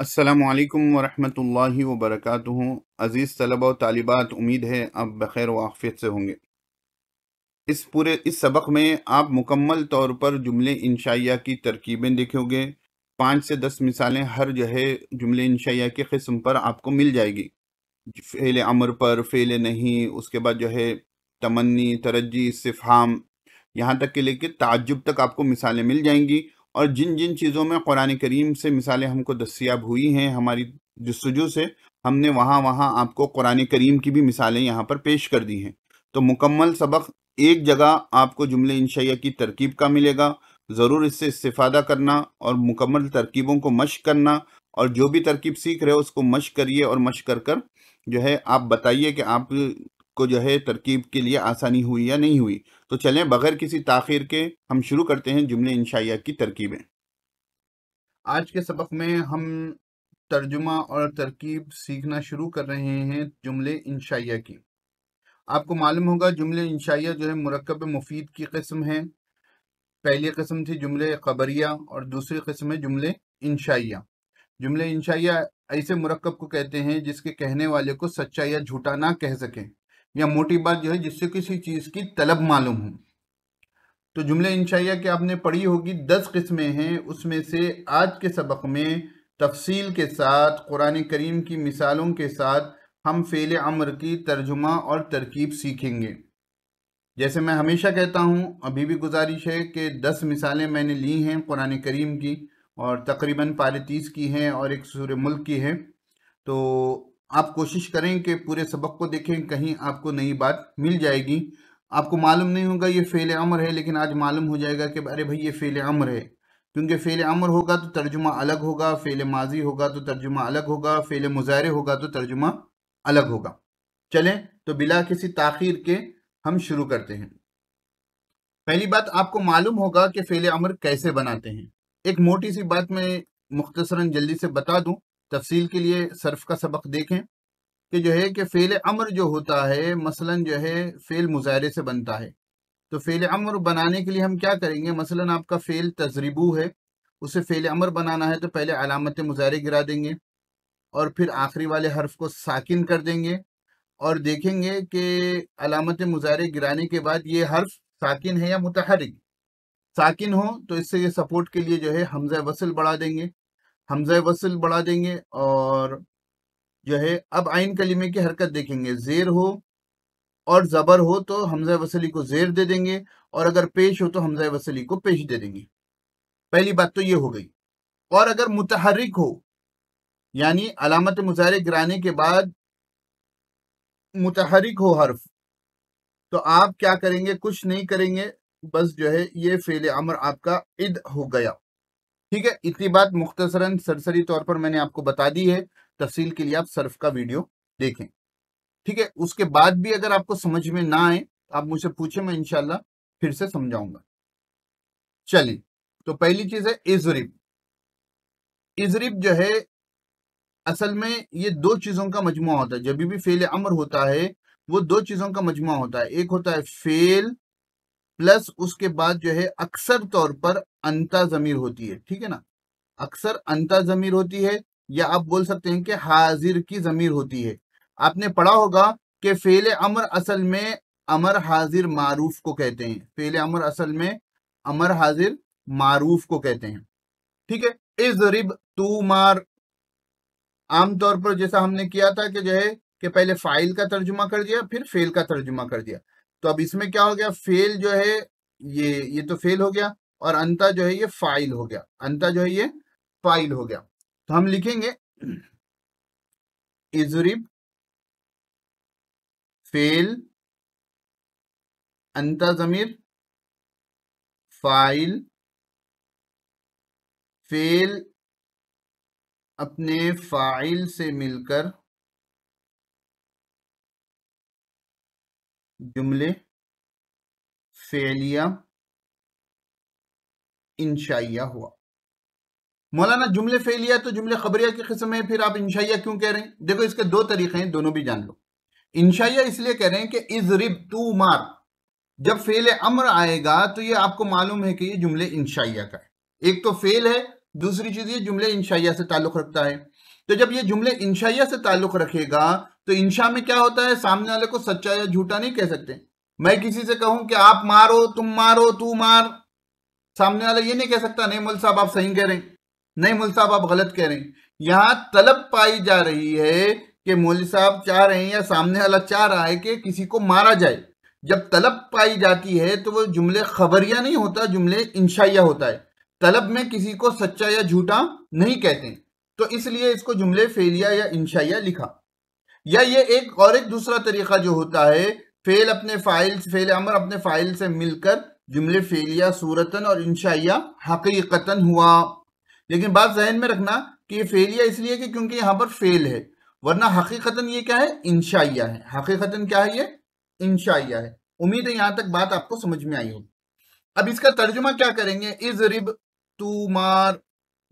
असलकम वरहल वबरक अज़ीज़ तलबा व तालिबात उम्मीद है आप बखैर वाफ़ियत से होंगे इस पूरे इस सबक में आप मुकम्मल तौर पर जुमले इंशाइया की तरकीबें देखोगे पाँच से दस मिसालें हर जो है जुमले इंशाइया के कस्म पर आपको मिल जाएगी फ़ेल अमर पर फ़ेल नहीं उसके बाद जो है तमन्नी तरजी सिफाम यहाँ तक के लेके ताज्जुब तक आपको मिसालें मिल जाएंगी और जिन जिन चीज़ों में कुरान करीम से मिसालें हमको दस्तियाब हुई हैं हमारी जस्तजु से हमने वहाँ वहाँ आपको कुरान करीम की भी मिसालें यहाँ पर पेश कर दी हैं तो मुकम्मल सबक एक जगह आपको जुमले इनशैया की तरकीब का मिलेगा ज़रूर इससे इस्तादा करना और मुकम्मल तरकीबों को मश करना और जो भी तरकीब सीख रहे हो उसको मश करिए और मश कर कर जो है आप बताइए कि आप को जो है तरकीब के लिए आसानी हुई या नहीं हुई तो चलें बगैर किसी ताखिर के हम शुरू करते हैं जुमले इंशाइया की तरकीबें आज के सबक में हम तर्जुमा और तरकीब सीखना शुरू कर रहे हैं जुमले इंशाइया की आपको मालूम होगा जुमले इंशाइया जो है मरकब मुफीद की कस्म है पहली कस्म थी जुमले खबरिया और दूसरी कस्म है जुमले इंशाइया जुमले इंशाइया ऐसे मरकब को कहते हैं जिसके कहने वाले को सच्चा या झूठा ना कह सकें या मोटी बात जो है जिससे किसी चीज़ की तलब मालूम हो तो जुमले इंशाइया कि आपने पढ़ी होगी दस किस्में हैं उसमें से आज के सबक में तफसील के साथ कुरान करीम की मिसालों के साथ हम फेल अमर की तर्जुमा और तरकीब सीखेंगे जैसे मैं हमेशा कहता हूँ अभी भी गुजारिश है कि दस मिसालें मैंने ली हैं कुरान करीम की और तकरीबन पारे तीस की हैं और एक सूर मुल्क की है तो आप कोशिश करें कि पूरे सबक को देखें कहीं आपको नई बात मिल जाएगी आपको मालूम नहीं होगा ये फ़ेल अमर है लेकिन आज मालूम हो जाएगा कि अरे भाई ये फ़ेल अमर है क्योंकि फ़ेल अमर होगा तो तर्जुमा अलग होगा फ़ेल माजी होगा तो तर्जुमा अलग होगा फ़ेल मुजाहरे होगा तो तर्जुमा अलग होगा चलें तो बिला किसी ताखिर के हम शुरू करते हैं पहली बात आपको मालूम होगा कि फ़ेल अमर कैसे बनाते हैं एक मोटी सी बात मैं मुख्तसरा जल्दी से बता दूं तफसील के लिए सर्फ का सबक देखें कि जो है कि फ़ेल अमर जो होता है मसलन जो है फ़ेल मुजाहरे से बनता है तो फ़ेल अमर बनाने के लिए हम क्या करेंगे मसलन आपका फ़ेल तजरिबू है उसे फ़ेल अमर बनाना है तो पहले अलामत मुजाहरे गिरा देंगे और फिर आखिरी वाले हर्फ को साकिन कर देंगे और देखेंगे कि अलामत मुजाहरे गिराने के बाद ये हर्फ साकिन है या मुतहरिक साकिन हो तो इससे ये सपोर्ट के लिए जो है हमजा वसल बढ़ा देंगे हमजा वसल बढ़ा देंगे और जो है अब आइन कलीमे की हरकत देखेंगे जेर हो और ज़बर हो तो हमजा वसली को जेर दे देंगे और अगर पेश हो तो हमजा वसली को पेश दे देंगे पहली बात तो ये हो गई और अगर मुतहरिक हो यानी अलामत मुजारे गिराने के बाद मुतहरिक हो हर्फ तो आप क्या करेंगे कुछ नहीं करेंगे बस जो है ये फेले अमर आपका इद हो गया ठीक है इतनी बात मुख्तसरन सरसरी तौर पर मैंने आपको बता दी है तफसील के लिए आप सर्फ का वीडियो देखें ठीक है उसके बाद भी अगर आपको समझ में ना आए आप मुझसे पूछे मैं इनशाला फिर से समझाऊंगा चलिए तो पहली चीज है इजरिब इजरिब जो है असल में ये दो चीजों का मजमु होता है जब भी फेल अमर होता है वो दो चीजों का मजमु होता है एक होता है फेल प्लस उसके बाद जो है अक्सर तौर पर अंता जमीर होती है ठीक है ना अक्सर अंता जमीर होती है या आप बोल सकते हैं कि हाजिर की जमीर होती है आपने पढ़ा होगा कि फेले अमर असल में अमर हाजिर मारूफ को कहते हैं फेले अमर असल में अमर हाजिर मारूफ को कहते हैं ठीक है इस रिब तू मार आमतौर पर जैसा हमने किया था कि जो है कि पहले फाइल का तर्जुमा कर दिया फिर फेल का तर्जुमा कर दिया तो अब इसमें क्या हो गया फेल जो है ये ये तो फेल हो गया और अंता जो है ये फाइल हो गया अंता जो है ये फाइल हो गया तो हम लिखेंगे इजरिब फेल अंता जमीर फाइल फेल अपने फाइल से मिलकर जुमले फेलिया इंशाइया हुआ मौलाना जुमले फेलिया तो जुमले खबरिया की किस्म है फिर आप इंशाइया क्यों कह रहे हैं देखो इसके दो तरीके हैं दोनों भी जान लो इंशाइया इसलिए कह रहे हैं कि इज रिब तू मार जब फेल अम्र आएगा तो ये आपको मालूम है कि ये जुमले इंशाइया का है एक तो फेल है दूसरी चीज ये जुमले इंशाइया से ताल्लुक रखता है तो जब ये जुमले इंशाइया से ताल्लुक रखेगा तो इंशा में क्या होता है सामने वाले को सच्चा या झूठा नहीं कह सकते मैं किसी से कहूं कि आप मारो तुम मारो तू मार सामने वाला ये नहीं कह सकता नहीं मुल साहब आप सही कह रहे हैं नहीं मुल साहब आप गलत कह रहे हैं यहाँ तलब पाई जा रही है कि मुल साहब चाह रहे हैं या सामने वाला चाह रहा है कि किसी को मारा जाए जब तलब पाई जाती है तो वो जुमले खबरिया नहीं होता जुमले इंशाइया होता है तलब में किसी को सच्चा या झूठा नहीं कहते तो इसलिए इसको जुमले फेलिया या इंशाइया लिखा या ये एक और एक दूसरा तरीका जो होता है फेल अपने फाइल फेल अमर अपने फाइल से मिलकर जुमले फेलिया सूरतन और इंशाइया हकीकतन हुआ लेकिन बात जहन में रखना कि ये फेलिया इसलिए कि क्योंकि यहाँ पर फेल है वरना हकीकतन ये क्या है इंशाइया है हकीकतन क्या है ये इंशाइया है उम्मीद है यहाँ तक बात आपको समझ में आई होगी अब इसका तर्जुमा क्या करेंगे इज रिब तू मार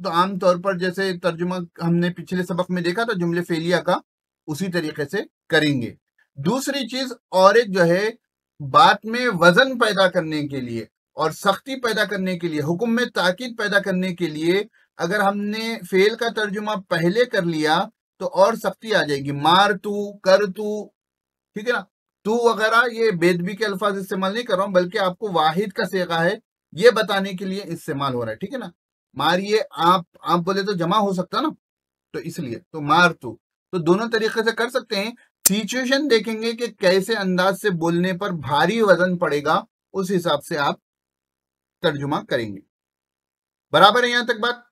तो आमतौर पर जैसे तर्जुमा हमने पिछले सबक में देखा था जुमले फेलिया का उसी तरीके से करेंगे दूसरी चीज और एक जो है बात में वजन पैदा करने के लिए और सख्ती पैदा करने के लिए हुक्म में ताकिद पैदा करने के लिए अगर हमने फेल का तर्जुमा पहले कर लिया तो और सख्ती आ जाएगी मार तू कर तू ठीक है ना तू वगैरह ये बेदबी के अल्फाज इस्तेमाल नहीं कर रहा हूँ बल्कि आपको वाहिद का सेगा है ये बताने के लिए इस्तेमाल हो रहा है ठीक है ना मारिए आप आप बोले तो जमा हो सकता ना तो इसलिए तो मार तू तो दोनों तरीके से कर सकते हैं सिचुएशन देखेंगे कि कैसे अंदाज से बोलने पर भारी वजन पड़ेगा उस हिसाब से आप तर्जुमा करेंगे बराबर है यहां तक बात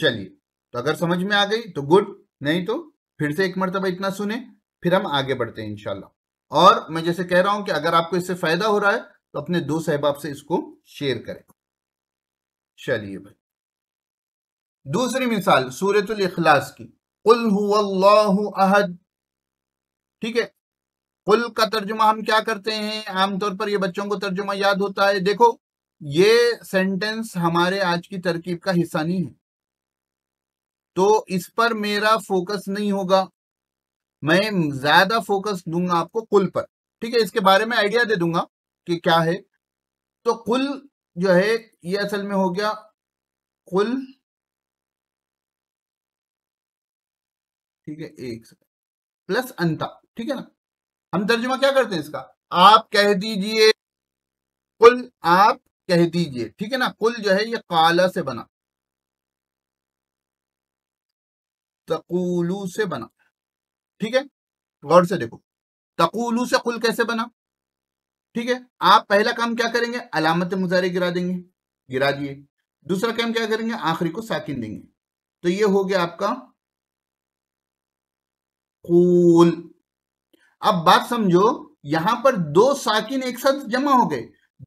चलिए तो अगर समझ में आ गई तो गुड नहीं तो फिर से एक मरतबा इतना सुने फिर हम आगे बढ़ते हैं इनशाला और मैं जैसे कह रहा हूं कि अगर आपको इससे फायदा हो रहा है तो अपने दो सहबाब से इसको शेयर करें चलिए भाई दूसरी मिसाल सूरतुल इखलास की कुल अहद ठीक है कुल का तर्जुमा हम क्या करते हैं आमतौर पर ये बच्चों को तर्जुमा याद होता है देखो ये सेंटेंस हमारे आज की तरकीब का हिस्सा नहीं है तो इस पर मेरा फोकस नहीं होगा मैं ज्यादा फोकस दूंगा आपको कुल पर ठीक है इसके बारे में आइडिया दे दूंगा कि क्या है तो कुल जो है ये असल में हो गया कुल ठीक है एक प्लस अंता ठीक है ना हम तर्जुमा क्या करते हैं इसका आप कह दीजिए कुल आप कह दीजिए ठीक है ना कुल जो है ये काला से बना तकुलू से बना ठीक है गौर से देखो तकुलू से कुल कैसे बना ठीक है आप पहला काम क्या करेंगे अलामत मुजारे गिरा देंगे गिरा दिए दूसरा काम क्या करेंगे आखिरी को साकिन देंगे तो ये हो गया आपका कूल अब बात समझो यहां पर दो साकिन एक साथ जमा हो गए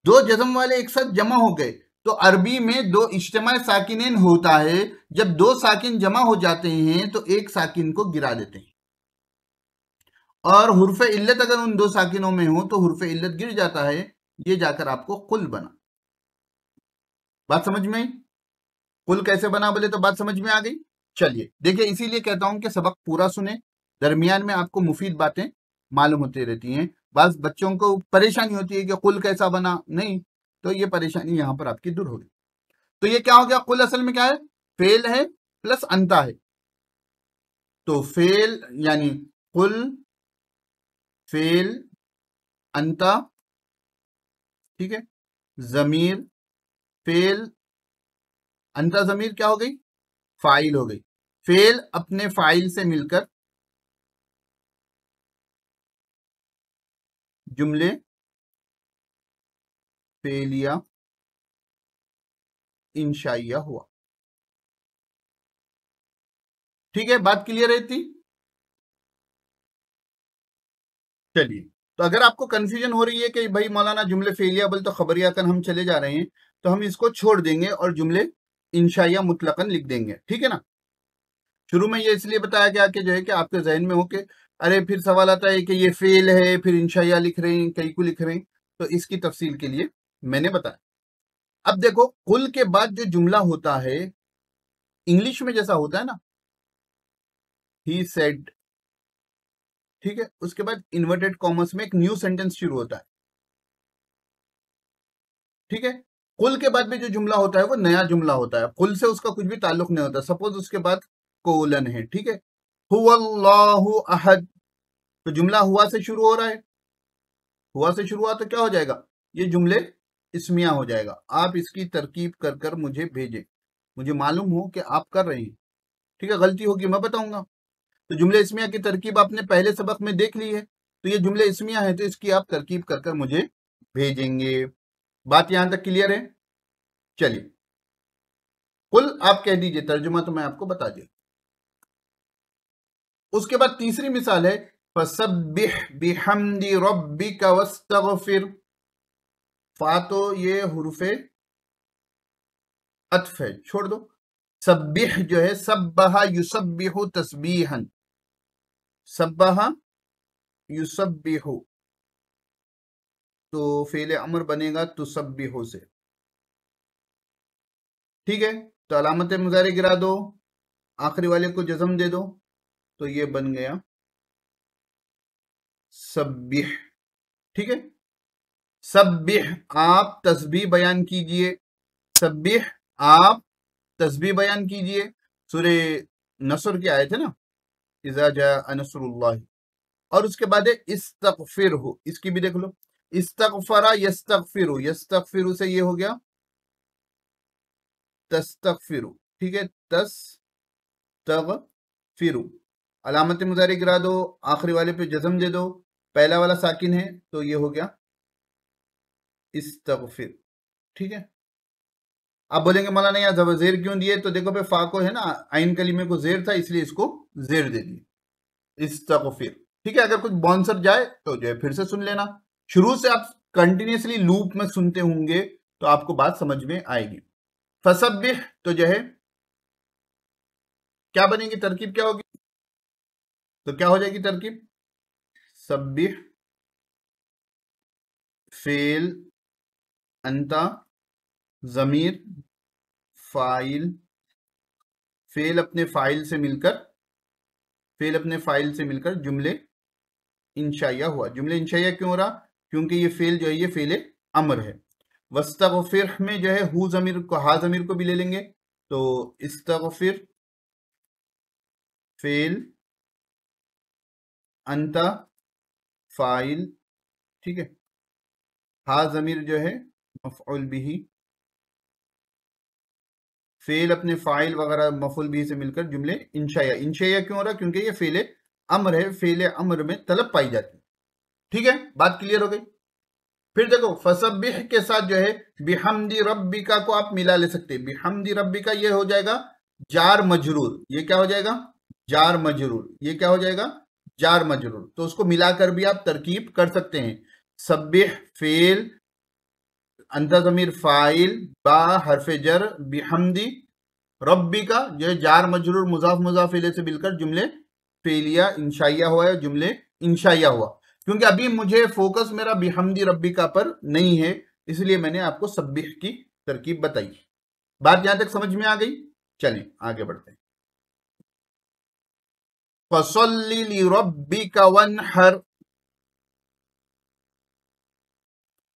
दो जजम वाले एक साथ जमा हो गए तो अरबी में दो इज्तम साकिन होता है जब दो साकिन जमा हो जाते हैं तो एक साकिन को गिरा देते हैं और हरफ इल्लत अगर उन दो साकिनों में हो तो हरफ इल्लत गिर जाता है ये जाकर आपको कुल बना बात समझ में कुल कैसे बना बोले तो बात समझ में आ गई चलिए देखिए इसीलिए कहता हूं कि सबक पूरा सुने दरमियान में आपको मुफीद बातें मालूम होती रहती हैं बस बच्चों को परेशानी होती है कि कुल कैसा बना नहीं तो ये परेशानी यहाँ पर आपकी दूर होगी तो ये क्या हो गया कुल असल में क्या है फेल है प्लस अंता है तो फेल यानी कुल फेल अंता ठीक है जमीर फेल अंता जमीर क्या हो गई फाइल हो गई फेल अपने फाइल से मिलकर जुमले फेलिया इंशाइया हुआ ठीक है बात क्लियर रहती चलिए तो अगर आपको कंफ्यूजन हो रही है कि भाई मौलाना जुमले फेलिया बल तो खबरिया कन हम चले जा रहे हैं तो हम इसको छोड़ देंगे और जुमले इंशाइया मुतलकन लिख देंगे ठीक है ना शुरू में ये इसलिए बताया गया कि जो है कि आपके जहन में हो के अरे फिर सवाल आता है कि ये फेल है फिर इंशाया लिख रहे हैं कई को लिख रहे हैं तो इसकी तफसील के लिए मैंने बताया अब देखो कुल के बाद जो जुमला होता है इंग्लिश में जैसा होता है ना ही सेड ठीक है उसके बाद इन्वर्टेड कॉमर्स में एक न्यू सेंटेंस शुरू होता है ठीक है कुल के बाद में जो जुमला होता है वो नया जुमला होता है कुल से उसका कुछ भी ताल्लुक नहीं होता सपोज उसके बाद कोलन है ठीक है अहद तो जुमला हुआ से शुरू हो रहा है हुआ से शुरू हुआ तो क्या हो जाएगा ये जुमले इसमिया हो जाएगा आप इसकी तरकीब कर कर मुझे भेजें मुझे मालूम हो कि आप कर रहे हैं ठीक है गलती होगी मैं बताऊंगा तो जुमले इसमिया की तरकीब आपने पहले सबक में देख ली है तो ये जुमले इसमिया है तो इसकी आप तरकीब कर कर मुझे भेजेंगे बात यहां तक क्लियर है चलिए कुल आप कह दीजिए तर्जुमा तो मैं आपको बता दिया उसके बाद तीसरी मिसाल है फसबिह बिहमदी रब्बी का वस्तफ़िर ये हुरुफे अतफ है छोड़ दो सब्बिह जो है सब्बहा युसब्बिहु तस्बीहन सब्बहा युसब्बिहु तो फेल अमर बनेगा तुसब्बिहु से ठीक है तो अलामत मुजारे गिरा दो आखिरी वाले को जजम दे दो तो ये बन गया सब्बिह ठीक है सब्बिह आप तस्बी बयान कीजिए सब्बिह आप तस्बी बयान कीजिए सूर्य नसर के आए थे ना इजाजा और उसके बाद है इस्तगफिर हो इसकी भी देख लो इस्तगफरा यस्तगफिर यस्तगफिर से ये हो गया तस्तगफिर ठीक है तस तग फिर अलामत मुजारिक गिरा दो आखिरी वाले पे जजम दे दो पहला वाला साकिन है तो ये हो गया इस्तगफिर ठीक है आप बोलेंगे मला नहीं यार जेर क्यों दिए तो देखो भाई फाको है ना आइन कलीमे को जेर था इसलिए इसको जेर दे दिए इस तकफिर ठीक है अगर कुछ बॉन्सर जाए तो जो है फिर से सुन लेना शुरू से आप कंटिन्यूसली लूप में सुनते होंगे तो आपको बात समझ में आएगी फसब्य तो जो है क्या बनेगी तरकीब क्या होगी तो क्या हो जाएगी तरकीब सब्बिह फेल अंता ज़मीर फाइल फेल अपने फाइल से मिलकर फेल अपने फाइल से मिलकर जुमले इंशाया हुआ जुमले इंशाया क्यों हो रहा क्योंकि ये फेल जो है ये फेल अमर है वस्तगफिर में जो है हु जमीर को हा जमीर को भी ले लेंगे तो इस्तगफिर फेल अंता फ़ाइल ठीक है हा ज़मीर जो है मफ़ुल बिही फ़ेल अपने फ़ाइल वगैरह मफ़ुल बिही से मिलकर जुमले इंशाया इंशाया क्यों हो रहा क्योंकि ये फेले अम्र है फेले अमर में तलब पाई जाती है ठीक है बात क्लियर हो गई फिर देखो फसबिह के साथ जो है बिहमदी रब्बिका को आप मिला ले सकते हैं बिहमदी रब्बिका ये हो जाएगा जार मजरूर ये क्या हो जाएगा जार मजरूर ये क्या हो जाएगा जार मजरूर तो उसको मिलाकर भी आप तरकीब कर सकते हैं सब्बिह फेल अंता फाइल बा हरफ जर बिहमदी रब्बी का जो है जार मजरूर मुजाफ मुजाफिले से मिलकर जुमले फेलिया इंशाइया हुआ या जुमले इंशाइया हुआ क्योंकि अभी मुझे फोकस मेरा बिहमदी रब्बी का पर नहीं है इसलिए मैंने आपको सब्बिह की तरकीब बताई बात यहां तक समझ में आ गई चलें आगे बढ़ते हैं फसल्ली का वनहर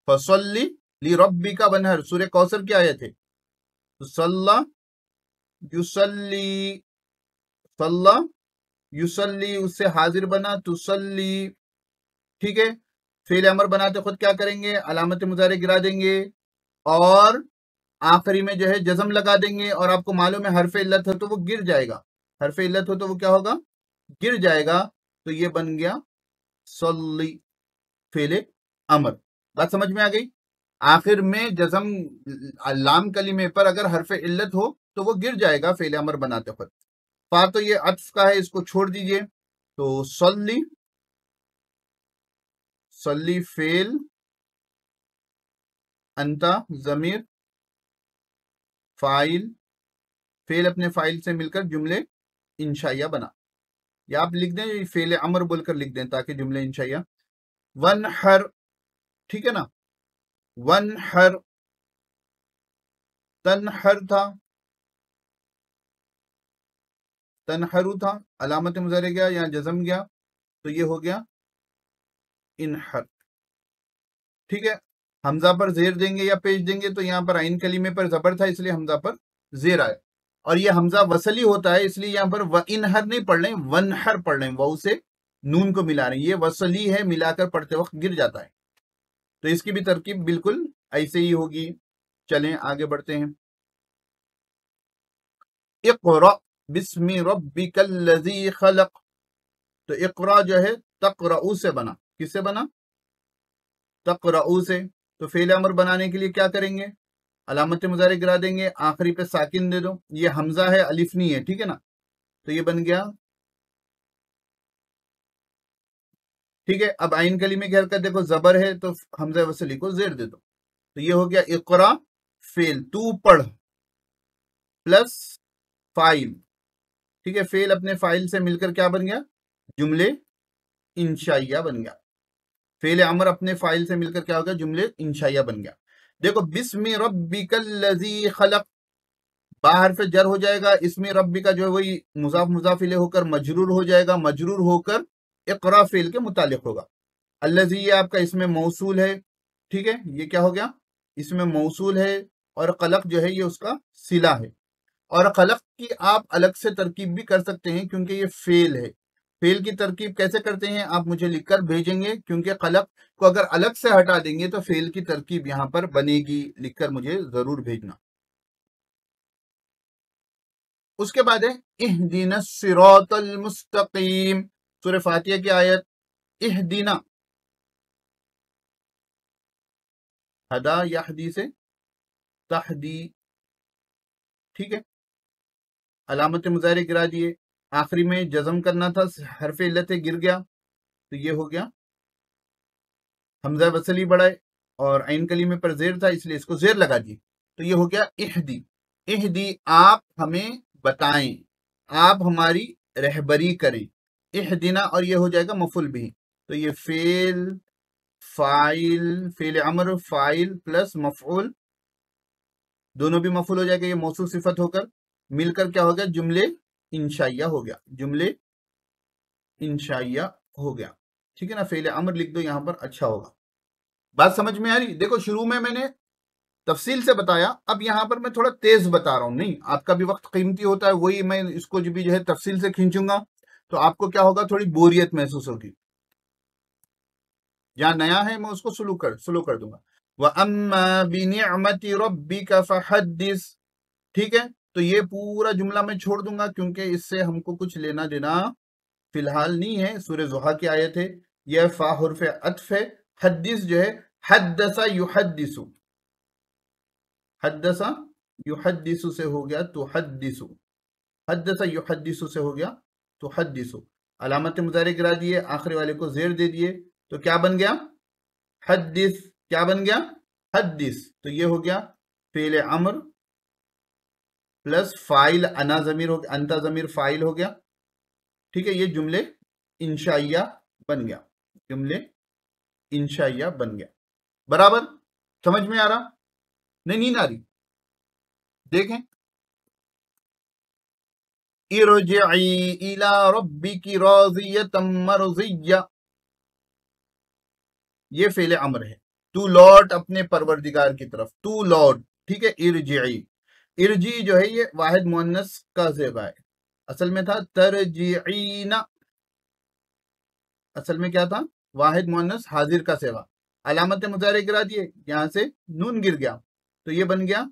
फसल्ली लिरब्बिक वनहर सूर्य कौशल के आए थे सल्ला उससे हाजिर बना तुसली ठीक है फेल अमर बनाते खुद क्या करेंगे अलामत मुजारे गिरा देंगे और आखिरी में जो है जजम लगा देंगे और आपको मालूम है हरफ इल्लत हो तो वो गिर जाएगा हरफ इल्लत हो तो वो क्या होगा गिर जाएगा तो ये बन गया सोली फेले अमर बात समझ में आ गई आखिर में जजम लाम कलीमे पर अगर हरफ इल्लत हो तो वो गिर जाएगा फेले अमर बनाते खुद पा तो ये अत्फ का है इसको छोड़ दीजिए तो सोली सोली फेल अंता जमीर फाइल फेल अपने फाइल से मिलकर जुमले इंशाइया बना या आप लिख दें फेल अमर बोलकर लिख दें ताकि जुमले इंशाइया वन हर ठीक है ना वन हर तन हर था तन हरू था अलामत मुजहरे गया या जजम गया तो ये हो गया इन हर ठीक है हमजा पर जेर देंगे या पेश देंगे तो यहाँ पर आइन कलीमे पर जबर था इसलिए हमजा पर जेर आया और ये हमजा वसली होता है इसलिए यहां पर व इनहर नहीं पढ़ रहे वनहर पढ़ रहे वह से नून को मिला रहे ये वसली है मिलाकर पढ़ते वक्त गिर जाता है तो इसकी भी तरकीब बिल्कुल ऐसे ही होगी चलें आगे बढ़ते हैं इकरा बिस्मी खलक तो इकरा जो है तकरऊ से बना किससे बना तकरऊ से तो फेल अमर बनाने के लिए क्या करेंगे अलामत मुजारे गिरा देंगे आखिरी पे साकिन दे दो ये हमजा है अलिफ नहीं है ठीक है ना तो ये बन गया ठीक है अब आइन कली में हरकत देखो जबर है तो हमजा वसली को जेर दे दो तो ये हो गया इकरा फेल तू पढ़ प्लस फाइल ठीक है फेल अपने फाइल से मिलकर क्या बन गया जुमले इंशाइया बन गया फेल अमर अपने फाइल से मिलकर क्या हो गया जुमले इंशाइया बन गया देखो बिस्म रबी खलक बाहर से जर हो जाएगा इसमें रबी का जो है वही मुजाफ मुजाफिले होकर मजरूर हो जाएगा मजरूर होकर इकरा फेल के मुतालिक होगा अल्लाजी ये आपका इसमें मौसूल है ठीक है ये क्या हो गया इसमें मौसूल है और कलक जो है ये उसका सिला है और कलक की आप अलग से तरकीब भी कर सकते हैं क्योंकि ये फेल है फेल की तरकीब कैसे करते हैं आप मुझे लिखकर भेजेंगे क्योंकि कलक को अगर अलग से हटा देंगे तो फेल की तरकीब यहां पर बनेगी लिखकर मुझे जरूर भेजना उसके बाद है मुस्तकीम सूर्य फातिया की आयत इह दीना हदा या हदी से तहदी ठीक है अलामत मुजाहरे गिरा दिए आखिरी में जजम करना था हरफ इलत गिर गया तो ये हो गया हमजा वसली बढ़ाए और आइन कली में पर जेर था इसलिए इसको जेर लगा दी तो ये हो गया इहदी इहदी आप हमें बताएं आप हमारी रहबरी करें इहदिना और ये हो जाएगा मफुल भी तो ये फेल फाइल फेल अमर फाइल प्लस मफुल दोनों भी मफुल हो जाएगा ये मौसू सिफत होकर मिलकर क्या हो गया जुमले इंशाइया हो गया जुमले इंशाइया हो गया ठीक है ना फेल अमर लिख दो यहां पर अच्छा होगा बात समझ में आ रही देखो शुरू में मैंने तफसील से बताया अब यहां पर मैं थोड़ा तेज बता रहा हूं नहीं आपका भी वक्त कीमती होता है वही मैं इसको जो भी जो है तफसील से खींचूंगा तो आपको क्या होगा थोड़ी बोरियत महसूस होगी जहां नया है मैं उसको स्लो कर स्लो कर दूंगा वह अम्मा बिन ठीक है तो ये पूरा जुमला मैं छोड़ दूंगा क्योंकि इससे हमको कुछ लेना देना फिलहाल नहीं है सूर्य जुहा की आयत है यह फाहरफ अतफ है हदीस जो है हदसा युहदिसु हदसा युहदिसु से हो गया तो हदिसु हदसा युहदिसु से हो गया तो हदसु अलामत मुजारे गिरा दिए आखिरी वाले को जेर दे दिए तो क्या बन गया हदिस क्या बन गया हदिस तो ये हो गया फेल अमर प्लस फाइल अना जमीर हो अंता जमीर फाइल हो गया ठीक है ये जुमले इंशाइया बन गया जुमले इंशाइया बन गया बराबर समझ में आ रहा नहीं नींद आ रही देखें ये फेले अमर है तू लौट अपने परवरदिगार की तरफ तू लौट ठीक है इर्जी इर्जी जो है ये वाहिद मुन्नस का जेबा है असल में था तरजीना असल में क्या था वाहिद मुन्नस हाजिर का सेवा अलामत मुजाहरे गिरा दिए यहां से नून गिर गया तो ये बन गया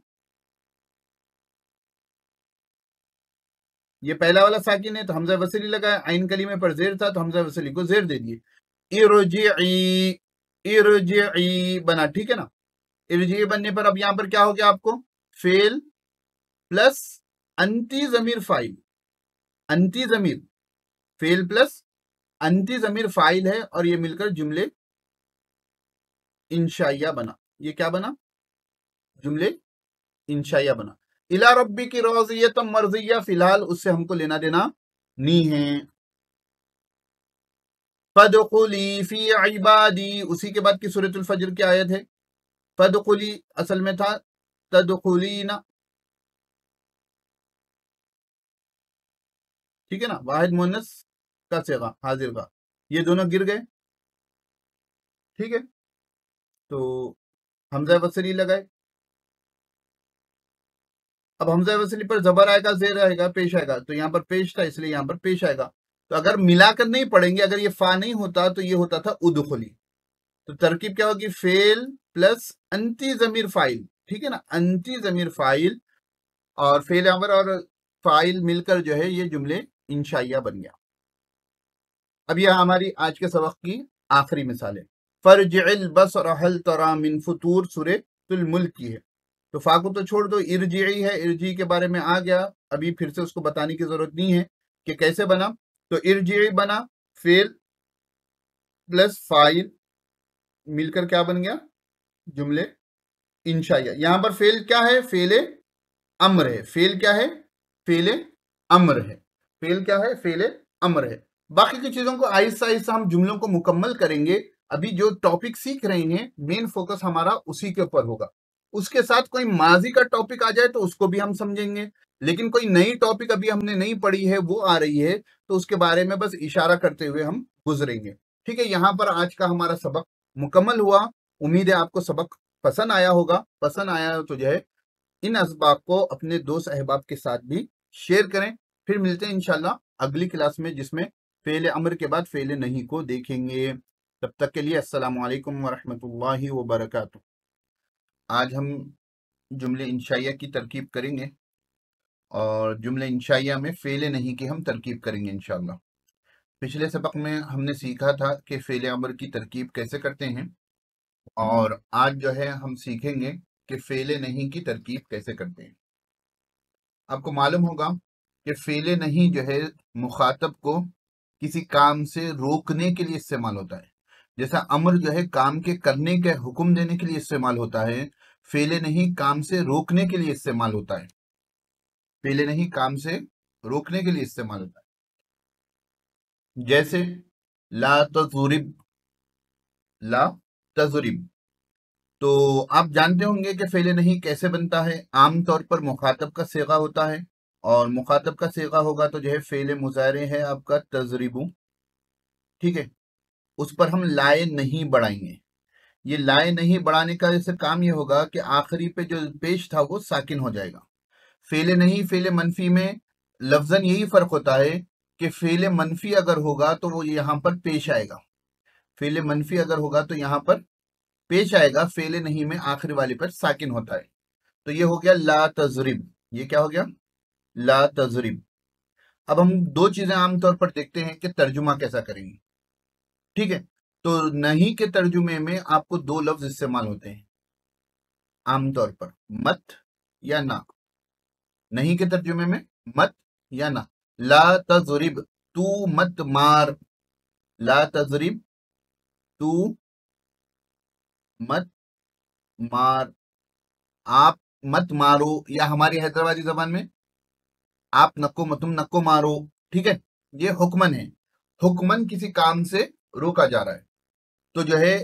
ये पहला वाला साकिन है तो हमजा वसली लगाया आइन कली में पर जेर था तो हमजा वसली को जेर दे दिए इरजी बना ठीक है ना इर्जी बनने पर अब यहां पर क्या हो गया आपको फेल प्लस अंती जमीर फाइल अंती जमीर फेल प्लस अंती जमीर फाइल है और ये मिलकर जुमले इंशाइया बना ये क्या बना जुमले इंशाइया बना इला रब्बी की रोजियत मर्जिया फिलहाल उससे हमको लेना देना नहीं है फदखुली फी इबादी उसी के बाद की सूरतुल फजर की आयत है फदखुली असल में था तदखुलीना ठीक है ना वाहिद मोहनस का सेगा हाजिर का ये दोनों गिर गए ठीक है तो हमजा वसली लगाए अब हमजा वसली पर जबर आएगा जेर आएगा पेश आएगा तो यहां पर पेश था इसलिए यहां पर पेश आएगा तो अगर मिलाकर नहीं पढ़ेंगे अगर ये फा नहीं होता तो ये होता था उदखली तो तरकीब क्या होगी फेल प्लस अंति जमीर फाइल ठीक है ना अंति जमीर फाइल और फेल अमर और फाइल मिलकर जो है ये जुमले इंशाइया बन गया अब यह हमारी आज के सबक की आखिरी मिसाल है फर्ज बस रहल तरा मिन फतूर सुरतुल मुल्क की है तो फाकू तो छोड़ दो इर्जी है इर्जी के बारे में आ गया अभी फिर से उसको बताने की जरूरत नहीं है कि कैसे बना तो इर्जी बना फेल प्लस फाइल मिलकर क्या बन गया जुमले इंशाइया यहाँ पर फेल क्या है फेले अम्र है फेल क्या है फेले अम्र है फेल क्या है फेल है अमर है बाकी की चीजों को आहिस्ता आहिस्ता हम जुमलों को मुकम्मल करेंगे अभी जो टॉपिक सीख रहे हैं मेन फोकस हमारा उसी के ऊपर होगा उसके साथ कोई माजी का टॉपिक आ जाए तो उसको भी हम समझेंगे लेकिन कोई नई टॉपिक अभी हमने नहीं पढ़ी है वो आ रही है तो उसके बारे में बस इशारा करते हुए हम गुजरेंगे ठीक है यहाँ पर आज का हमारा सबक मुकम्मल हुआ उम्मीद है आपको सबक पसंद आया होगा पसंद आया तो जो है इन इसबाब को अपने दोस्त अहबाब के साथ भी शेयर करें फिर मिलते हैं इनशाला अगली क्लास में जिसमें फेल अमर के बाद फेल नहीं को देखेंगे तब तक के लिए असल वालेकुम वरहमतुल्लाहि आज हम जुमले इंशाइया की तरकीब करेंगे और जुमले इंशाइया में फेल नहीं की हम तरकीब करेंगे इनशाला पिछले सबक में हमने सीखा था कि फेल अमर की तरकीब कैसे करते हैं और आज जो है हम सीखेंगे कि फेल नहीं की तरकीब कैसे करते हैं आपको मालूम होगा कि फेले नहीं जो है मुखातब को किसी काम से रोकने के लिए इस्तेमाल होता है जैसा अमर जो है काम के करने के हुक्म देने के लिए इस्तेमाल होता है फेले नहीं काम से रोकने के लिए इस्तेमाल होता है फेले नहीं काम से रोकने के लिए इस्तेमाल होता है जैसे ला तजुरिब ला तजुरिब तो आप जानते होंगे कि फेले नहीं कैसे बनता है आमतौर पर मुखातब का सेगा होता है और मुखातब का सेगा होगा तो जो है फेल मुजाहरे है आपका तजरीबू ठीक है उस पर हम लाए नहीं बढ़ाएंगे ये लाए नहीं बढ़ाने का जैसे काम ये होगा कि आखिरी पे जो पेश था वो साकिन हो जाएगा फेले नहीं फेले मनफी में लफजन यही फर्क होता है कि फेले मनफी अगर होगा तो वो यहाँ पर पेश आएगा फेले मनफी अगर होगा तो यहाँ पर पेश आएगा फेले नहीं में आखिरी वाले पर साकिन होता है तो ये हो गया ला तजरीब ये क्या हो गया ला तजरिब अब हम दो चीज़ें आमतौर पर देखते हैं कि तर्जुमा कैसा करेंगे ठीक है तो नहीं के तर्जुमे में आपको दो लफ्ज इस्तेमाल होते हैं आमतौर पर मत या ना नहीं के तर्जुमे में मत या ना ला तजरिब तू मत मार ला तजरिब तू मत मार आप मत मारो या हमारी हैदराबादी जबान में आप नक्को तुम नक्को मारो ठीक है ये हुक्मन है हुक्मन किसी काम से रोका जा रहा है तो जो है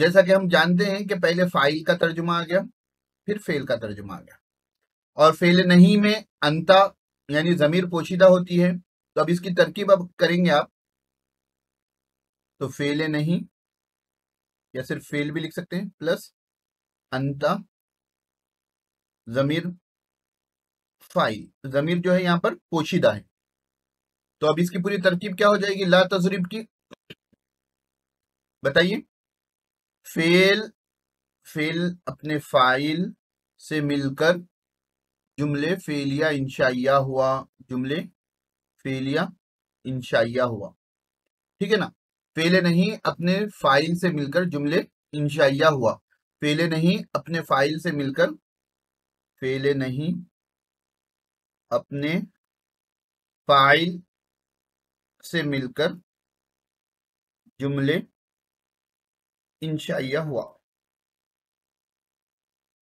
जैसा कि हम जानते हैं कि पहले फाइल का तर्जुमा आ गया फिर फेल का तर्जुमा आ गया और फेल नहीं में अंता यानी जमीर पोशीदा होती है तो अब इसकी तरकीब अब करेंगे आप तो फेल नहीं या सिर्फ फेल भी लिख सकते हैं प्लस अंता जमीर फाइल तो जमीर जो है यहाँ पर पोशीदा है तो अब इसकी पूरी तरकीब क्या हो जाएगी ला तजरीब की बताइए फेल फेल अपने फाइल से मिलकर जुमले फेलिया इंशाइया हुआ जुमले फेलिया इंशाइया हुआ ठीक है ना फेले नहीं अपने फाइल से मिलकर जुमले इंशाइया हुआ फेले नहीं अपने फाइल से मिलकर फेले नहीं अपने फाइल से मिलकर जुमले इंशाइया हुआ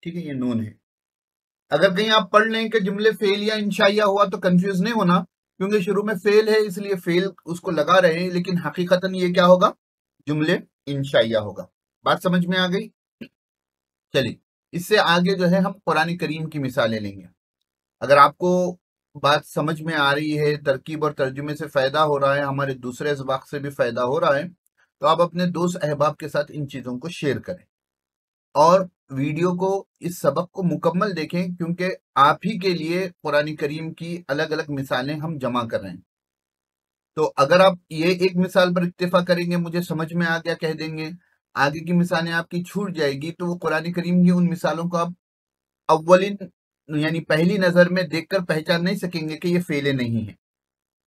ठीक है ये नून है अगर कहीं आप पढ़ लें कि जुमले फेल या इंशाइया हुआ तो कंफ्यूज नहीं होना क्योंकि शुरू में फेल है इसलिए फेल उसको लगा रहे हैं लेकिन हकीकतन ये क्या होगा जुमले इंशाइया होगा बात समझ में आ गई चलिए इससे आगे जो है हम कुरान करीम की मिसालें लेंगे अगर आपको बात समझ में आ रही है तरकीब और तर्जुमे से फ़ायदा हो रहा है हमारे दूसरे इसबाक से भी फ़ायदा हो रहा है तो आप अपने दोस्त अहबाब के साथ इन चीज़ों को शेयर करें और वीडियो को इस सबक को मुकम्मल देखें क्योंकि आप ही के लिए कुरानी करीम की अलग अलग मिसालें हम जमा कर रहे हैं तो अगर आप ये एक मिसाल पर इतफा करेंगे मुझे समझ में आ गया कह देंगे आगे की मिसालें आपकी छूट जाएगी तो वो कुरानी करीम की उन मिसालों को आप अव्वलिन तो यानी पहली नजर में देखकर पहचान नहीं सकेंगे कि ये फेले नहीं है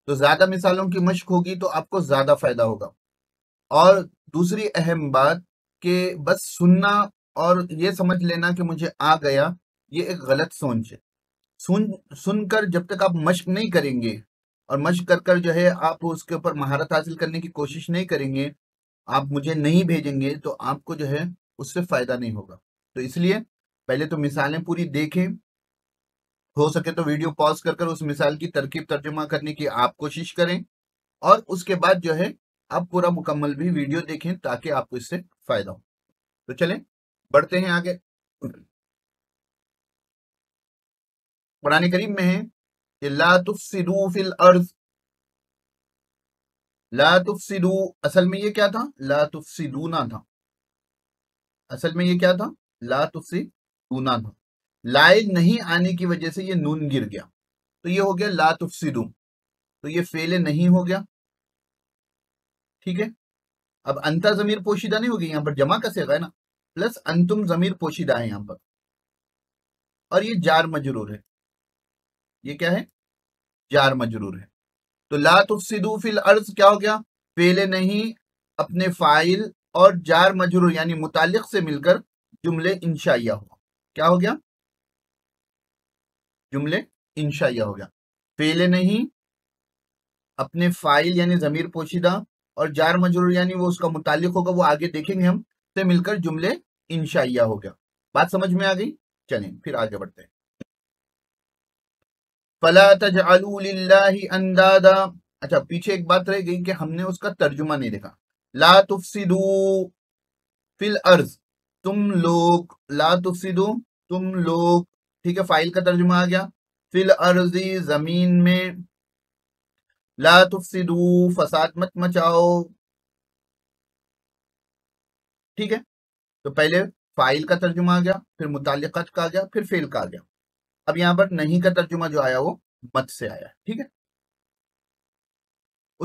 तो ज्यादा मिसालों की मश्क होगी तो आपको ज्यादा फायदा होगा और दूसरी अहम बात कि बस सुनना और ये समझ लेना कि मुझे आ गया ये एक गलत सोच है सुन सुनकर जब तक आप मश्क नहीं करेंगे और मश्क कर कर जो है आप उसके ऊपर महारत हासिल करने की कोशिश नहीं करेंगे आप मुझे नहीं भेजेंगे तो आपको जो है उससे फायदा नहीं होगा तो इसलिए पहले तो मिसालें पूरी देखें हो सके तो वीडियो पॉज कर कर उस मिसाल की तरकीब तर्जुमा करने की आप कोशिश करें और उसके बाद जो है आप पूरा मुकम्मल भी वीडियो देखें ताकि आपको इससे फायदा हो तो चले बढ़ते हैं आगे पुराने करीब में है कि ला सिदू फिल अर्ज ला सिदू असल में ये क्या था ला तुफसिदूना था असल में ये क्या था ला तुफसिदूना था लाए नहीं आने की वजह से ये नून गिर गया तो ये हो गया ला तुफसिदू तो ये फेले नहीं हो गया ठीक है अब अंता जमीर पोशीदा नहीं हो गया यहां पर जमा का सेगा है ना प्लस अंतुम जमीर पोशीदा है यहां पर और ये जार मजरूर है ये क्या है जार मजरूर है तो ला तुफसिदू फिल अर्ज क्या हो गया फेले नहीं अपने फाइल और जार मजरूर यानी मुतालिक से मिलकर जुमले इंशाइया हुआ क्या हो गया जुमले इंशाइया हो गया फेले नहीं अपने फाइल यानी जमीर पोशीदा और जार मजरूर यानी वो उसका मुतालिक होगा वो आगे देखेंगे हम से मिलकर जुमले इंशाइया हो गया बात समझ में आ गई चलें फिर आगे बढ़ते हैं अंदादा अच्छा पीछे एक बात रह गई कि हमने उसका तर्जुमा नहीं देखा ला तुफसिदू फिल अर्ज तुम लोग ला तुफसिदू तुम लोग ठीक है फाइल का तर्जुमा आ गया फिल अर्जी जमीन में लातुफसिदू फसाद मत मचाओ ठीक है तो पहले फाइल का तर्जुमा आ गया फिर मुतालिकत का आ गया फिर फेल का आ गया अब यहाँ पर नहीं का तर्जुमा जो आया वो मत से आया ठीक है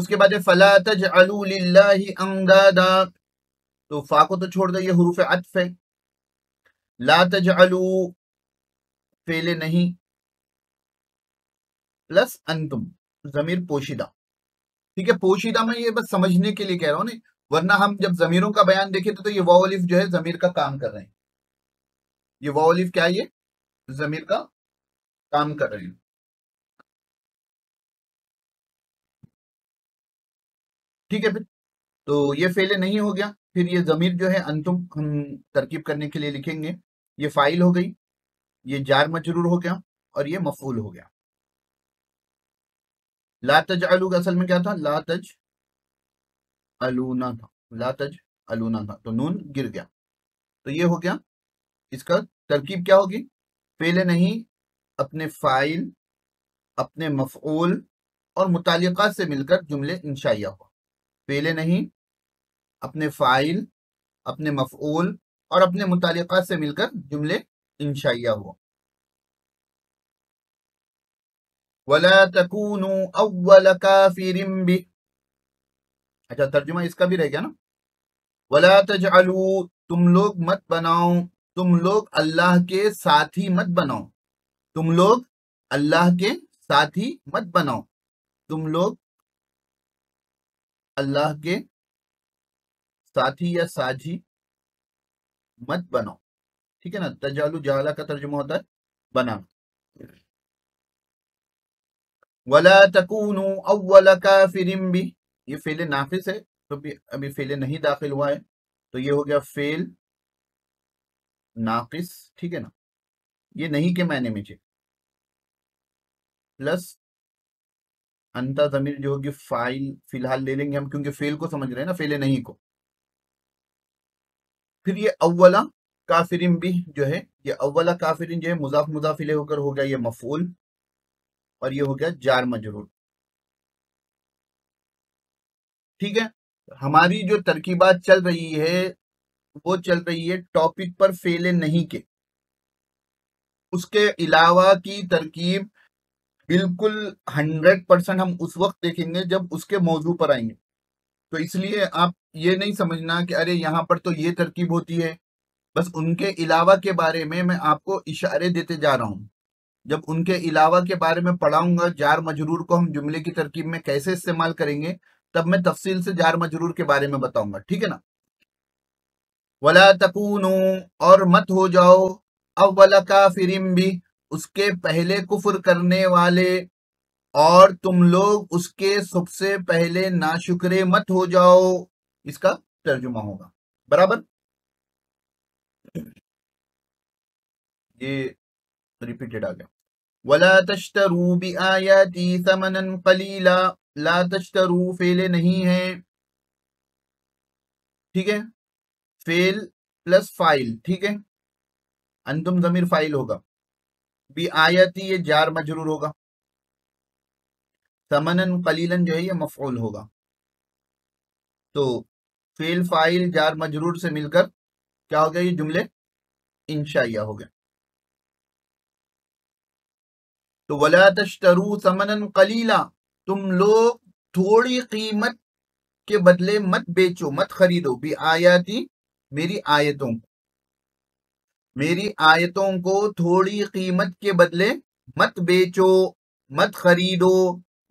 उसके बाद फला तज अंदादा तो फा को तो छोड़ दो ये हरूफ अतफ है लातज अलू फेले नहीं प्लस अंतुम जमीर पोशीदा ठीक है पोशीदा में ये बस समझने के लिए कह रहा हूं ना वरना हम जब जमीरों का बयान देखे तो, तो ये वाओलिफ जो है जमीर का काम कर रहे हैं ये वाओलिफ क्या है ये जमीर का काम कर रहे हैं ठीक है फिर तो ये फेले नहीं हो गया फिर ये जमीर जो है अंतुम हम तरकीब करने के लिए लिखेंगे ये फाइल हो गई ये जार मजरूर हो गया और ये मफूल हो गया लातज आलू का असल में क्या था लातज अलूना था लातज अलूना था तो नून गिर गया तो ये हो गया इसका तरकीब क्या होगी पहले नहीं अपने फाइल अपने मफूल और मुतल से मिलकर जुमले इंशाइया हुआ पहले नहीं अपने फाइल अपने मफूल और अपने मुतल से मिलकर जुमले इंशाइया हुआ वला तकूनु अव्वल काफिरिम भी अच्छा तर्जुमा इसका भी रह गया ना वला तजअलू तुम लोग मत बनाओ तुम लोग अल्लाह के साथी मत बनाओ तुम लोग अल्लाह के साथी मत बनाओ तुम लोग अल्लाह के साथी या साझी मत बनाओ ठीक है ना तजालू जाला का तर्जुमा होता है बना वला तकून अव्वल काफिरिम भी ये फेले नाफिस है तो भी अभी फेले नहीं दाखिल हुआ है तो ये हो गया फेल नाकिस ठीक है ना ये नहीं के मायने में चाहिए प्लस अंता जमीर जो होगी फाइल फिलहाल ले लेंगे हम क्योंकि फेल को समझ रहे हैं ना फेले नहीं को फिर ये अव्वला काफिरिन भी जो है ये अव्वला काफिरिन जो है मुजाफ मुजाफिले होकर हो गया ये मफूल और ये हो गया जार मजरूर ठीक है हमारी जो तरकीबात चल रही है वो चल रही है टॉपिक पर फेले नहीं के उसके अलावा की तरकीब बिल्कुल हंड्रेड परसेंट हम उस वक्त देखेंगे जब उसके मौजू पर आएंगे तो इसलिए आप ये नहीं समझना कि अरे यहाँ पर तो ये तरकीब होती है बस उनके अलावा के बारे में मैं आपको इशारे देते जा रहा हूँ जब उनके अलावा के बारे में पढ़ाऊंगा जार मजरूर को हम जुमले की तरकीब में कैसे इस्तेमाल करेंगे तब मैं तफसील से जार मजरूर के बारे में बताऊंगा ठीक है ना वला तकूनू और मत हो जाओ अवला का काफिरिम भी उसके पहले कुफर करने वाले और तुम लोग उसके सबसे पहले शुक्रे मत हो जाओ इसका तर्जुमा होगा बराबर ये रिपीटेड आ गया वला तश्तरू बी आयाती समनन कलीला ला तश्तरू फेले नहीं है ठीक है फेल प्लस फाइल ठीक है अंतुम जमीर फाइल होगा बी आयाती ये जार मजरूर होगा समनन कलीलन जो है ये मफोल होगा तो फेल फाइल जार मजरूर से मिलकर क्या हो गया ये जुमले इंशाइया हो गया तो वला समन कलीला तुम लोग थोड़ी कीमत के बदले मत बेचो मत खरीदो भी आयाती मेरी आयतों को मेरी आयतों को थोड़ी कीमत के बदले मत बेचो मत खरीदो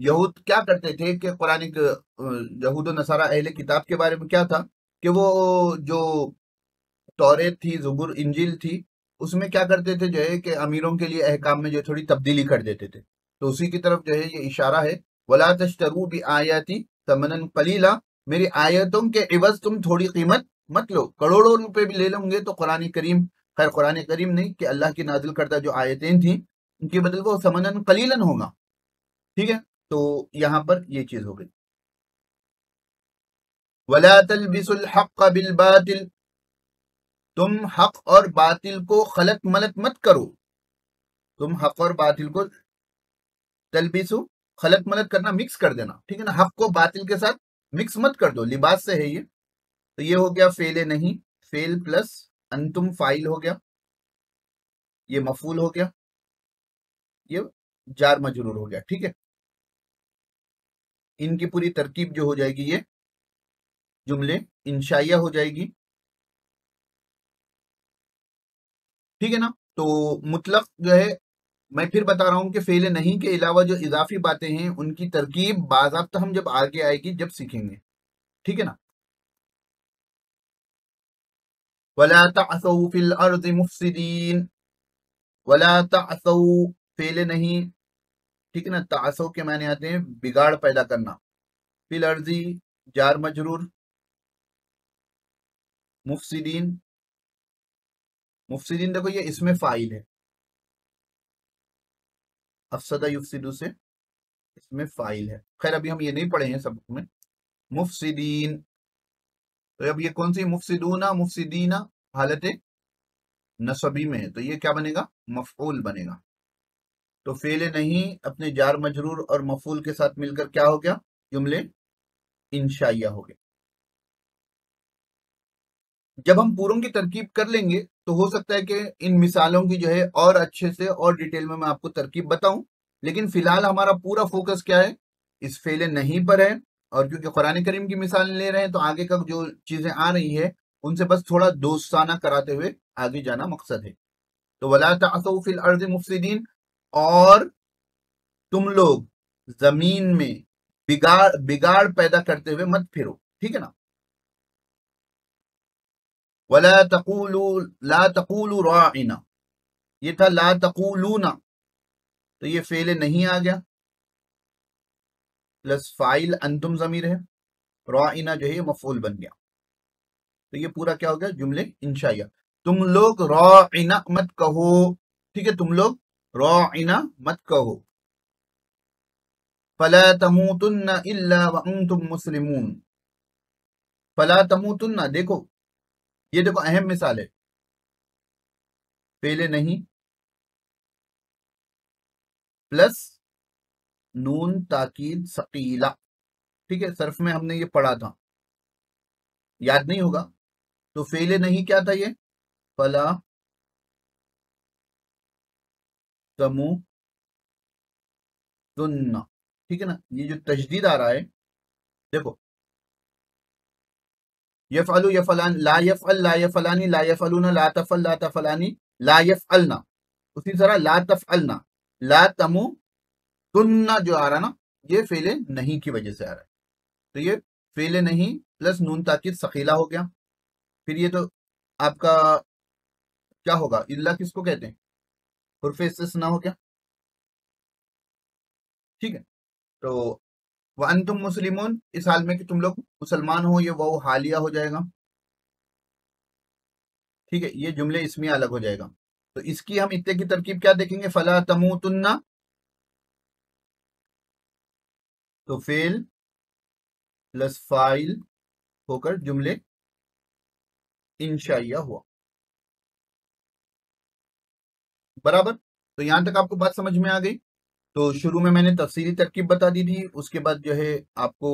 यहूद क्या करते थे कि कुरानिक यहूद नसारा अहले किताब के बारे में क्या था कि वो जो तौरेत थी जुबुर इंजिल थी उसमें क्या करते थे जो है कि अमीरों के लिए अहकाम में जो थोड़ी तब्दीली कर देते थे तो उसी की तरफ जो है ये इशारा है वला तशतरू भी आयाती तमनन कलीला मेरी आयतों के इवज तुम थोड़ी कीमत मत लो करोड़ों रुपए भी ले लोगे तो कुरान करीम खैर कुरान करीम नहीं कि अल्लाह की नाजिल करदा जो आयतें थी उनके बदल वो समनन कलीलन होगा ठीक है तो यहाँ पर ये चीज हो गई वला तलबिसुल हक बिल बातिल तुम हक और बातिल को खलत मलत मत करो तुम हक और बातिल को तलबीसु खलत मलत करना मिक्स कर देना ठीक है ना हक को बातिल के साथ मिक्स मत कर दो लिबास से है ये तो ये हो गया फेले नहीं फेल प्लस अंतुम फाइल हो गया ये मफूल हो गया ये जार मजरूर हो गया ठीक है इनकी पूरी तरकीब जो हो जाएगी ये जुमले इंशाइया हो जाएगी ठीक है ना तो मुतलक जो है मैं फिर बता रहा हूँ कि फेल नहीं के अलावा जो इजाफी बातें हैं उनकी तरकीब बाबा तो हम जब आगे आएगी जब सीखेंगे ठीक है ना वला वला फेले नहीं ठीक है ना तासव के माने आते हैं बिगाड़ पैदा करना फिल अर्जी जार मजरूर मुफसदीन मुफसिदीन देखो ये इसमें फाइल है अफसदा युफसिदू से इसमें फाइल है खैर अभी हम ये नहीं पढ़े हैं सबक में मुफसिदीन तो अब ये कौन सी मुफसिदूना मुफसिदीना हालत नसबी में है तो ये क्या बनेगा मफूल बनेगा तो फेले नहीं अपने जार मजरूर और मफूल के साथ मिलकर क्या हो गया जुमले इंशाइया हो गया जब हम पूरों की तरकीब कर लेंगे तो हो सकता है कि इन मिसालों की जो है और अच्छे से और डिटेल में मैं आपको तरकीब बताऊं लेकिन फिलहाल हमारा पूरा फोकस क्या है इस फेले नहीं पर है और क्योंकि कुरान करीम की मिसाल ले रहे हैं तो आगे का जो चीजें आ रही है उनसे बस थोड़ा दोस्ताना कराते हुए आगे जाना मकसद है तो वलाफिल अर्ज मुफसदीन और तुम लोग जमीन में बिगाड़ बिगाड़ पैदा करते हुए मत फिरो ठीक है ना वला तकूलू ला तकूलू राइना ये था ला तकूलूना तो ये फेल नहीं आ गया प्लस फाइल अंतुम जमीर है राइना जो है मफूल बन गया तो ये पूरा क्या हो गया जुमले इंशाइया तुम लोग राइना मत कहो ठीक है तुम लोग राइना मत कहो फला तमूतुन्ना इल्ला व अंतुम मुस्लिमून फला तमूतुन्ना देखो ये देखो अहम मिसाल है पहले नहीं प्लस नून ताकीद सकीला ठीक है सर्फ में हमने ये पढ़ा था याद नहीं होगा तो फेले नहीं क्या था ये पला तमु तुन्ना ठीक है ना ये जो तजदीद आ रहा है देखो यफ़लू यफ़लान ला यफ़ल ला यफ़लानी ला यफ़लूना ला तफ़ल ला तफ़लानी ला यफ़लना उसी तरह ला तफ़लना ला तमु तुन्ना जो आ रहा ना ये फेले नहीं की वजह से आ रहा है तो ये फेले नहीं प्लस नून ताकिद सखीला हो गया फिर ये तो आपका क्या होगा इल्ला किसको कहते हैं हरफे इसना हो गया ठीक है तो वह तुम मुस्लिम इस हाल में कि तुम लोग मुसलमान हो ये वो हालिया हो जाएगा ठीक है ये जुमले इसमें अलग हो जाएगा तो इसकी हम इतने की तरकीब क्या देखेंगे फला तुन्ना तो फेल प्लस फाइल होकर जुमले इंशाइया हुआ बराबर तो यहां तक आपको बात समझ में आ गई तो शुरू में मैंने तफसीली तरकीब बता दी थी उसके बाद जो है आपको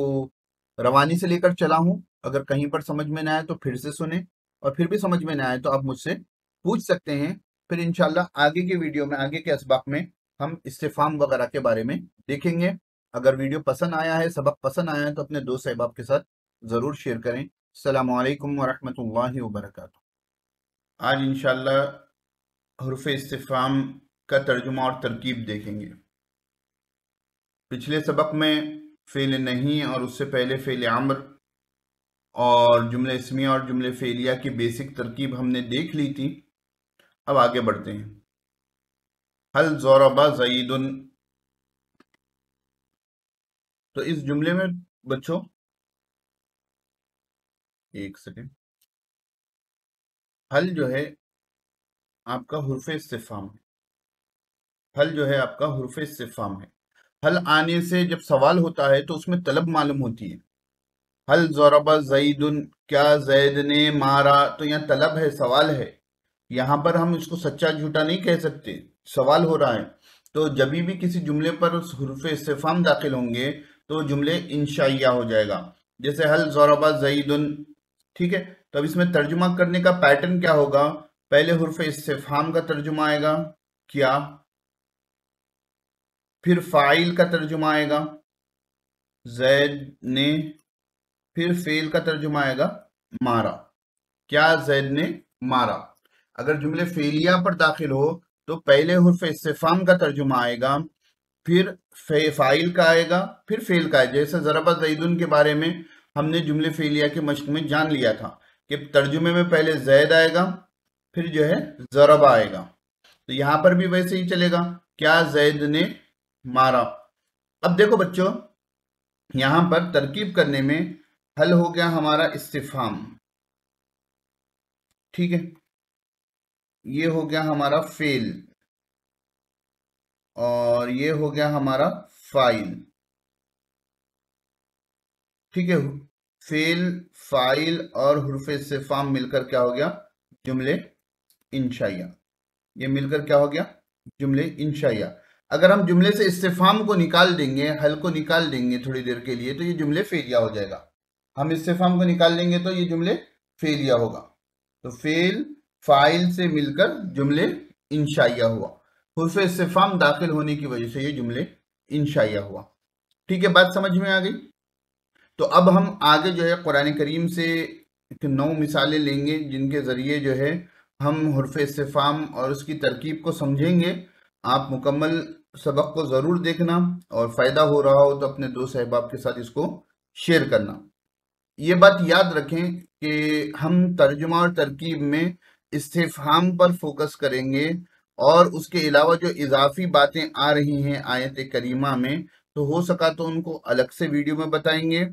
रवानी से लेकर चला हूँ अगर कहीं पर समझ में ना आए तो फिर से सुने और फिर भी समझ में ना आए तो आप मुझसे पूछ सकते हैं फिर इनशाला आगे के वीडियो में आगे के इसबाक में हम इस्तेफाम वगैरह के बारे में देखेंगे अगर वीडियो पसंद आया है सबक पसंद आया है तो अपने दोस्त अहबाब के साथ ज़रूर शेयर करें अल्लाम वरहमल वबरक आज इनशाला हरफ इस्तेफाम का तर्जुमा और तरकीब देखेंगे पिछले सबक में फ़ेल नहीं और उससे पहले फ़ेल आम्र और जुमले इसमिया और जुमले फ़ेलिया की बेसिक तरकीब हमने देख ली थी अब आगे बढ़ते हैं हल ज़ौरबा जईदन तो इस जुमले में बच्चों एक सेकेंड हल जो है आपका हरफ इस्तेफाम है हल जो है आपका हरफ इस्तेफाम है हल आने से जब सवाल होता है तो उसमें तलब मालूम होती है हल जोरबा जईदन क्या जैद ने मारा तो यहाँ तलब है सवाल है यहाँ पर हम इसको सच्चा झूठा नहीं कह सकते सवाल हो रहा है तो जब भी किसी जुमले पर उस हरफ इस्तेफाम दाखिल होंगे तो जुमले इंशाइया हो जाएगा जैसे हल जोरबा जईदन ठीक है तो अब इसमें तर्जुमा करने का पैटर्न क्या होगा पहले हरफ इस्तेफाम का तर्जुमा आएगा क्या फिर फाइल का तर्जुमा आएगा जैद ने फिर फेल का तर्जुमा आएगा मारा क्या जैद ने मारा अगर जुमले फेलिया पर दाखिल हो तो पहले हर्फ इस्तेफाम का तर्जुमा आएगा फिर फे फाइल का आएगा फिर फेल का आएगा जैसे जरबा जैदुन के बारे में हमने जुमले फेलिया के मश्क में जान लिया था कि तर्जुमे में पहले जैद आएगा फिर जो है जरबा आएगा तो यहां पर भी वैसे ही चलेगा क्या जैद ने मारा अब देखो बच्चों यहां पर तरकीब करने में हल हो गया हमारा इस्तिफाम ठीक है ये हो गया हमारा फेल और ये हो गया हमारा फाइल ठीक है फेल फाइल और हरफ इस्तेफाम मिलकर क्या हो गया जुमले इंशाइया ये मिलकर क्या हो गया जुमले इंशाइया अगर हम जुमले से इस्तेफाम को निकाल देंगे हल को निकाल देंगे थोड़ी देर के लिए तो ये जुमले फेलिया हो जाएगा हम इस्तेफाम को निकाल देंगे तो ये जुमले फेलिया होगा तो फेल फाइल से मिलकर जुमले इंशाइया हुआ हुफ इस्तेफाम दाखिल होने की वजह से ये जुमले इंशाइया हुआ ठीक है बात समझ में आ गई तो अब हम आगे जो है कुरान करीम से नौ मिसालें लेंगे जिनके ज़रिए जो है हम हरफ इस्तेफाम और उसकी तरकीब को समझेंगे आप मुकम्मल सबक को ज़रूर देखना और फ़ायदा हो रहा हो तो अपने दोस्त अहबाब के साथ इसको शेयर करना ये बात याद रखें कि हम तर्जुमा और तरकीब में इस्तेफाम पर फोकस करेंगे और उसके अलावा जो इजाफी बातें आ रही हैं आयत करीमा में तो हो सका तो उनको अलग से वीडियो में बताएंगे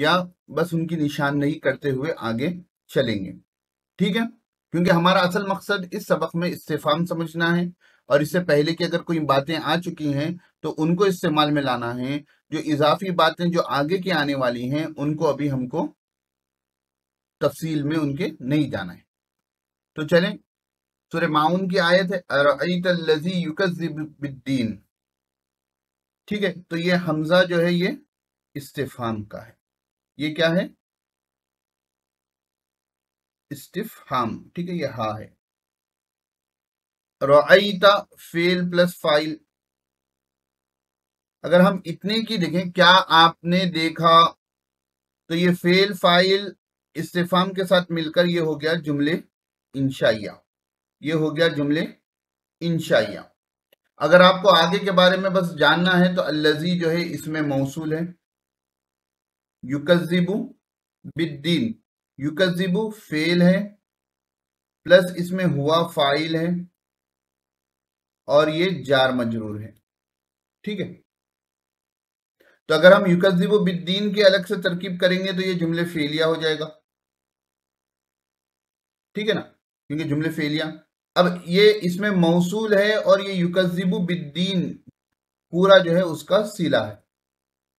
या बस उनकी निशानदेही करते हुए आगे चलेंगे ठीक है क्योंकि हमारा असल मकसद इस सबक में इस्तेफाम समझना है और इससे पहले की अगर कोई बातें आ चुकी हैं तो उनको इस्तेमाल में लाना है जो इजाफी बातें जो आगे की आने वाली हैं उनको अभी हमको तफसील में उनके नहीं जाना है तो चले सूर्य माउन की आयत है ठीक है तो ये हमजा जो है ये इस्तेफाम का है ये क्या है हाम ठीक है ये हा है रोईता फेल प्लस फाइल अगर हम इतने की देखें क्या आपने देखा तो ये फेल फाइल इस्तेफाम के साथ मिलकर ये हो गया जुमले इंशाइया ये हो गया जुमले इंशाइया अगर आपको आगे के बारे में बस जानना है तो अल्लजी जो है इसमें मौसूल है युकजिबू बिद्दीन युकजिबू फेल है प्लस इसमें हुआ फाइल है और ये जार मजरूर है ठीक है तो अगर हम युकजिब बिद्दीन के अलग से तरकीब करेंगे तो ये जुमले फेलिया हो जाएगा ठीक है ना क्योंकि जुमले फेलिया अब ये इसमें मौसूल है और ये युकजिब बिद्दीन पूरा जो है उसका सिला है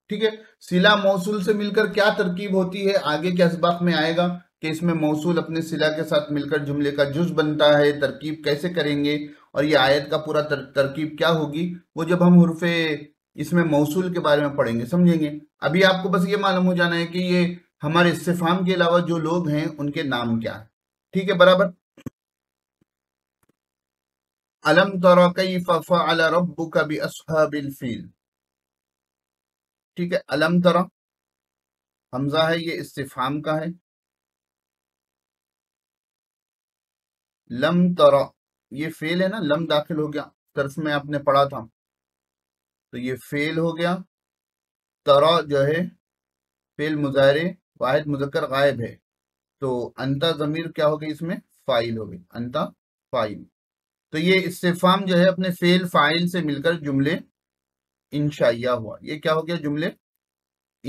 ठीक है सिला मौसूल से मिलकर क्या तरकीब होती है आगे के इसबाक में आएगा कि इसमें मौसूल अपने सिला के साथ मिलकर जुमले का जुज बनता है तरकीब कैसे करेंगे और ये आयत का पूरा तर, तरकीब क्या होगी वो जब हम हरफे इसमें मौसूल के बारे में पढ़ेंगे समझेंगे अभी आपको बस ये मालूम हो जाना है कि ये हमारे इस्तेफाम के अलावा जो लोग हैं उनके नाम क्या है ठीक है बराबर अलम तौर कई फ़ा अला कभी असहबिल फील ठीक है अलम तरा हमजा है ये इस्तेफाम का है लम तरा ये फेल है ना लम दाखिल हो गया तरफ में आपने पढ़ा था तो ये फेल हो गया तरा जो है फेल मुजाहरे वाहिद मुजक्कर गायब है तो अंता जमीर क्या हो गई इसमें फाइल हो गई अंता फाइल तो ये इस्तेफाम जो है अपने फेल फाइल से मिलकर जुमले इंशाइया हुआ ये क्या हो गया जुमले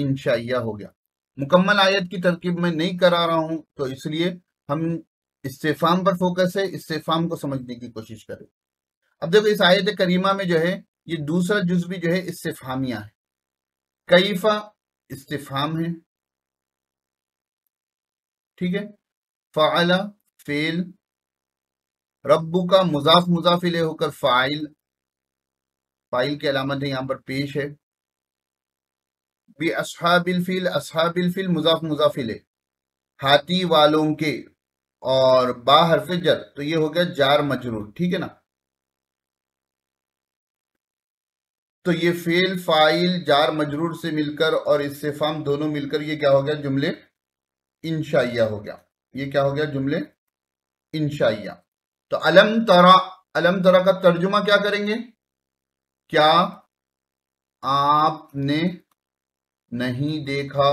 इंशाइया हो गया मुकम्मल आयत की तरकीब में नहीं करा रहा हूं तो इसलिए हम इससे फार्म पर फोकस है इससे फार्म को समझने की कोशिश करें अब देखो इस आयत करीमा में जो है ये दूसरा जुज भी जो है इससे फामिया है कईफा इस्तेफाम है ठीक है फ़ाला फेल रब्बू का मुजाफ मुजाफिले होकर फाइल फाइल की अलामत है यहां पर पेश है बी असहाबिल फील असहाबिल फील मुजाफ मुजाफिले हाथी वालों के और बा हरफे जर तो ये हो गया जार मजरूर ठीक है ना तो ये फेल फाइल जार मजरूर से मिलकर और इससे फाम दोनों मिलकर ये क्या हो गया जुमले इंशाइया हो गया ये क्या हो गया जुमले इंशाइया तो अलम तरा अलम तरा का तर्जुमा क्या करेंगे क्या आपने नहीं देखा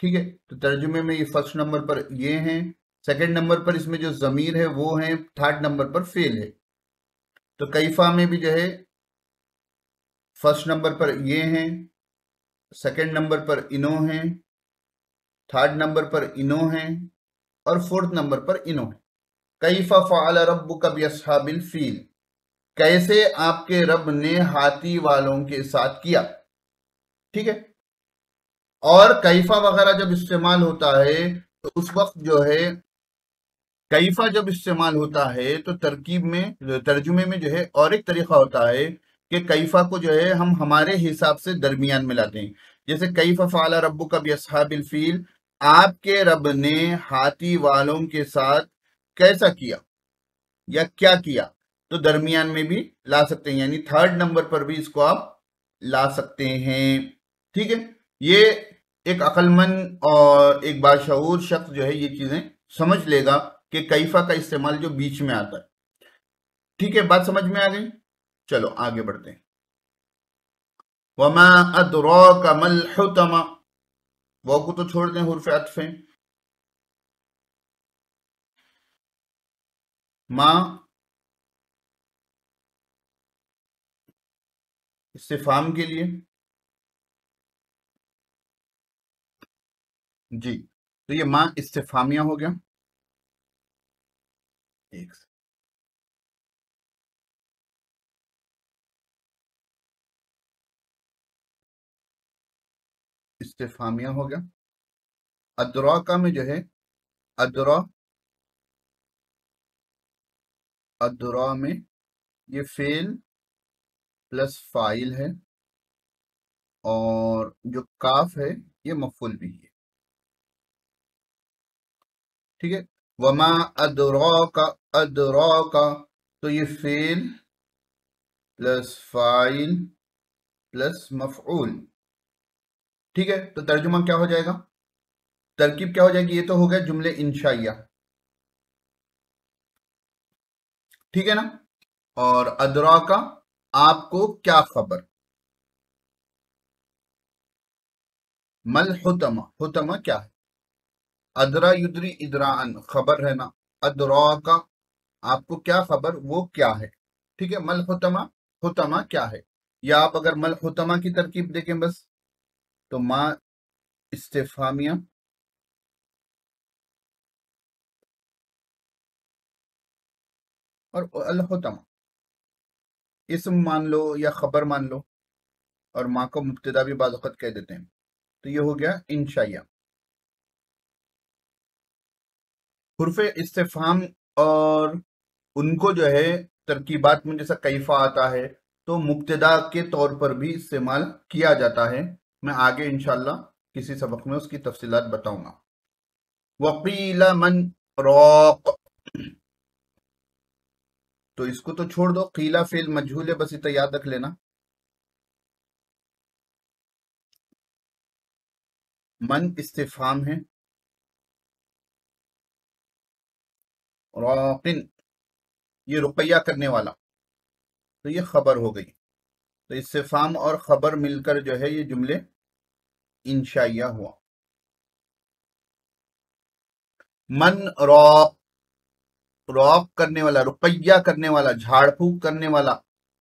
ठीक है तो तर्जुमे में ये फर्स्ट नंबर पर ये हैं सेकंड नंबर पर इसमें जो ज़मीर है वो है थर्ड नंबर पर फेल है तो कैफा में भी जो है फर्स्ट नंबर पर ये हैं सेकंड नंबर पर इनो हैं थर्ड नंबर पर इनो हैं और फोर्थ नंबर पर इनो है कैफा फ़ाल रब कबिल फील कैसे आपके रब ने हाथी वालों के साथ किया ठीक है और कैफा वगैरह जब इस्तेमाल होता है तो उस वक्त जो है कैफा जब इस्तेमाल होता है तो तरकीब में तर्जुमे में जो है और एक तरीका होता है कि कैफा को जो है हम हमारे हिसाब से दरमियान में लाते हैं जैसे कैफा फ़ाला रबू का असहाबिल फील आपके रब ने हाथी वालों के साथ कैसा किया या क्या किया तो दरमियान में भी ला सकते हैं यानी थर्ड नंबर पर भी इसको आप ला सकते हैं ठीक है ये एक अक्लमंद और एक बाशूर शख्स जो है ये चीज़ें समझ लेगा कि कैफा का इस्तेमाल जो बीच में आता है ठीक है बात समझ में आ गई चलो आगे बढ़ते हैं वमा का मल वो को तो छोड़ दें हरफ अतफे माँ इस्तेफाम के लिए जी तो ये माँ इस्तेफामिया हो गया एक इस्तेफामिया हो गया अदरा का में जो है अदरा अदरा में ये फेल प्लस फाइल है और जो काफ है ये मफुल भी है ठीक है वमा अदरा का अदरा का तो ये फेल प्लस फाइल प्लस मफूल ठीक है तो तर्जुमा क्या हो जाएगा तरकीब क्या हो जाएगी ये तो हो गया जुमले इंशाइया ठीक है ना और अदरा का आपको क्या खबर मल हुतमा हुतमा क्या है अदरा युद्री इदरान खबर है ना अदरा का आपको क्या खबर वो क्या है ठीक है मल हुतमा हुतमा क्या है या आप अगर मल हुतमा की तरकीब देखें बस तो माँ इस्तेफामिया और अल हुतमा इसम मान लो या खबर मान लो और माँ को मुब्तदा भी बाज़त कह देते हैं तो ये हो गया इनशाया हरफ इस्तेफाम और उनको जो है तरकीबात में जैसा कैफा आता है तो मुक्तदा के तौर पर भी इस्तेमाल किया जाता है मैं आगे इनशाला किसी सबक में उसकी तफसीत बताऊंगा वकीला मन रौक तो इसको तो छोड़ दो कीला फेल मजहूल है बस इतना याद रख लेना मन इस्तेफाम है रॉपिन ये रुपया करने वाला तो ये खबर हो गई तो इससे फाम और खबर मिलकर जो है ये जुमले इंशाइया हुआ मन रॉप रॉप करने वाला रुपया करने वाला झाड़ फूक करने वाला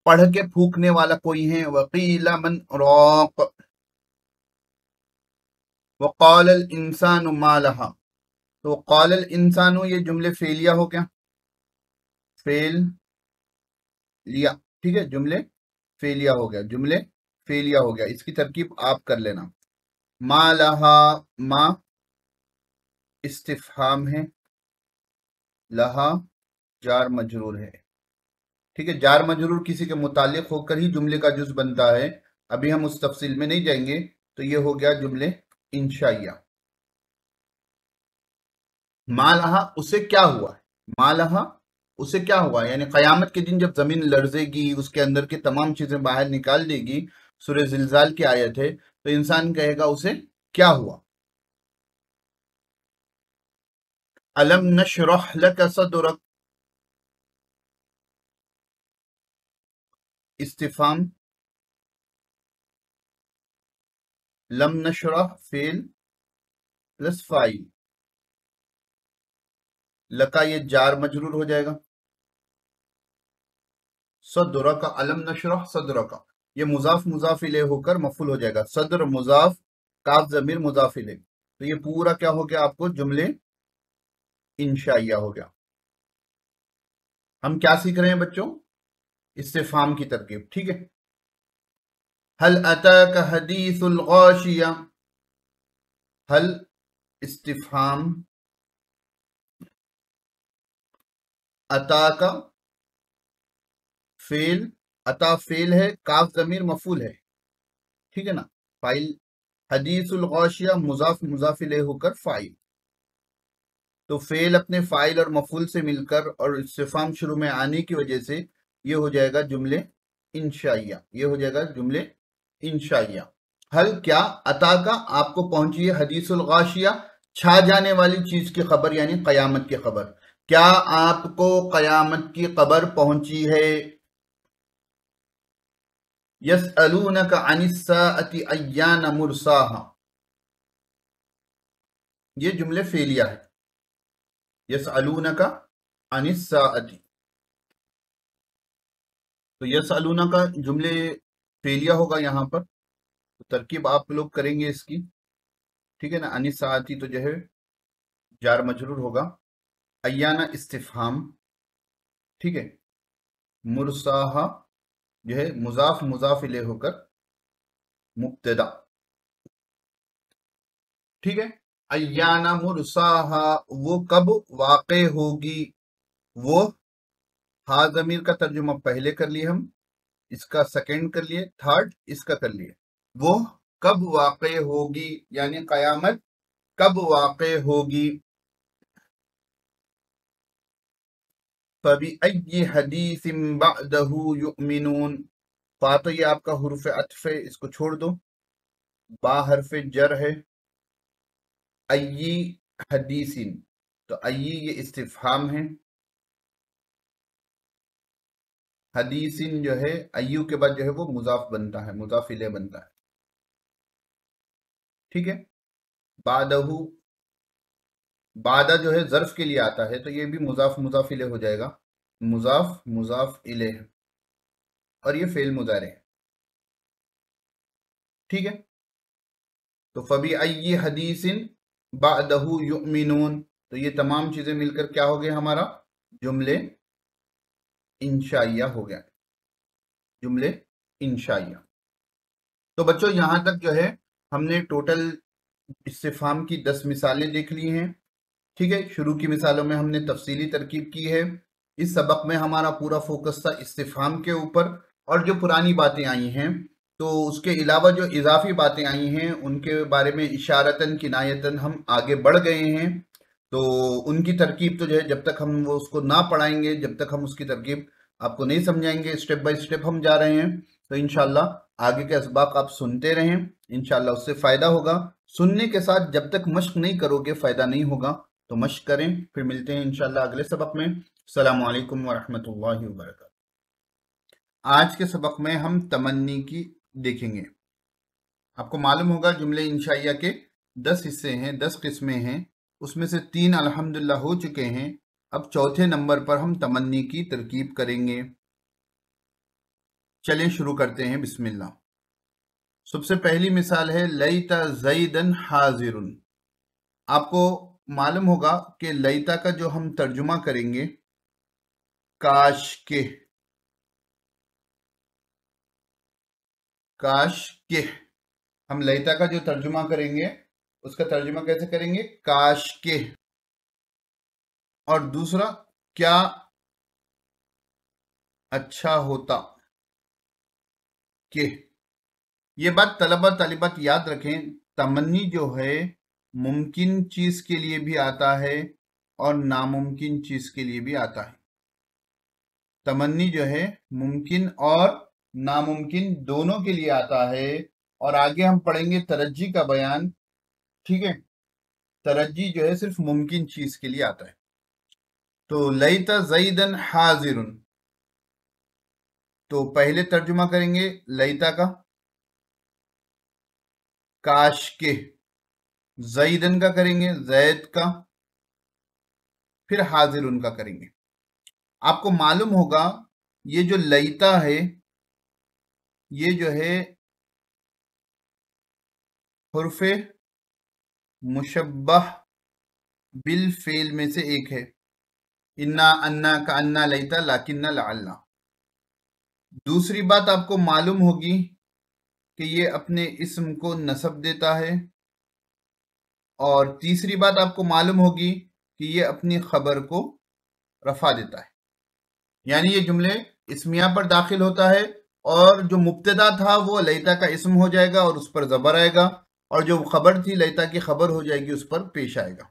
पढ़ के फूकने वाला कोई है वकीला मन रॉप वकाल इंसान माला तो कॉल इंसान ये जुमले फेलिया हो क्या फेल लिया ठीक है जुमले फेलिया हो गया जुमले फेलिया हो गया इसकी तरकीब आप कर लेना मा लहा मा इस्तिफाम है लहा जार मजरूर है ठीक है जार मजरूर किसी के मुतालिक होकर ही जुमले का जुज बनता है अभी हम उस तफसील में नहीं जाएंगे तो ये हो गया जुमले इंशाइया मालहा उसे क्या हुआ मालहा उसे क्या हुआ यानी कयामत के दिन जब जमीन लड़जेगी उसके अंदर की तमाम चीजें बाहर निकाल देगी सूर्य जिलजाल की आयत है तो इंसान कहेगा उसे क्या हुआ अलम नशरह लक सदरक इस्तीफाम लम नशरह फेल प्लस फाइल लका ये जार मजरूर हो जाएगा सदर का अलम नशरा सदर का ये मुजाफ मुजाफिले होकर मफुल हो जाएगा सदर मुजाफ काफ जमीर मुजाफ तो ये पूरा क्या हो गया आपको जुमले इंशाइया हो गया हम क्या सीख रहे हैं बच्चों फार्म की तरकीब ठीक है हल अतक हदीसुलगौशिया हल इस्तिफाम अता का फेल अता फेल है काफ जमीर मफूल है ठीक है ना फाइल हदीसुलगौशिया मुजाफ मुजाफिले होकर फाइल तो फेल अपने फाइल और मफूल से मिलकर और इस्तेफाम शुरू में आने की वजह से ये हो जाएगा जुमले इंशाइया ये हो जाएगा जुमले इंशाइया हल क्या अता का आपको पहुंची है हदीसुलगाशिया छा जाने वाली चीज की खबर यानी कयामत की खबर क्या आपको कयामत की खबर पहुंची है यस अलून का अनिस्सा अति अयान ये जुमले फेलिया है यस अलून का अनिस्सा अति तो यस अलून का जुमले फेलिया होगा यहां पर तो तरकीब आप लोग करेंगे इसकी ठीक है ना अनिस्सा अति तो जो है जार मजरूर होगा अयाना इस्तिफाम ठीक है मुरसाहा जो है मुजाफ मुजाफ ले होकर मुबतदा ठीक है अयाना मुरसाहा वो कब वाक़ होगी वो हाजमीर का तर्जुमा पहले कर लिए हम इसका सेकंड कर लिए थर्ड इसका कर लिए वो कब वाक़ होगी यानी कयामत कब वाक़ होगी फ़बी हदीस युमिनून फ़ा तो ये आपका हरफ अतफ़ है इसको छोड़ दो बा जर है अयी हदीसिन तो अयी ये इस्तिफाम है हदीसिन जो है अयू के बाद जो है वो मुजाफ बनता है मुजाफिले बनता है ठीक है बादहू बादा जो है ज़र्फ़ के लिए आता है तो ये भी मुजाफ मुजाफ इले हो जाएगा मुजाफ मुजाफ इले और ये फेल मुजारे ठीक है तो फबी आई हदीसिन बादहू युमिनून तो ये तमाम चीज़ें मिलकर क्या हो गया हमारा जुमले इंशाइया हो गया जुमले इंशाइया तो बच्चों यहां तक जो है हमने टोटल इस्तेफाम की दस मिसालें देख ली हैं ठीक है शुरू की मिसालों में हमने तफसीली तरकीब की है इस सबक में हमारा पूरा फोकस था इस्तेफाम के ऊपर और जो पुरानी बातें आई हैं तो उसके अलावा जो इजाफी बातें आई हैं उनके बारे में इशारतन किनायतन हम आगे बढ़ गए हैं तो उनकी तरकीब तो जो है जब तक हम वो उसको ना पढ़ाएंगे जब तक हम उसकी तरकीब आपको नहीं समझाएंगे स्टेप बाय स्टेप हम जा रहे हैं तो इनशाला आगे के इसबाक आप सुनते रहें इनशाला उससे फ़ायदा होगा सुनने के साथ जब तक मश्क नहीं करोगे फ़ायदा नहीं होगा तो मश करें फिर मिलते हैं इनशाला अगले सबक में अलकुम वरहमतुल्लाहि वरक आज के सबक में हम तमन्नी की देखेंगे आपको मालूम होगा जुमले इंशाइया के दस हिस्से हैं दस किस्में हैं उसमें से तीन अल्हम्दुलिल्लाह हो चुके हैं अब चौथे नंबर पर हम तमन्नी की तरकीब करेंगे चलें शुरू करते हैं बिस्मिल्लाह सबसे पहली मिसाल है लई तईदन हाजिर आपको मालूम होगा कि लयिता का जो हम तर्जुमा करेंगे काश के काश के हम लयिता का जो तर्जुमा करेंगे उसका तर्जुमा कैसे करेंगे काश के और दूसरा क्या अच्छा होता के ये बात तलबा तलिबात याद रखें तमन्नी जो है मुमकिन चीज के लिए भी आता है और नामुमकिन चीज के लिए भी आता है तमन्नी जो है मुमकिन और नामुमकिन दोनों के लिए आता है और आगे हम पढ़ेंगे तरज्जी का बयान ठीक है तरज्जी जो है सिर्फ मुमकिन चीज के लिए आता है तो लईता जईदन हाजिर तो पहले तर्जुमा करेंगे लईता का काश के जईदन का करेंगे जैद का फिर हाजिर उनका करेंगे आपको मालूम होगा ये जो लईता है ये जो है हरफे मुशबा बिल फेल में से एक है इन्ना अन्ना का अन्ना लईता लाकिन्ना लाल्ला दूसरी बात आपको मालूम होगी कि ये अपने इसम को नसब देता है और तीसरी बात आपको मालूम होगी कि ये अपनी खबर को रफा देता है यानी ये जुमले इसमिया पर दाखिल होता है और जो मुबतदा था वो लयता का इसम हो जाएगा और उस पर ज़बर आएगा और जो खबर थी लयता की खबर हो जाएगी उस पर पेश आएगा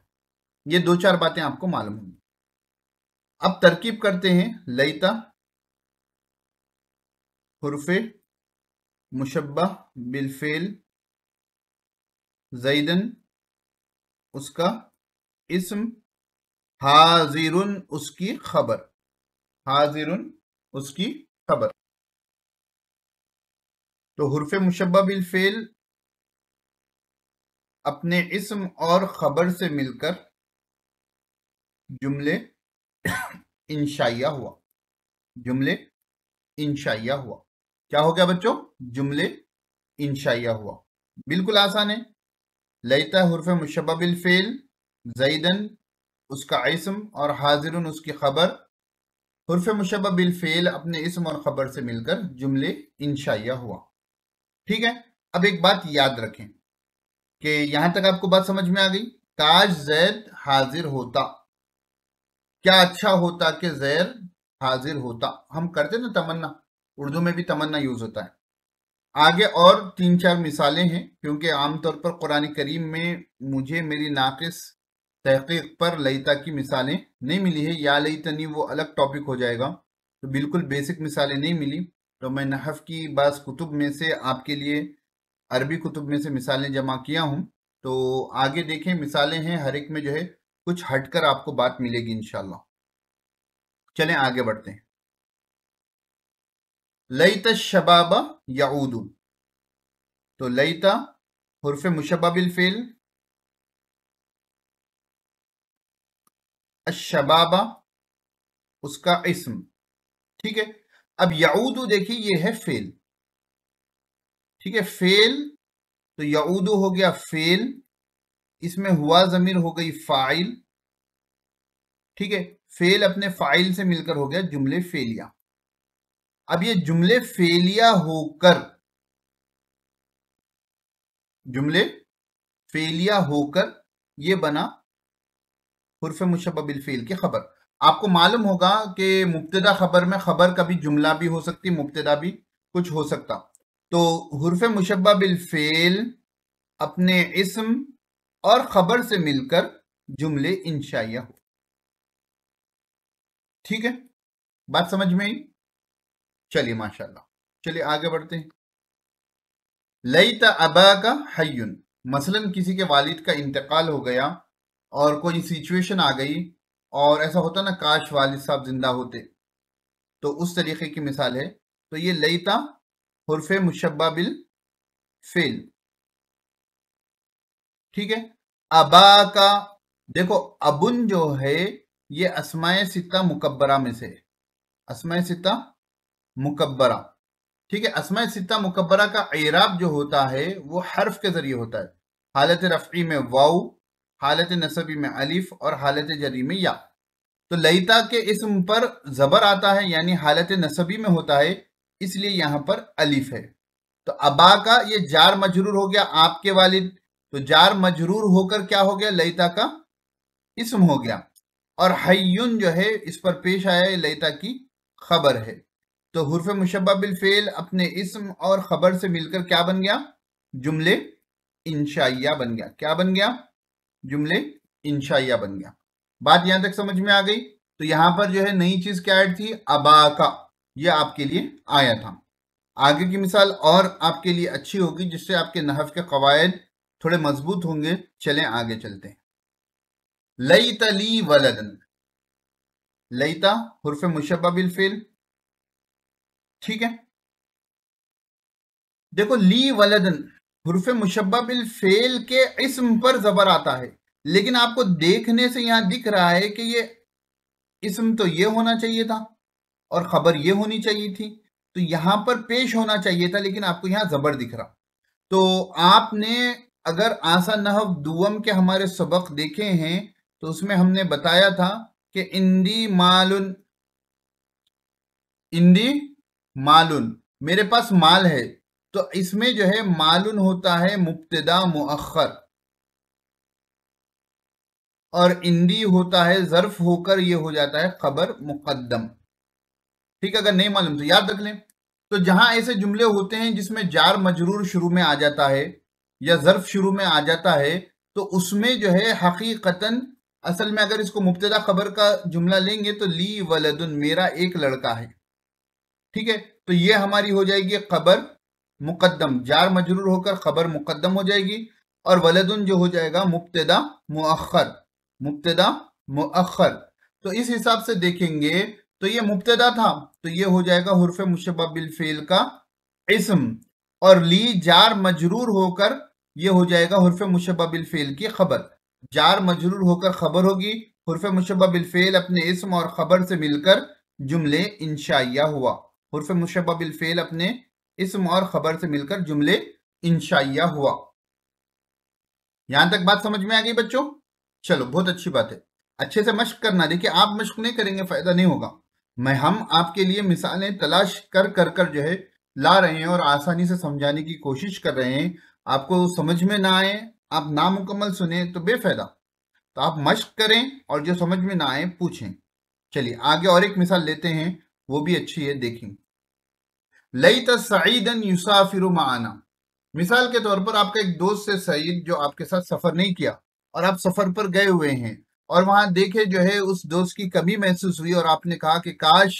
ये दो चार बातें आपको मालूम होंगी अब तरकीब करते हैं लयता हरफे मुशबा बिलफेल जईदन उसका इसम हाजिरुन उसकी खबर हाजिरुन उसकी खबर तो हरफ मुशबा बिलफेल अपने इसम और खबर से मिलकर जुमले इंशाइया हुआ जुमले इंशाइया हुआ क्या हो गया बच्चों जुमले इंशाइया हुआ बिल्कुल आसान है लईता हरफ मुशबिलफ़ेल जईदन उसका इसम और हाजिर उसकी खबर हरफ मुशबिलफ़ेल अपने इसम और ख़बर से मिलकर जुमले इंशाइया हुआ ठीक है अब एक बात याद रखें कि यहाँ तक आपको बात समझ में आ गई काश जैद हाजिर होता क्या अच्छा होता कि जैर हाजिर होता हम करते ना तमन्ना उर्दू में भी तमन्ना यूज होता है आगे और तीन चार मिसालें हैं क्योंकि आमतौर पर कुरान करीम में मुझे मेरी नाकिस तहकीक पर लईता की मिसालें नहीं मिली है या लईतनी वो अलग टॉपिक हो जाएगा तो बिल्कुल बेसिक मिसालें नहीं मिली तो मैं नहफ की बास कुतुब में से आपके लिए अरबी कुतुब में से मिसालें जमा किया हूँ तो आगे देखें मिसालें हैं हर एक में जो है कुछ हटकर आपको बात मिलेगी इनशाला चलें आगे बढ़ते हैं लईता शबाबा याऊदू तो लईता हरफ मुशबाबिल फेल अशबाबा उसका इसम ठीक है अब याऊदू देखिए ये है फेल ठीक है फेल तो याऊदू हो गया फेल इसमें हुआ जमीर हो गई फाइल ठीक है फेल अपने फाइल से मिलकर हो गया जुमले फेलिया अब ये जुमले फेलिया होकर जुमले फेलिया होकर ये बना हरफ मुशबिल फेल की खबर आपको मालूम होगा कि मुबतदा खबर में खबर कभी जुमला भी हो सकती मुब्तदा भी कुछ हो सकता तो हरफ मुशबिल बिल फेल अपने इसम और खबर से मिलकर जुमले इंशाइया हो ठीक है बात समझ में आई चलिए माशाल्लाह चलिए आगे बढ़ते हैं लई अबा का हयुन मसलन किसी के वालिद का इंतकाल हो गया और कोई सिचुएशन आ गई और ऐसा होता ना काश वालिद साहब जिंदा होते तो उस तरीके की मिसाल है तो ये लईता हरफ मुशबा बिल फेल ठीक है अबा का देखो अबुन जो है ये असमाय सिता मुकबरा में से असमाय सिता मुकबरा ठीक है असमय सिता मुकबरा का एराब जो होता है वो हर्फ के ज़रिए होता है हालत रफ़ी में वाऊ हालत नसबी में अलिफ और हालत जरी में या तो लईता के इसम पर ज़बर आता है यानी हालत नसबी में होता है इसलिए यहाँ पर अलिफ है तो अबा का ये जार मजरूर हो गया आपके वालिद तो जार मजरूर होकर क्या हो गया लईता का इसम हो गया और हयुन जो है इस पर पेश आया लईता की खबर है तो हरफ मुशबा बिलफेल अपने इसम और खबर से मिलकर क्या बन गया जुमले इंशाइया बन गया क्या बन गया जुमले इंशाइया बन गया बात यहां तक समझ में आ गई तो यहां पर जो है नई चीज क्या ऐड थी अबाका ये आपके लिए आया था आगे की मिसाल और आपके लिए अच्छी होगी जिससे आपके नहफ के कवायद थोड़े मजबूत होंगे चलें आगे चलते हैं लई तली वलदन लईता हरफ मुशबा बिलफेल ठीक है देखो ली वलदन हरफ मुशब्बा बिल फेल के इसम पर जबर आता है लेकिन आपको देखने से यहां दिख रहा है कि ये इसम तो ये होना चाहिए था और खबर ये होनी चाहिए थी तो यहां पर पेश होना चाहिए था लेकिन आपको यहां जबर दिख रहा तो आपने अगर आसा नहव दुवम के हमारे सबक देखे हैं तो उसमें हमने बताया था कि इंदी मालुन इंदी मालून मेरे पास माल है तो इसमें जो है मालून होता है मुब्तदा मुखर और इंदी होता है जर्फ होकर ये हो जाता है खबर मुकदम ठीक है अगर नहीं मालूम तो याद रख लें तो जहां ऐसे जुमले होते हैं जिसमें जार मजरूर शुरू में आ जाता है या जर्फ शुरू में आ जाता है तो उसमें जो है हकीकतन असल में अगर इसको मुब्तदा खबर का जुमला लेंगे तो ली वलदुन मेरा एक लड़का है ठीक है तो ये हमारी हो जाएगी खबर मुकदम जार मजरूर होकर खबर मुकदम हो जाएगी और वलदुन जो हो जाएगा मुबतदा मुखर मुबतदा मुखर तो इस हिसाब से देखेंगे तो ये मुबतदा था तो ये हो जाएगा हरफ मुशबा बिलफेल का इसम और ली जार मजरूर होकर ये हो जाएगा हरफ मुशबा की खबर जार मजरूर होकर खबर होगी हरफ मुशबा अपने इसम और खबर से मिलकर जुमले इंशाइया हुआ हरफ मुशबिलफेल अपने इसम और खबर से मिलकर जुमले इंशाइया हुआ यहां तक बात समझ में आ गई बच्चों चलो बहुत अच्छी बात है अच्छे से मश्क करना देखिए आप मश्क नहीं करेंगे फायदा नहीं होगा मैं हम आपके लिए मिसालें तलाश कर कर कर जो है ला रहे हैं और आसानी से समझाने की कोशिश कर रहे हैं आपको समझ में ना आए आप नामुकम्मल सुने तो बेफायदा तो आप मश्क करें और जो समझ में ना आए पूछें चलिए आगे और एक मिसाल लेते हैं वो भी अच्छी है देखें लई तईदन युसाफिर माना मिसाल के तौर पर आपका एक दोस्त है सईद जो आपके साथ सफर नहीं किया और आप सफर पर गए हुए हैं और वहां देखे जो है उस दोस्त की कमी महसूस हुई और आपने कहा कि काश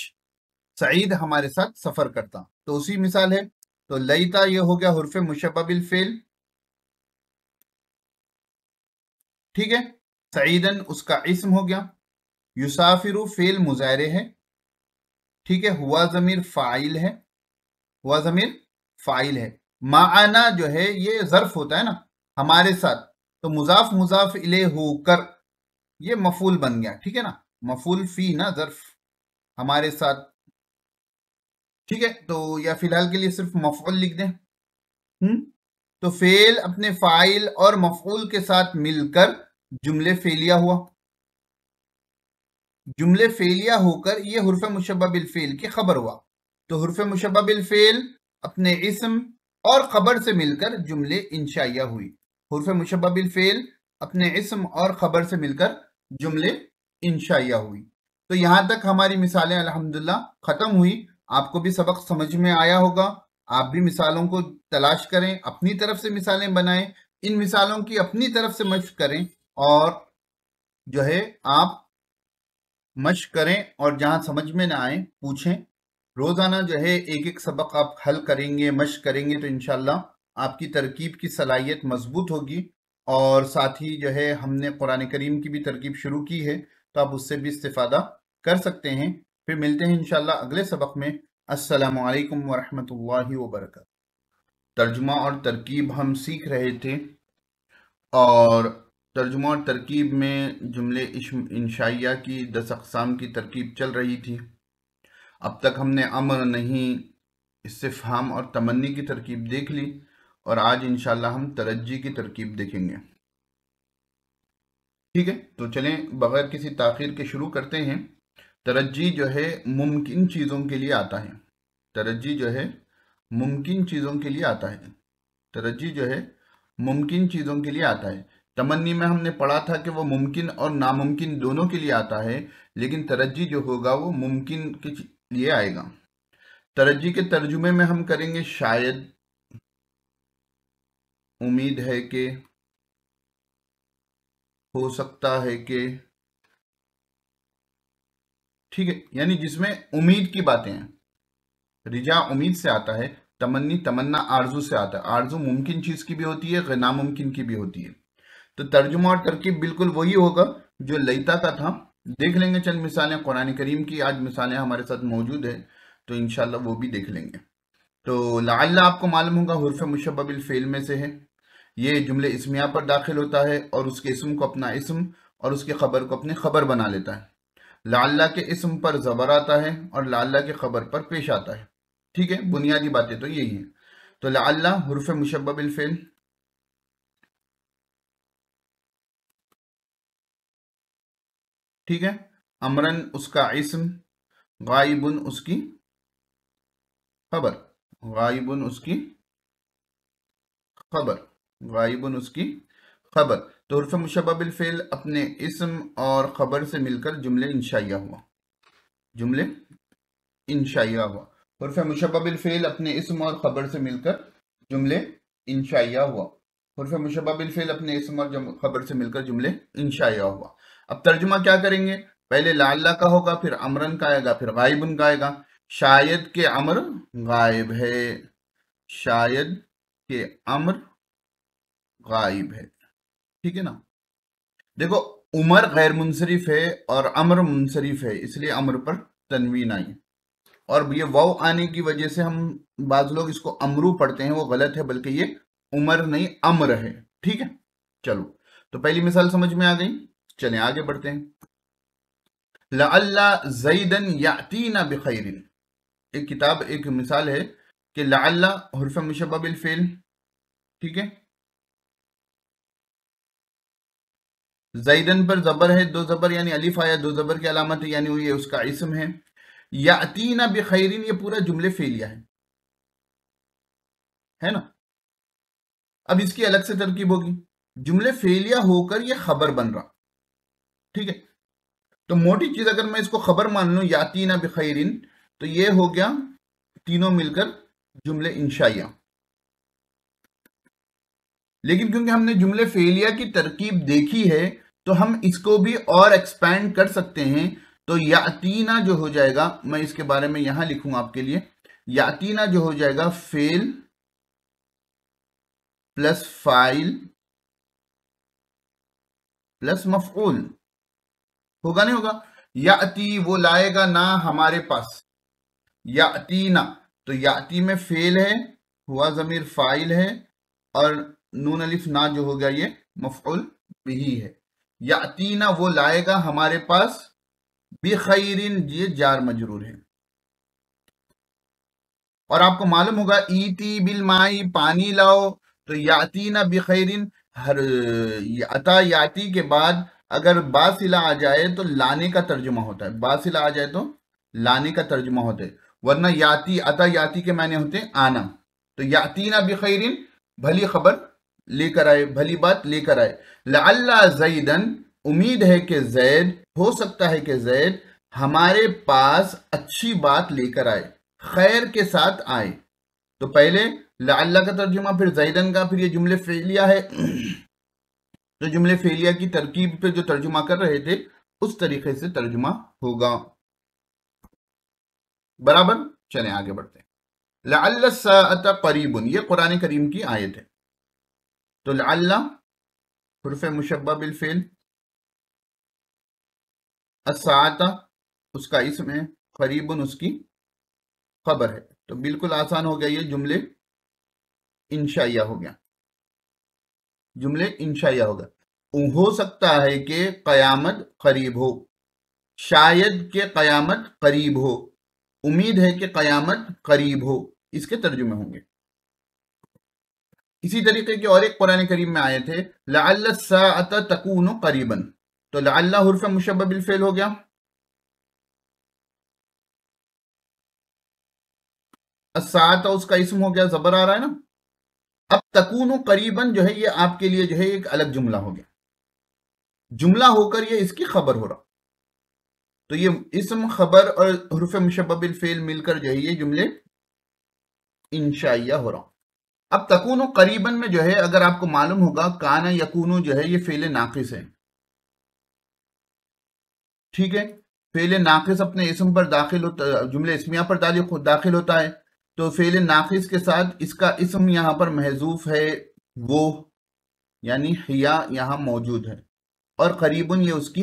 सईद हमारे साथ सफर करता तो उसी मिसाल है तो लईता ये हो गया हरफ मुशबा बिल फेल ठीक है सईदन उसका इसम हो गया युसाफिर फेल मुजाहरे है ठीक है हुआ जमीर फाइल है हुआ जमीर फाइल है माना जो है ये जर्फ होता है ना हमारे साथ तो मुजाफ मुजाफ इले होकर ये मफूल बन गया ठीक है ना मफूल फी ना जर्फ हमारे साथ ठीक है तो या फिलहाल के लिए सिर्फ मफूल लिख दें हम्म तो फेल अपने फाइल और मफूल के साथ मिलकर जुमले फेलिया हुआ जुमले फेलिया होकर यह हरफ मुशबा बिल फेल की खबर हुआ तो हरफ मुशबा बिलफेल अपने इसम और खबर से मिलकर जुमले इंशाइया हुई हरफ मुशबा बिलफेल अपने इसम और खबर से मिलकर जुमले इंशाइया हुई तो यहाँ तक हमारी मिसालें अल्हम्दुलिल्लाह ख़त्म हुई आपको भी सबक समझ में आया होगा आप भी मिसालों को तलाश करें अपनी तरफ से मिसालें बनाएं इन मिसालों की अपनी तरफ से मश करें और जो है आप मश करें और जहाँ समझ में ना आए पूछें रोज़ाना जो है एक एक सबक आप हल करेंगे मश करेंगे तो इनशाला आपकी तरकीब की सलाहियत मजबूत होगी और साथ ही जो है हमने कुरान करीम की भी तरकीब शुरू की है तो आप उससे भी इस्ता कर सकते हैं फिर मिलते हैं इन अगले सबक में असलकम वरहि वबरक तर्जुमा और तरकीब हम सीख रहे थे और तर्जुमा और तरकीब में जुमले इंशाइया की दस अकसाम की तरकीब चल रही थी अब तक हमने अमर नहीं इस्तेफाम और तमन्नी की तरकीब देख ली और आज इंशाल्लाह हम तरजी की तरकीब देखेंगे ठीक है तो चलें बगैर किसी ताखिर के शुरू करते हैं तरजी जो है मुमकिन चीज़ों के लिए आता है तरजी जो है मुमकिन चीज़ों के लिए आता है तरजी जो है मुमकिन चीज़ों के लिए आता है तमन्नी में हमने पढ़ा था कि वो मुमकिन और नामुमकिन दोनों के लिए आता है लेकिन तरजी जो होगा वो मुमकिन की ये आएगा तरजी के तर्जुमे में हम करेंगे शायद उम्मीद है कि हो सकता है कि ठीक है यानी जिसमें उम्मीद की बातें हैं रिजा उम्मीद से आता है तमन्नी तमन्ना आरजू से आता है आरजू मुमकिन चीज की भी होती है नामुमकिन की भी होती है तो तर्जुमा और तरकीब बिल्कुल वही होगा जो लईता का था देख लेंगे चंद मिसालें कुरान करीम की आज मिसालें हमारे साथ मौजूद है तो इनशाला वो भी देख लेंगे तो लाला आपको मालूम होगा हरफ फेल में से है ये जुमले इसमिया पर दाखिल होता है और उसके इसम को अपना इसम और उसकी खबर को अपनी खबर बना लेता है लाला के इसम पर ज़बर आता है और लाला के खबर पर पेश आता है ठीक है बुनियादी बातें तो यही हैं तो लाला हरफ फेल ठीक है अमरन उसका इसम गायबुन उसकी खबर गायबुन उसकी खबर गायबुन उसकी खबर तो हरफ मुशबिलफेल अपने इसम और खबर से मिलकर जुमले इंशाइया हुआ जुमले इंशाइया हुआ हरफ मुशबिलफेल अपने इसम और खबर से मिलकर जुमले इंशाइया हुआ हरफ मुशबिलफेल अपने इसम और खबर से मिलकर जुमले इंशाइया हुआ अब तर्जुमा क्या करेंगे पहले लाला का होगा फिर अमरन का आएगा फिर गायबन का आएगा शायद के अमर गायब है शायद के अमर गायब है ठीक है ना देखो उमर गैर मुनसरिफ है और अमर मुनसरिफ है इसलिए अमर पर तनवीन आई और ये वाव आने की वजह से हम बाज लोग इसको अमरू पढ़ते हैं वो गलत है बल्कि ये उमर नहीं अमर है ठीक है चलो तो पहली मिसाल समझ में आ गई चले आगे बढ़ते हैं ला जईदन यातीना बखैरिन एक किताब एक मिसाल है कि ला हरफ मुशबा बिलफेल ठीक है जैदन पर जबर है दो जबर यानी अलिफ आया दो जबर की अलामत है यानी ये उसका इसम है यातीना बखैरिन ये पूरा जुमले फेलिया है है ना अब इसकी अलग से तरकीब होगी जुमले फेलिया होकर ये खबर बन रहा ठीक है तो मोटी चीज अगर मैं इसको खबर मान लू याती तीन बिखरीन तो ये हो गया तीनों मिलकर जुमले इंशाइया लेकिन क्योंकि हमने जुमले फेलिया की तरकीब देखी है तो हम इसको भी और एक्सपैंड कर सकते हैं तो यातीना जो हो जाएगा मैं इसके बारे में यहां लिखूं आपके लिए यातीना जो हो जाएगा फेल प्लस फाइल प्लस मफूल होगा नहीं होगा या अति वो लाएगा ना हमारे पास या अति ना तो या अति में फेल है हुआ जमीर फाइल है और नून अलिफ ना जो हो गया ये मफउल भी है या अति ना वो लाएगा हमारे पास बेखैरिन ये जार मजरूर है और आपको मालूम होगा ईती बिल माई पानी लाओ तो याती ना बेखैरिन हर अता याती के बाद अगर बासिला आ जाए तो लाने का तर्जुमा होता है बासिला आ जाए तो लाने का तर्जुमा होता है वरना याति अता याति के मायने होते हैं आना तो यातीना बिखैरिन भली खबर लेकर आए भली बात लेकर आए लाला जईदन उम्मीद है कि जैद हो सकता है कि जैद हमारे पास अच्छी बात लेकर आए खैर के साथ आए तो पहले लाला का तर्जुमा फिर जैदन का फिर ये जुमले फेलिया है तो जुमले फेलिया की तरकीब पे जो तर्जुमा कर रहे थे उस तरीके से तर्जुमा होगा बराबर चले आगे बढ़ते हैं करीबन ये कुरान करीम की आयत है तो लाला हरफ मुशबा बिलफेल असाता उसका इसमें करीबन उसकी खबर है तो बिल्कुल आसान हो गया ये जुमले इंशाइया हो गया जुमले इंशाया होगा हो सकता है कि क़यामत करीब हो शायद के क़यामत करीब हो उम्मीद है कि क़यामत करीब हो इसके तर्जुमे होंगे इसी तरीके के और एक पुराने करीब में आए थे लात तकून करीबन तो लाला हरफ मुशबिलफेल हो गया असात उसका इसम हो गया जबर आ रहा है ना अब तकून करीबन जो है ये आपके लिए जो है एक अलग जुमला हो गया जुमला होकर ये इसकी खबर हो रहा तो ये इसम खबर और हरफ मुशबिल फेल मिलकर जो है ये जुमले इंशाइया हो रहा अब तकून करीबन में जो है अगर आपको मालूम होगा काना यकून जो है ये फेले नाकिस है ठीक है फेले नाकिस अपने इसम पर दाखिल होता जुमले इसमिया पर दाखिल होता है तो फेल नाफिस के साथ इसका इसम यहाँ पर महजूफ है वो यानी हिया यहाँ मौजूद है और करीबन ये उसकी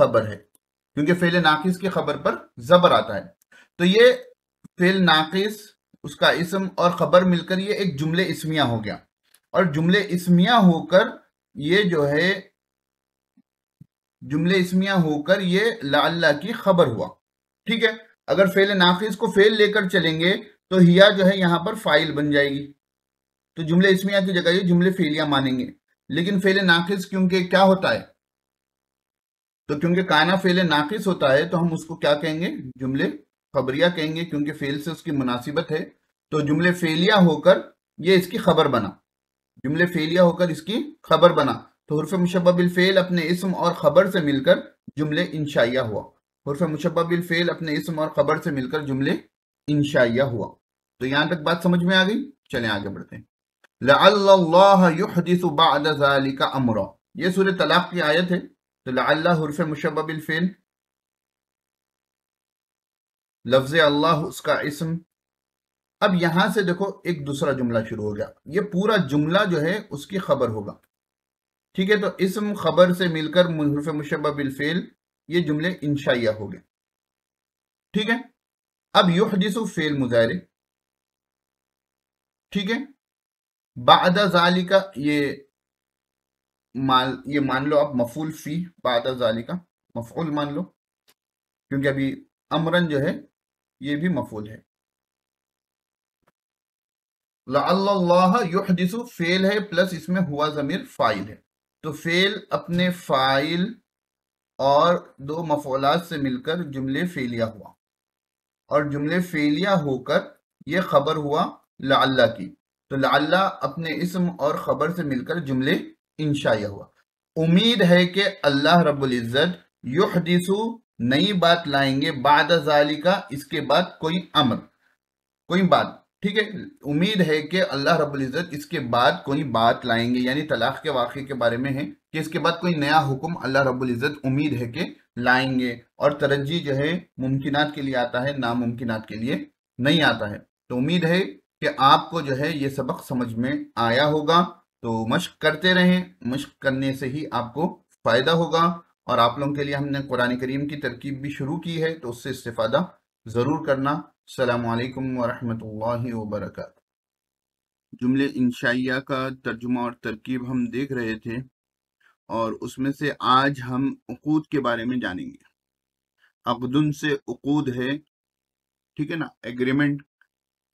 खबर है क्योंकि फेल नाखिस की खबर पर जबर आता है तो ये फेल नाकिस उसका इसम और खबर मिलकर ये एक जुमले इसमिया हो गया और जुमले इसमिया होकर ये जो है जुमले इसमिया होकर ये लाल्ला की खबर हुआ ठीक है अगर फेल नाखिस को फेल लेकर चलेंगे तो हिया जो है यहाँ पर फाइल बन जाएगी तो जुमले इसमिया की जगह ये जुमले फेलिया मानेंगे लेकिन फेले नाखिस क्योंकि क्या होता है तो क्योंकि काना फेले नाखिस होता है तो हम उसको क्या कहेंगे जुमले खबरिया कहेंगे क्योंकि फेल से उसकी मुनासिबत है तो जुमले फेलिया होकर ये इसकी खबर बना जुमले फेलिया होकर इसकी खबर बना तो हरफ मुशबिल फेल अपने इसम और खबर से मिलकर जुमले इंशाइया हुआ हरफ मुशबिल फेल अपने इसम और खबर से मिलकर जुमले इंशाइया हुआ तो यहां तक बात समझ में आ गई चले आगे बढ़ते हैं ये सूर्य तलाक की आयत है तो लफ्ज अल्लाह उसका इसम अब यहां से देखो एक दूसरा जुमला शुरू हो गया ये पूरा जुमला जो है उसकी खबर होगा ठीक है तो इसम खबर से मिलकर हरफ ये जुमले इंशाइया हो गए ठीक है अब युह जिसु फेल मुजाहरे ठीक है बादा जाली का ये मान ये मान लो आप मफूल फी बादा जाली का मफूल मान लो क्योंकि अभी अमरन जो है ये भी मफूल है युहदिसु फेल है प्लस इसमें हुआ जमीर फाइल है तो फेल अपने फाइल और दो मफोलात से मिलकर जुमले फेलिया हुआ और जुमले फेलिया होकर यह खबर हुआ लाला की तो लाला अपने इसम और खबर से मिलकर जुमले इंशाया हुआ उम्मीद है कि अल्लाह रबुल्ज़त युहदिसु नई बात लाएंगे बाद का इसके बाद कोई अमर कोई बात ठीक है उम्मीद है कि अल्लाह रबुल्ज़त इसके बाद कोई बात लाएंगे यानी तलाक के वाक़े के बारे में है कि इसके बाद कोई नया हुक्म अल्लाह रबुल्ज़त उम्मीद है कि लाएंगे और तरजीह जो है मुमकिनात के लिए आता है नामुमकिनात के लिए नहीं आता है तो उम्मीद है कि आपको जो है ये सबक समझ में आया होगा तो मश्क करते रहें मश्क करने से ही आपको फ़ायदा होगा और आप लोगों के लिए हमने कुरान करीम की तरकीब भी शुरू की है तो उससे इस्तेफ़ादा ज़रूर करना सलामकुम वरहमतुल्लाहि वर्क जुमले इंशाइया का तर्जुमा और तरकीब हम देख रहे थे और उसमें से आज हम उकूद के बारे में जानेंगे अकदन से उकूद है ठीक है ना एग्रीमेंट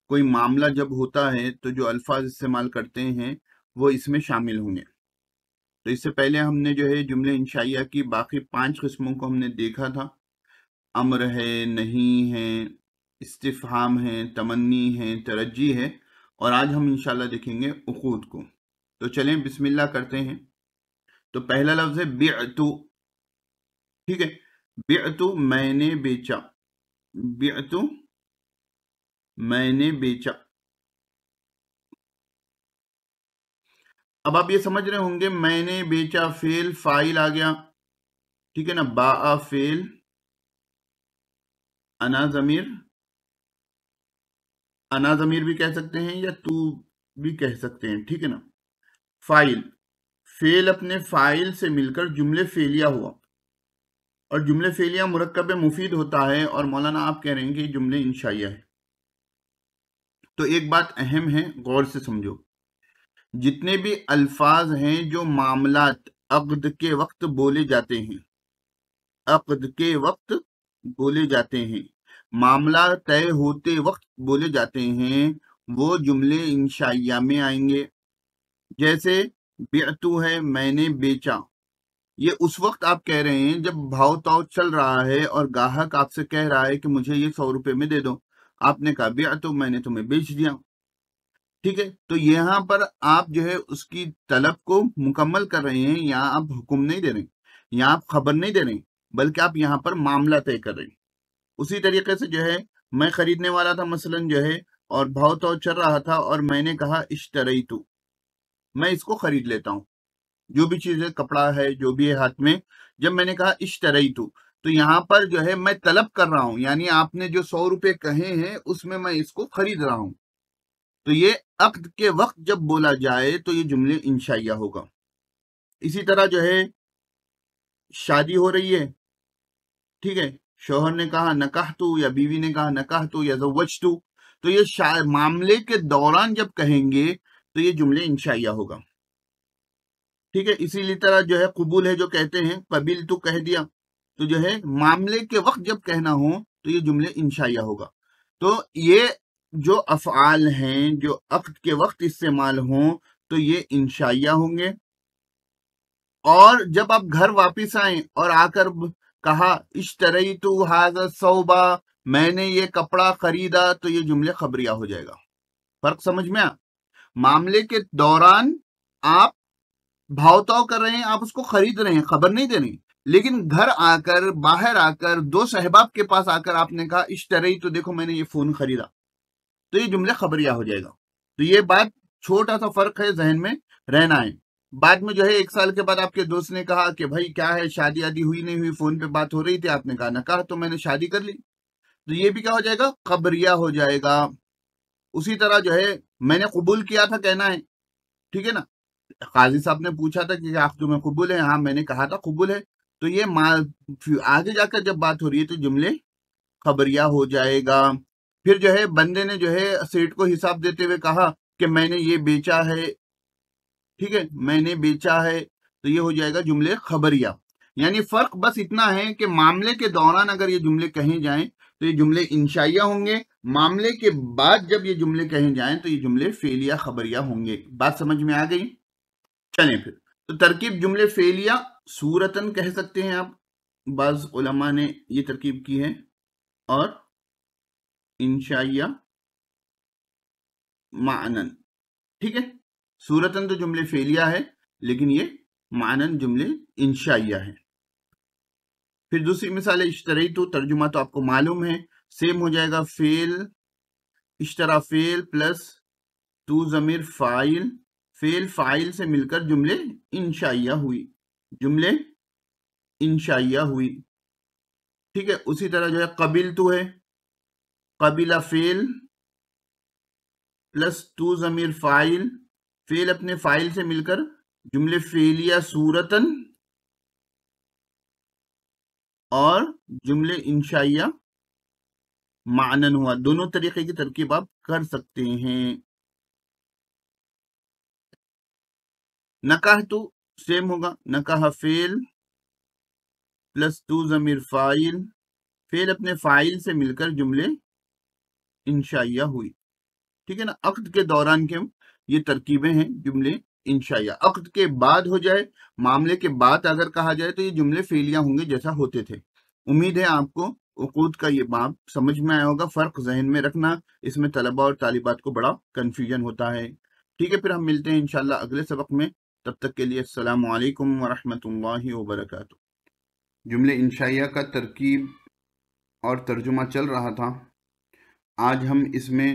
कोई मामला जब होता है तो जो अल्फाज इस्तेमाल करते हैं वो इसमें शामिल होंगे तो इससे पहले हमने जो है जुमले इंशाइया की बाकी पांच किस्मों को हमने देखा था अमर है नहीं है इस्तफाम है तमन्नी है तरजी है और आज हम इंशाल्लाह देखेंगे उकूद को तो चलें बिस्मिल्लाह करते हैं तो पहला लफ्ज है बिअतु ठीक है बिअतु मैंने बेचा बिअतु मैंने बेचा अब आप ये समझ रहे होंगे मैंने बेचा फेल फाइल आ गया ठीक है ना बा फेल अना जमीर अना जमीर भी कह सकते हैं या तू भी कह सकते हैं ठीक है ना फाइल फेल अपने फाइल से मिलकर जुमले फेलिया हुआ और जुमले फेलिया मुरकब मुफीद होता है और मौलाना आप कह रहे हैं कि जुमले इंशाइया है तो एक बात अहम है गौर से समझो जितने भी अल्फाज हैं जो मामलात अकद के वक्त बोले जाते हैं अकद के वक्त बोले जाते हैं मामला तय होते वक्त बोले जाते हैं वो जुमले इंशाइया में आएंगे जैसे बेतु है मैंने बेचा ये उस वक्त आप कह रहे हैं जब भाव ताव चल रहा है और ग्राहक आपसे कह रहा है कि मुझे ये सौ रुपये में दे दो आपने कहा बेतु मैंने तुम्हें बेच दिया ठीक है तो यहाँ पर आप जो है उसकी तलब को मुकम्मल कर रहे हैं यहाँ आप हुक्म नहीं दे रहे यहाँ आप खबर नहीं दे रहे बल्कि आप यहाँ पर मामला तय कर रहे हैं उसी तरीके से जो है मैं खरीदने वाला था मसलन जो है और भाव तो चल रहा था और मैंने कहा इश्तरई तू मैं इसको खरीद लेता हूँ जो भी चीज है कपड़ा है जो भी है हाथ में जब मैंने कहा इस तरह तू तो यहाँ पर जो है मैं तलब कर रहा हूँ यानी आपने जो सौ रुपए कहे हैं उसमें मैं इसको खरीद रहा हूँ तो ये अक्त के वक्त जब बोला जाए तो ये जुमले इंशाइया होगा इसी तरह जो है शादी हो रही है ठीक है शोहर ने कहा नकाह तू या बीवी ने कहा नकाह तू या जवज तू तो ये मामले के दौरान जब कहेंगे तो ये जुमले इंशाइया होगा ठीक है इसीलिए तरह जो है कबूल है जो कहते हैं कबील तो कह दिया तो जो है मामले के वक्त जब कहना हो तो ये जुमले इंशाइया होगा तो ये जो अफआल हैं जो अक्त के वक्त इस्तेमाल हों तो ये इंशाइया होंगे और जब आप घर वापस आए और आकर कहा इस तरह तो हाज सोबा मैंने ये कपड़ा खरीदा तो ये जुमले खबरिया हो जाएगा फर्क समझ में आ मामले के दौरान आप भावताव कर रहे हैं आप उसको खरीद रहे हैं खबर नहीं दे रहे लेकिन घर आकर बाहर आकर दो सहबाब के पास आकर आपने कहा इस तरह ही तो देखो मैंने ये फोन खरीदा तो ये जुमले खबरिया हो जाएगा तो ये बात छोटा सा फर्क है जहन में रहना है बाद में जो है एक साल के बाद आपके दोस्त ने कहा कि भाई क्या है शादी आदि हुई नहीं हुई फोन पे बात हो रही थी आपने कहा ना कहा तो मैंने शादी कर ली तो ये भी क्या हो जाएगा खबरिया हो जाएगा उसी तरह जो है मैंने कबूल किया था कहना है ठीक है ना काजी साहब ने पूछा था कि आप तुम्हें कबूल है हाँ मैंने कहा था कबूल है तो ये आगे जाकर जब बात हो रही है तो जुमले खबरिया हो जाएगा फिर जो है बंदे ने जो है सेठ को हिसाब देते हुए कहा कि मैंने ये बेचा है ठीक है मैंने बेचा है तो ये हो जाएगा जुमले खबरिया यानी फर्क बस इतना है कि मामले के दौरान अगर ये जुमले कहे जाएं तो ये जुमले इंशाइया होंगे मामले के बाद जब ये जुमले कहे जाएं तो ये जुमले फेलिया खबरिया होंगे बात समझ में आ गई चलें फिर तो तरकीब जुमले फेलिया सूरतन कह सकते हैं आप बाज उलमा ने ये तरकीब की है और इंशाइया मानन ठीक है सूरतन तो जुमले फेलिया है लेकिन ये मानन जुमले इंशाइया है फिर दूसरी मिसाल है इश्तरई तो तर्जुमा तो आपको मालूम है सेम हो जाएगा फेल इस तरह फेल प्लस तू जमीर फाइल फेल फाइल से मिलकर जुमले इंशाइया हुई जुमले इंशाइया हुई ठीक है उसी तरह जो है कबिल तो है कबीला फेल प्लस तू जमीर फाइल फेल अपने फाइल से मिलकर जुमले फेलिया सूरतन और जुमले इंशाइया मानन हुआ दोनों तरीके की तरकीब आप कर सकते हैं नकाह तो सेम होगा नकाह फेल प्लस टू जमीर फाइल फेल अपने फाइल से मिलकर जुमले इंशाइया हुई ठीक है ना अक्त के दौरान के ये तरकीबें हैं जुमले इंशाइया अक्त के बाद हो जाए मामले के बाद अगर कहा जाए तो ये जुमले फेलिया होंगे जैसा होते थे उम्मीद है आपको उकूद का ये बाब समझ में आया होगा फ़र्क जहन में रखना इसमें तलबा और तालिबात को बड़ा कन्फ्यूजन होता है ठीक है फिर हम मिलते हैं इनशाला अगले सबक में तब तक के लिए असलकम वरहमल वबरक जुमले इंशाइया का तरकीब और तर्जुमा चल रहा था आज हम इसमें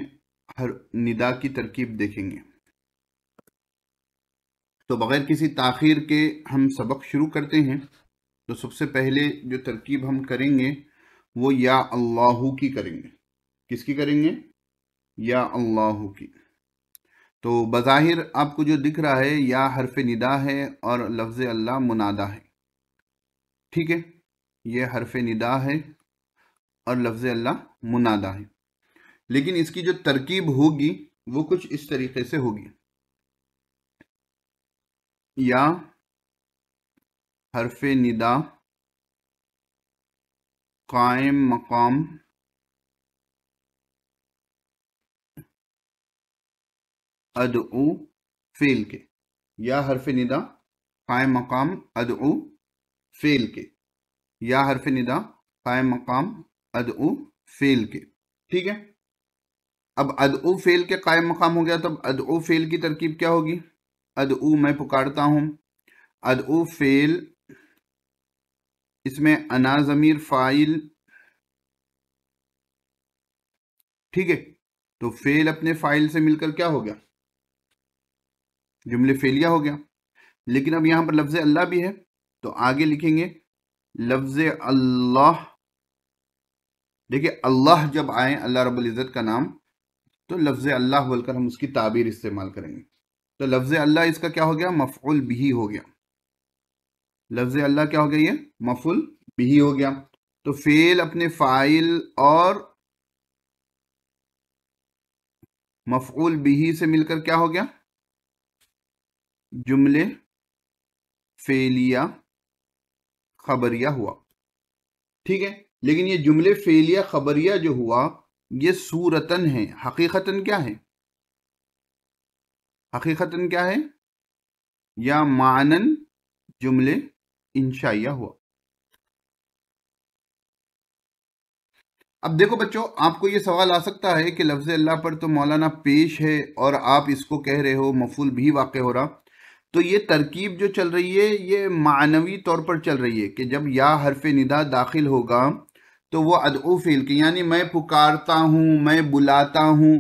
हर निदा की तरकीब देखेंगे तो बग़ैर किसी ताखिर के हम सबक शुरू करते हैं तो सबसे पहले जो तरकीब हम करेंगे वो या अल्लाह की करेंगे किसकी करेंगे या अल्लाह की तो बज़ाहिर आपको जो दिख रहा है या हरफ निदा है और लफ्ज़ अल्लाह मुनादा है ठीक है ये हरफ निदा है और लफ्ज़ अल्लाह मुनादा है लेकिन इसकी जो तरकीब होगी वो कुछ इस तरीके से होगी या हरफ निदा कायम मकाम अदऊ फेल के या हरफ निदा कायम मकाम अद फेल के या हरफ निदा कायम मकाम अद फेल के ठीक है अब उ फेल के कायम मकाम हो गया तब अद फेल की तरकीब क्या होगी उ मैं पुकारता अद उ फेल इसमें अनाज अमीर फाइल ठीक है तो फेल अपने फाइल से मिलकर क्या हो गया जुमले फेलिया हो गया लेकिन अब यहां पर लफ्ज अल्लाह भी है तो आगे लिखेंगे लफ्ज अल्लाह देखिए अल्लाह जब आए अल्लाह रब्बुल इज़्ज़त का नाम तो लफ्ज अल्लाह बोलकर हम उसकी ताबीर इस्तेमाल करेंगे तो लफ्ज अल्लाह इसका क्या हो गया मफूल बिही हो गया लफ्ज अल्लाह क्या हो गया ये मफुल बिही हो गया तो फेल अपने फाइल और मफूल बिही से मिलकर क्या हो गया जुमले फेलिया खबरिया हुआ ठीक है लेकिन ये जुमले फेलिया खबरिया जो हुआ ये सूरतन है हकीकतन क्या है हकीकतन क्या है या मानन जुमले इंशाइया हुआ अब देखो बच्चों आपको ये सवाल आ सकता है कि लफ्ज़ अल्लाह पर तो मौलाना पेश है और आप इसको कह रहे हो मफूल भी वाक़ हो रहा तो ये तरकीब जो चल रही है ये मानवी तौर पर चल रही है कि जब या हरफ निदा दाखिल होगा तो वह अदो फेल के यानी मैं पुकारता हूँ मैं बुलाता हूँ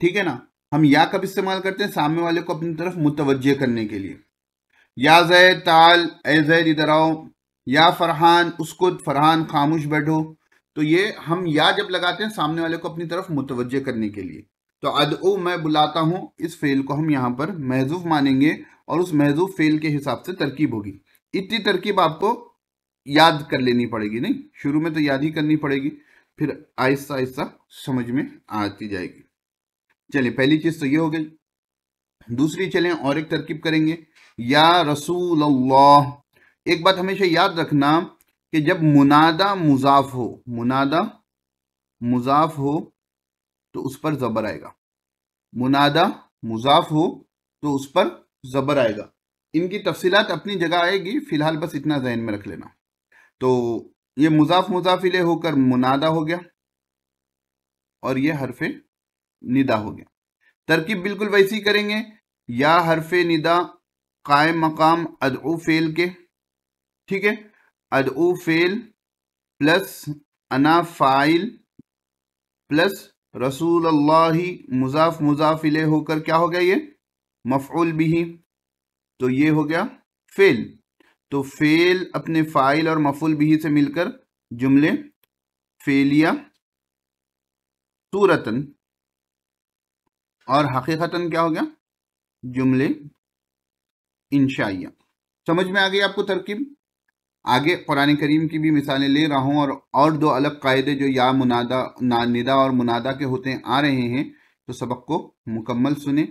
ठीक है ना हम या कब इस्तेमाल करते हैं सामने वाले को अपनी तरफ मुतवजह करने के लिए या जैद ताल ए जैद इधर आओ या फरहान उसको फरहान खामोश बैठो तो ये हम या जब लगाते हैं सामने वाले को अपनी तरफ मुतवजह करने के लिए तो अदओ मैं बुलाता हूँ इस फेल को हम यहाँ पर महजूफ मानेंगे और उस महजूफ फेल के हिसाब से तरकीब होगी इतनी तरकीब आपको याद कर लेनी पड़ेगी नहीं शुरू में तो याद ही करनी पड़ेगी फिर आहिस्ता आहिस्ता समझ में आती जाएगी चलिए पहली चीज़ तो ये हो गई दूसरी चलें और एक तरकीब करेंगे या रसूल अल्लाह एक बात हमेशा याद रखना कि जब मुनादा मुजाफ हो मुनादा मुजाफ हो तो उस पर ज़बर आएगा मुनादा मुजाफ हो तो उस पर ज़बर आएगा इनकी तफसीलात अपनी जगह आएगी फ़िलहाल बस इतना जहन में रख लेना तो ये मुजाफ मुजाफिले होकर मुनादा हो गया और ये हरफ निदा हो गया तरकीब बिल्कुल वैसी करेंगे या हरफ निदा कायम मकाम अदऊ फेल के ठीक है अदऊ फेल प्लस अना फाइल प्लस रसूल अल्लाह मुजाफ मुजाफिले होकर क्या हो गया ये मफूल भी तो ये हो गया फेल तो फेल अपने फाइल और मफूल भी से मिलकर जुमले फेलिया सूरतन और हकीकतन क्या हो गया जुमले इंशाइया समझ में आ गई आपको तरकीब आगे कुरान करीम की भी मिसालें ले रहा हूँ और और दो अलग कायदे जो या मुनादा ना निदा और मुनादा के होते आ रहे हैं तो सबक को मुकम्मल सुने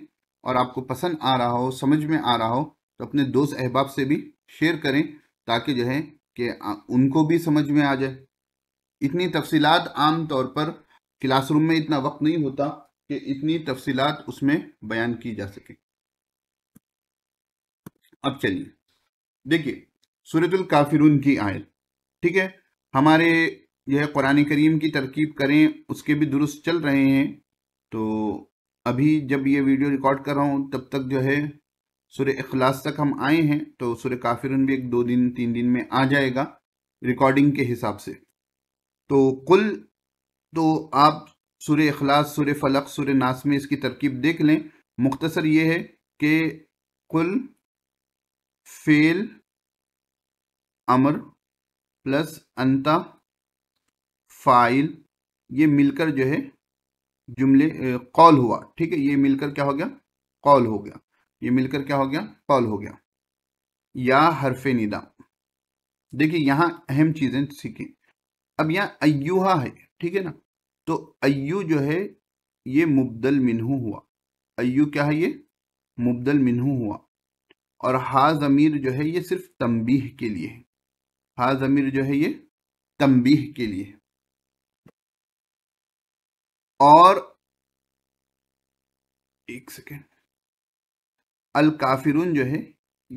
और आपको पसंद आ रहा हो समझ में आ रहा हो तो अपने दोस्त अहबाब से भी शेयर करें ताकि जो है कि उनको भी समझ में आ जाए इतनी तफसीलात आम तौर पर क्लासरूम में इतना वक्त नहीं होता कि इतनी तफसीत उसमें बयान की जा सके अब चलिए देखिए सूरतुल काफिरून की आयत ठीक है हमारे यह कुरान करीम की तरकीब करें उसके भी दुरुस्त चल रहे हैं तो अभी जब ये वीडियो रिकॉर्ड कर रहा हूँ तब तक जो है सुर अखलास तक हम आए हैं तो सुर काफिरन भी एक दो दिन तीन दिन में आ जाएगा रिकॉर्डिंग के हिसाब से तो कुल तो आप सुर अखलास सुर फलक सुर नास में इसकी तरकीब देख लें मुख्तसर ये है कि कुल फेल अमर प्लस अंता फाइल ये मिलकर जो है जुमले कॉल हुआ ठीक है ये मिलकर क्या हो गया कॉल हो गया ये मिलकर क्या हो गया कॉल हो गया या हरफ निदा देखिए यहाँ अहम चीज़ें सीखें अब यहाँ अयुहा है ठीक है ना तो अयु जो है ये मुबदल मिनहू हुआ अयु क्या है ये मुबदल मिनहू हुआ और हा ज़मीर जो है ये सिर्फ तंबीह के लिए है हा ज़मीर जो है ये तंबीह के लिए और एक सेकेंड अल जो है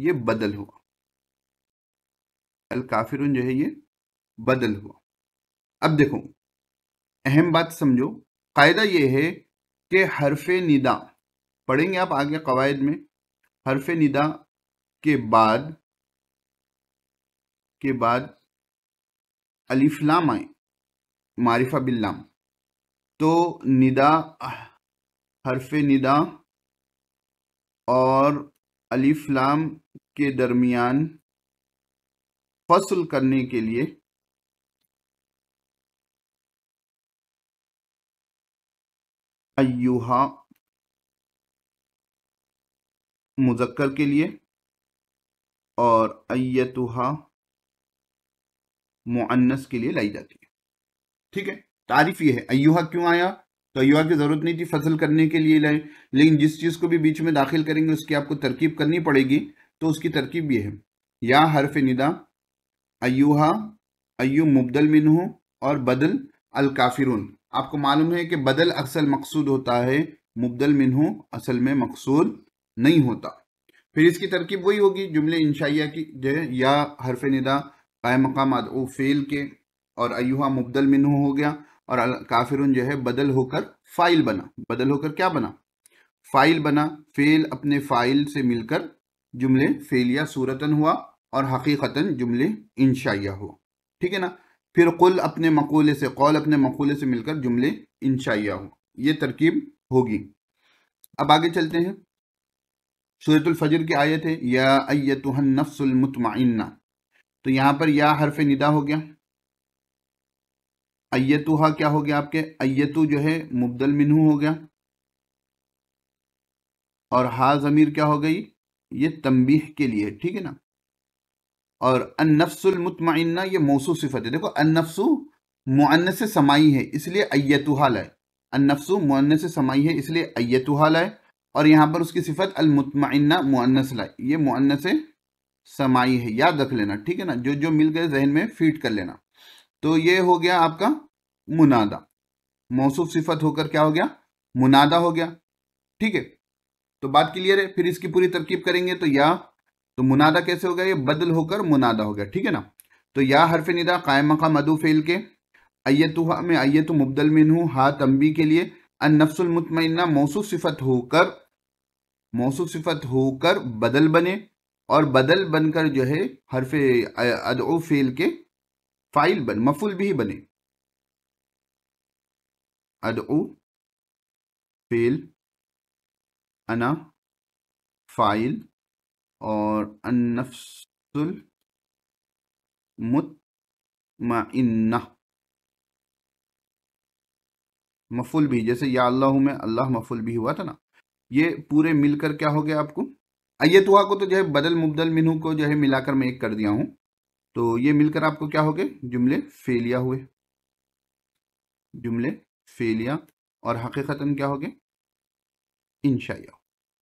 ये बदल हुआ अल जो है ये बदल हुआ अब देखो अहम बात समझो कायदा ये है कि हरफ निदा पढ़ेंगे आप आगे कवायद में हरफ निदा के बाद के बाद अलीफलाम आए मारिफा बिल्लाम तो निदा हरफ निदा और अलीफलाम के दरमियान फसल करने के लिए अयुहा मुजक्कर के लिए और अयतुहा मुअन्नस के लिए लाई जाती है ठीक है तारीफ ये है अयुहा क्यों आया तो अयुहा की जरूरत नहीं थी फसल करने के लिए लाए लेकिन जिस चीज को भी बीच में दाखिल करेंगे उसकी आपको तरकीब करनी पड़ेगी तो उसकी तरकीब ये है या हरफ निदा अयुहा अयु मुबदल मिनहू और बदल अल काफिरून आपको मालूम है कि बदल अक्सर मकसूद होता है मुबदल मिनहू असल में मकसूद नहीं होता फिर इसकी तरकीब वही होगी जुमले इंशाइया की जो है या हरफ निदा कायम मकाम फ़ेल के और अयुहा मुबदल मिन हो गया और काफिर जो है बदल होकर फ़ाइल बना बदल होकर क्या बना फ़ाइल बना फ़ेल अपने फ़ाइल से मिलकर जुमले फ़ेलिया सूरतन हुआ और हकीकता जुमले इंशाइया हुआ ठीक है ना फिर कुल अपने मकूले से कौल अपने मकूले से मिलकर जुमले इंशाइया हुआ ये तरकीब होगी अब आगे चलते हैं सूरतुल्फजर के आयत है या अयतुहन नफ्सुलमतमाइन्ना तो यहाँ पर या हरफ निदा हो गया अयतुहा क्या हो गया आपके अयतु जो है मुबदल मिनहू हो गया और हा ज़मीर क्या हो गई ये तंबीह के लिए ठीक है ना और अन्नफ्सुलमतमाइन्ना ये मौसू सिफत है देखो अन्नफ्सु मुअन्न से समाई है इसलिए अयतुहा लाए अनफसु मुअन्न से समाई है इसलिए अयतुहा लाए और यहाँ पर उसकी सिफत अलमुतमना मुअन्नस ला ये मुअन्नस समाई है याद रख लेना ठीक है ना जो जो मिल गए जहन में फीट कर लेना तो ये हो गया आपका मुनादा मौसू सिफत होकर क्या हो गया मुनादा हो गया ठीक है तो बात क्लियर है फिर इसकी पूरी तरकीब करेंगे तो या तो मुनादा कैसे हो गया ये बदल होकर मुनादा हो गया ठीक है ना तो या हरफ निदा कायम का मधु फेल के अयतु में अयतु मुबदल मिन हूँ हा तम्बी के लिए अन नफ्सुलमतमना मौसू सिफत होकर मौसू सिफत होकर बदल बने और बदल बनकर जो है हरफे अदो फेल के फाइल बन मफुल भी बने अदो फेल अना फाइल और अनफसुल मफुल भी जैसे या अल्लाह में अल्लाह मफुल भी हुआ था ना ये पूरे मिलकर क्या हो गया आपको अयतुआ को तो जो है बदल मुबदल मीनू को जो है मिलाकर मैं एक कर दिया हूं तो ये मिलकर आपको क्या हो गए जुमले फेलिया हुए जुमले फेलिया और हकीकता क्या हो गए इंशाया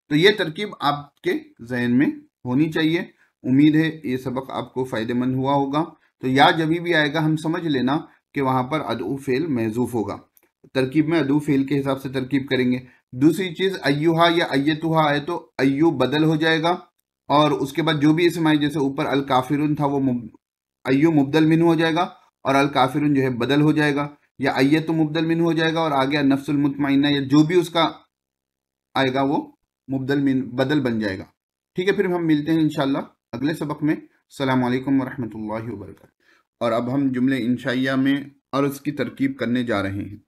तो ये तरकीब आपके जहन में होनी चाहिए उम्मीद है ये सबक आपको फ़ायदेमंद हुआ होगा तो या जब भी आएगा हम समझ लेना कि वहां पर अदू फेल महजूफ होगा तरकीब में अदू फेल के हिसाब से तरकीब करेंगे दूसरी चीज़ अयुहा या अयतुहा है तो अयु बदल हो जाएगा और उसके बाद जो भी इसमें जैसे ऊपर अल काफिरुन था वो अयु मुबदल मिन हो जाएगा और अल काफिरुन जो है बदल हो जाएगा या तो मुबदल मिन हो जाएगा और आगे नफ्सुलमतमाइना या जो भी उसका आएगा वो मुबदल मिन बदल बन जाएगा ठीक है फिर हम मिलते हैं इन अगले सबक में अल्लाम वरहमल वर्क और अब हम जुमले इंशाइया में और उसकी तरकीब करने जा रहे हैं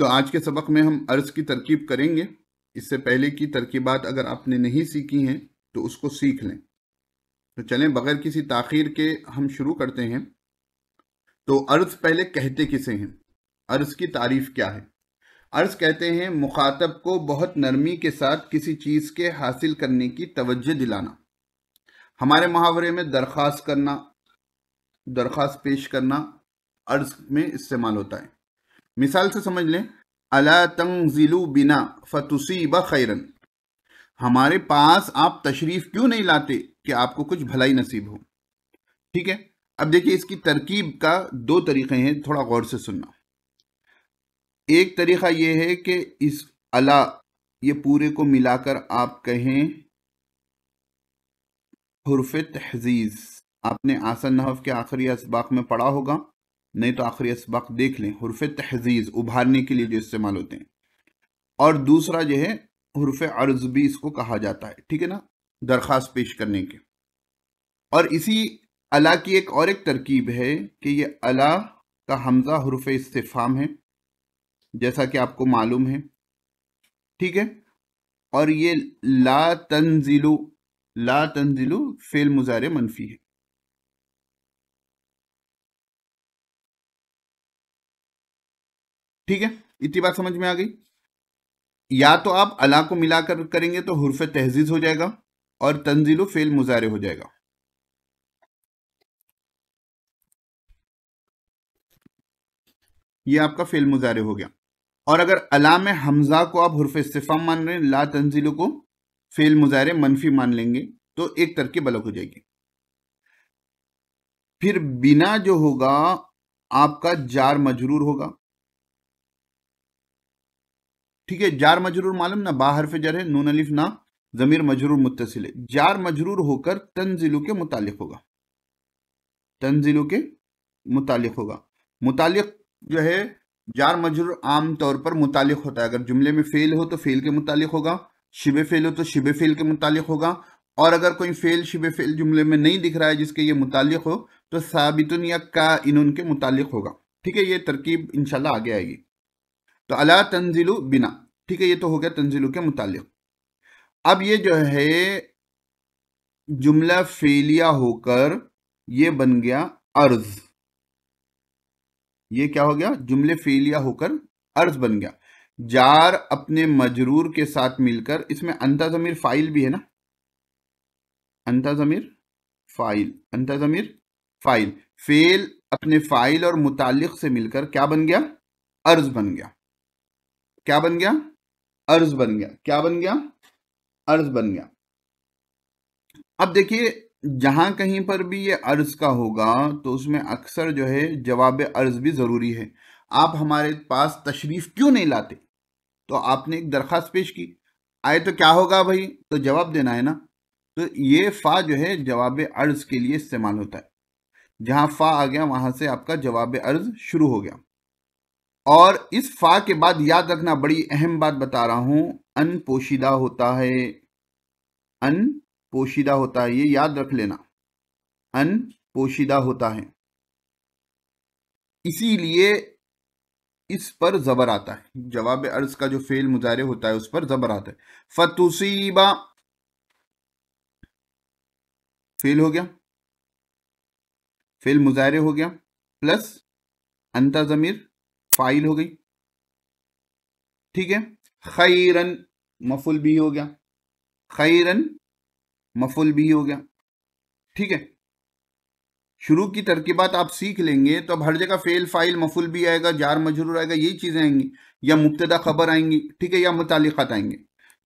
तो आज के सबक में हम अर्ज की तरकीब करेंगे इससे पहले की तरकीबात अगर आपने नहीं सीखी हैं तो उसको सीख लें तो चलें बगैर किसी ताखीर के हम शुरू करते हैं तो अर्ज पहले कहते किसे हैं अर्ज की तारीफ क्या है अर्ज कहते हैं मुखातब को बहुत नरमी के साथ किसी चीज़ के हासिल करने की तवज्जो दिलाना हमारे मुहावरे में दरख्वास्त करना दरख्वास्त पेश करना अर्ज में इस्तेमाल होता है मिसाल से समझ लें अला जिलू बिना फतुसीबा खैरन हमारे पास आप तशरीफ क्यों नहीं लाते कि आपको कुछ भलाई नसीब हो ठीक है अब देखिए इसकी तरकीब का दो तरीक़े हैं थोड़ा गौर से सुनना एक तरीक़ा यह है कि इस अला ये पूरे को मिलाकर आप कहें हरफ तहजीज़ आपने आसन नहफ के आखिरी इसबाक में पढ़ा होगा नहीं तो आखिरी इसबाक देख लें हरफ तहजीज़ उभारने के लिए जो इस्तेमाल होते हैं और दूसरा जो है हरफ अर्ज भी इसको कहा जाता है ठीक है ना दरख्वास्त पेश करने के और इसी अला की एक और एक तरकीब है कि ये अला का हमज़ा हरफ इस्तफ़ाम है जैसा कि आपको मालूम है ठीक है और ये ला तंजिलु ला तंजिलु फेल मुजार मनफी है ठीक है इतनी बात समझ में आ गई या तो आप अला को मिलाकर करेंगे तो हरफ तहजीज हो जाएगा और तंजीलो फेल मुजारे हो जाएगा ये आपका फेल मुजारे हो गया और अगर अला में हमजा को आप हरफ इस्तफा मान रहे हैं ला तंजीलों को फेल मुजारे मनफी मान लेंगे तो एक तरकीब बलक हो जाएगी फिर बिना जो होगा आपका जार मजरूर होगा ठीक है जार मजरूर मालूम ना बाहर फे जर है नून अलिफ ना जमीर मजरूर मुतसिल है जार मजरूर होकर तंजिलों के मुतालिक होगा तंजिलों के मुतालिक होगा मुतालिक जो है जार मजरूर आम तौर पर मुतालिक होता है अगर जुमले में फेल हो तो फेल के मुतालिक होगा शिब फेल हो तो शिब फेल के मुतालिक होगा और अगर कोई फेल शिब फेल जुमले में नहीं दिख रहा है जिसके ये मुतालिक हो तो साबित या का इन के मुतालिक होगा ठीक है ये तरकीब इनशाला आगे आएगी तो अला तंजिलु बिना ठीक है ये तो हो गया तंजिलु के मुतालिक अब ये जो है जुमला फेलिया होकर ये बन गया अर्ज ये क्या हो गया जुमले फेलिया होकर अर्ज बन गया जार अपने मजरूर के साथ मिलकर इसमें अंता जमीर फाइल भी है ना अंता जमीर फाइल अंता जमीर फाइल फेल अपने फाइल और मुतालिक से मिलकर क्या बन गया अर्ज बन गया क्या बन गया अर्ज बन गया क्या बन गया अर्ज बन गया अब देखिए जहां कहीं पर भी ये अर्ज का होगा तो उसमें अक्सर जो है जवाब अर्ज भी जरूरी है आप हमारे पास तशरीफ क्यों नहीं लाते तो आपने एक दरख्वास्त पेश की आए तो क्या होगा भाई तो जवाब देना है ना तो ये फ़ा जो है जवाब अर्ज के लिए इस्तेमाल होता है जहाँ फ़ा आ गया वहां से आपका जवाब अर्ज शुरू हो गया और इस फा के बाद याद रखना बड़ी अहम बात बता रहा हूं अन पोशीदा होता है अन पोशीदा होता है ये याद रख लेना अन पोशीदा होता है इसीलिए इस पर जबर आता है जवाब अर्ज का जो फेल मुजारे होता है उस पर जबर आता है फतुसीबा फेल हो गया फेल मुजाहरे हो गया प्लस अंता जमीर फाइल हो गई ठीक है खैरन मफुल भी हो गया खैरन मफुल भी हो गया ठीक है शुरू की तरकीबात आप सीख लेंगे तो अब हर जगह फेल फाइल मफुल भी आएगा जार मजरूर आएगा यही चीज़ें आएंगी या मुबतदा खबर आएंगी ठीक है या मुतालिकात आएंगे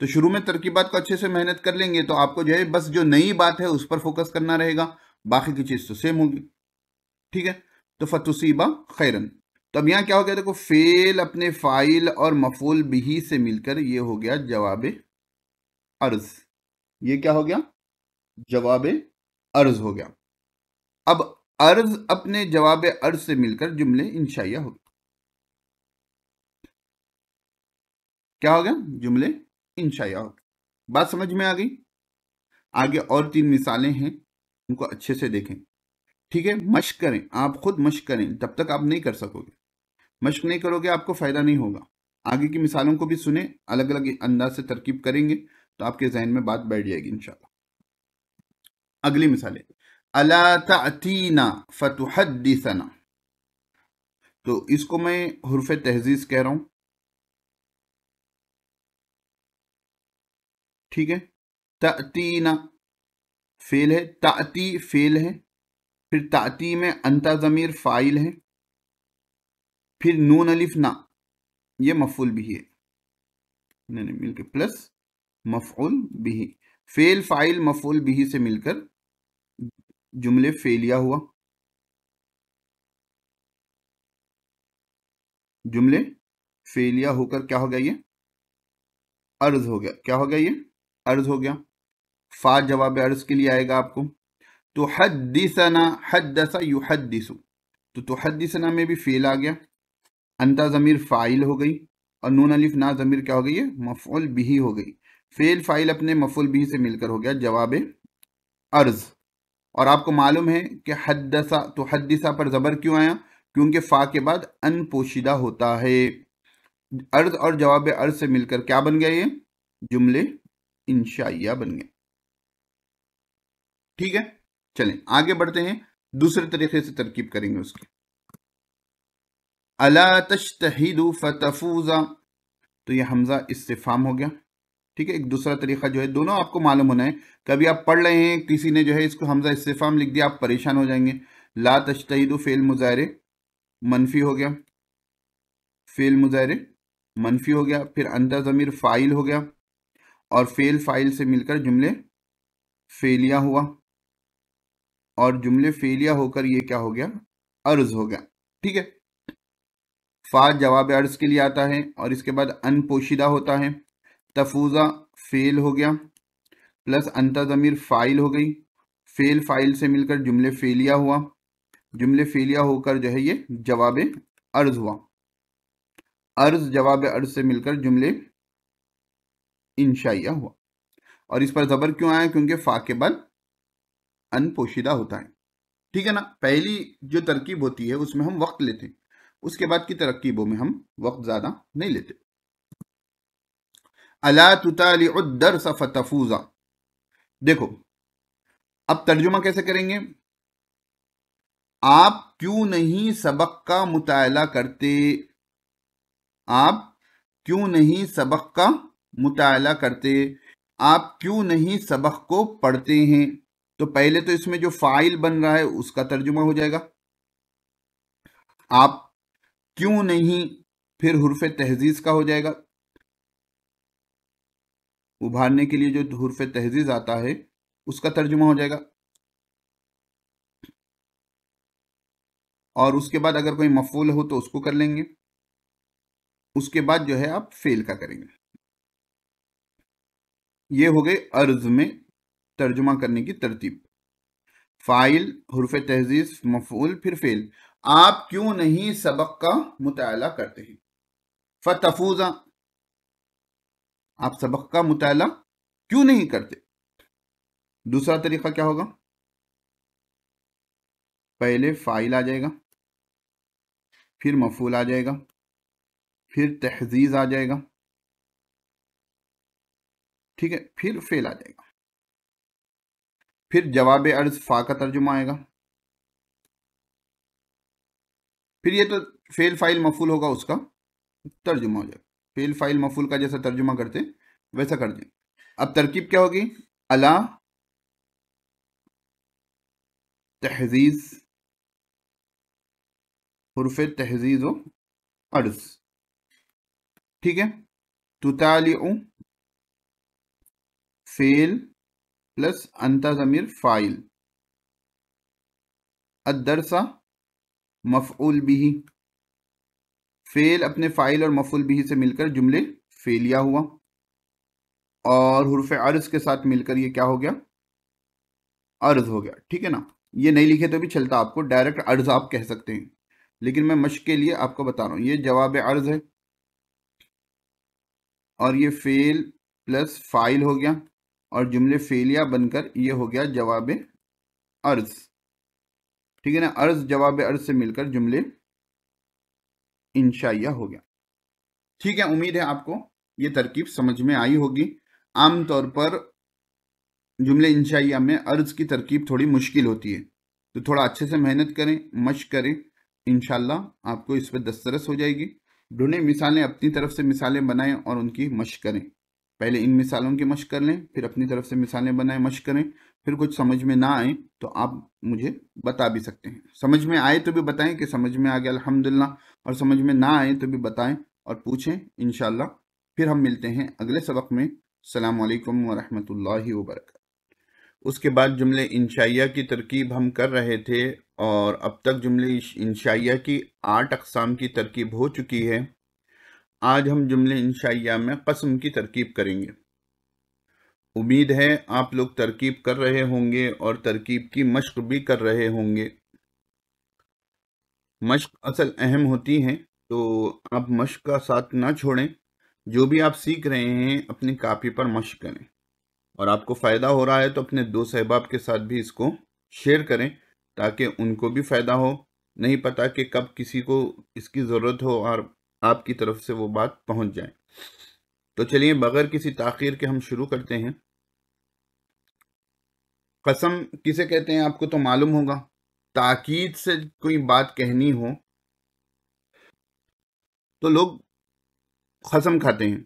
तो शुरू में तरकीबात को अच्छे से मेहनत कर लेंगे तो आपको जो है बस जो नई बात है उस पर फोकस करना रहेगा बाकी की चीज़ तो सेम होगी ठीक है तो फतुसीबा खैरन तो अब यहाँ क्या हो गया देखो फेल अपने फाइल और मफूल बिही से मिलकर ये हो गया जवाब अर्ज ये क्या हो गया जवाब अर्ज हो गया अब अर्ज अपने जवाब अर्ज से मिलकर जुमले इंशाइया हो गया क्या हो गया जुमले इंशाइया हो गया बात समझ में आ गई आगे और तीन मिसालें हैं उनको अच्छे से देखें ठीक है मश करें आप खुद मश करें तब तक आप नहीं कर सकोगे मश्क नहीं करोगे आपको फ़ायदा नहीं होगा आगे की मिसालों को भी सुने अलग अलग अंदाज से तरकीब करेंगे तो आपके जहन में बात बैठ जाएगी इन अगली मिसालें अला ततीना फतहदीसना तो इसको मैं हरफ तहजीज कह रहा हूं ठीक है ततीना फेल है ताती फेल है फिर ताती में अंता ज़मीर फ़ाइल है फिर नून अलिफ ना ये मफूल भी है नहीं नहीं मिलकर प्लस मफूल भी फेल फाइल मफूल भी से मिलकर जुमले फेलिया हुआ जुमले फेलिया होकर क्या हो गया ये अर्ज हो गया क्या हो गया ये अर्ज हो गया फा जवाब अर्ज के लिए आएगा आपको तो हद दिसना हद दसा यू हद दिसू तो तो दिसना में भी फेल आ गया अनता ज़मीर फ़ाइल हो गई और नून अलिफ ना ज़मीर क्या हो गई है मफुल बिही हो गई फेल फ़ाइल अपने मफुल बिही से मिलकर हो गया जवाब अर्ज़ और आपको मालूम है कि हदसा तो हदसा पर ज़बर क्यों आया क्योंकि फ़ा के बाद अन पोशीदा होता है अर्ज और जवाब अर्ज से मिलकर क्या बन गया ये जुमले इंशाइया बन गए ठीक है चलें आगे बढ़ते हैं दूसरे तरीके से तरकीब करेंगे उसकी अला तशतहिदु फतफूज़ा तो ये हमज़ा इससे फाम हो गया ठीक है एक दूसरा तरीका जो है दोनों आपको मालूम होना है कभी आप पढ़ रहे हैं किसी ने जो है इसको हमजा फाम लिख दिया आप परेशान हो जाएंगे ला तश्तद फ़ेल मुजाहरे मनफी हो गया फ़ेल मुजाहरे मनफी हो गया फिर अंदा ज़मीर फ़ाइल हो गया और फ़ेल फ़ाइल से मिलकर जुमले फ़ेलिया हुआ और जुमले फ़ेलिया होकर ये क्या हो गया अर्ज़ हो गया ठीक है फ़ा जवाब अर्ज के लिए आता है और इसके बाद अनपोशीदा होता है तफूज़ा फेल हो गया प्लस अंता ज़मीर फ़ाइल हो गई फेल फाइल से मिलकर जुमले फेलिया हुआ जुमले फेलिया होकर जो है ये जवाब अर्ज हुआ अर्ज जवाब अर्ज से मिलकर जुमले इंशाइया हुआ और इस पर जबर क्यों आया क्योंकि फा के बल अनपोशीदा होता है ठीक है ना पहली जो तरकीब होती है उसमें हम वक्त लेते हैं उसके बाद की तरक्कीबों में हम वक्त ज़्यादा नहीं लेते अला देखो अब तर्जुमा कैसे करेंगे आप क्यों नहीं सबक का मुताला करते आप क्यों नहीं सबक का मुताला करते आप क्यों नहीं सबक को पढ़ते हैं तो पहले तो इसमें जो फाइल बन रहा है उसका तर्जुमा हो जाएगा आप क्यों नहीं फिर हरफ तहजीज़ का हो जाएगा उभारने के लिए जो हरफ तहजीज़ आता है उसका तर्जुमा हो जाएगा और उसके बाद अगर कोई मफूल हो तो उसको कर लेंगे उसके बाद जो है आप फेल का करेंगे ये हो गए अर्ज में तर्जुमा करने की तरतीब फाइल हरफ तहजीज मफूल फिर फेल आप क्यों नहीं सबक का मुताला करते हैं फतफूजा आप सबक का मुताला क्यों नहीं करते दूसरा तरीका क्या होगा पहले फाइल आ जाएगा फिर मफूल आ जाएगा फिर तहजीज आ जाएगा ठीक है फिर फेल आ जाएगा फिर जवाब अर्ज फा का तर्जुमा आएगा फिर ये तो फेल फाइल मफूल होगा उसका तर्जुमा हो जाएगा फेल फाइल मफूल का जैसा तर्जुमा करते वैसा कर दें अब तरकीब क्या होगी अला तहजीज हरफ तहजीज व अर्ज ठीक है तुताल फेल प्लस अंता ज़मीर फाइल अदरसा मफ़ूल बिही फेल अपने फ़ाइल और मफ़ूल बिही से मिलकर जुमले फेलिया हुआ और हरफ अर्ज़ के साथ मिलकर ये क्या हो गया अर्ज़ हो गया ठीक है ना ये नहीं लिखे तो भी चलता आपको डायरेक्ट अर्ज़ आप कह सकते हैं लेकिन मैं मश के लिए आपको बता रहा हूँ ये जवाब अर्ज़ है और ये फेल प्लस फाइल हो गया और जुमले फेलिया बनकर ये हो गया जवाब अर्ज़ ठीक है ना अर्ज जवाब अर्ज से मिलकर जुमले इंशाइया हो गया ठीक है उम्मीद है आपको ये तरकीब समझ में आई होगी आमतौर पर जुमले इंशाइया में अर्ज की तरकीब थोड़ी मुश्किल होती है तो थोड़ा अच्छे से मेहनत करें मश करें इनशाला आपको इस पर दस्तरस हो जाएगी ढूंढें मिसालें अपनी तरफ से मिसालें बनाएं और उनकी मश करें पहले इन मिसालों की मश कर लें फिर अपनी तरफ से मिसालें बनाएं मश करें फिर कुछ समझ में ना आए तो आप मुझे बता भी सकते हैं समझ में आए तो भी बताएं कि समझ में आ गया अल्हम्दुलिल्लाह और समझ में ना आए तो भी बताएं और पूछें इन फिर हम मिलते हैं अगले सबक में सलामकम वरहमतुल्लाहि वबरक उसके बाद जुमले इंशाइया की तरकीब हम कर रहे थे और अब तक जुमले इंशाइया की आठ अकसाम की तरकीब हो चुकी है आज हम जुमले इंशाइया में कसम की तरकीब करेंगे उम्मीद है आप लोग तरकीब कर रहे होंगे और तरकीब की मश्क भी कर रहे होंगे मश्क असल अहम होती है तो आप मश्क का साथ ना छोड़ें जो भी आप सीख रहे हैं अपनी कापी पर मश्क करें और आपको फ़ायदा हो रहा है तो अपने दो सहबाब के साथ भी इसको शेयर करें ताकि उनको भी फ़ायदा हो नहीं पता कि कब किसी को इसकी ज़रूरत हो और आपकी तरफ से वो बात पहुंच जाए तो चलिए बगैर किसी ताखिर के हम शुरू करते हैं कसम किसे कहते हैं आपको तो मालूम होगा ताकीद से कोई बात कहनी हो तो लोग कसम खाते हैं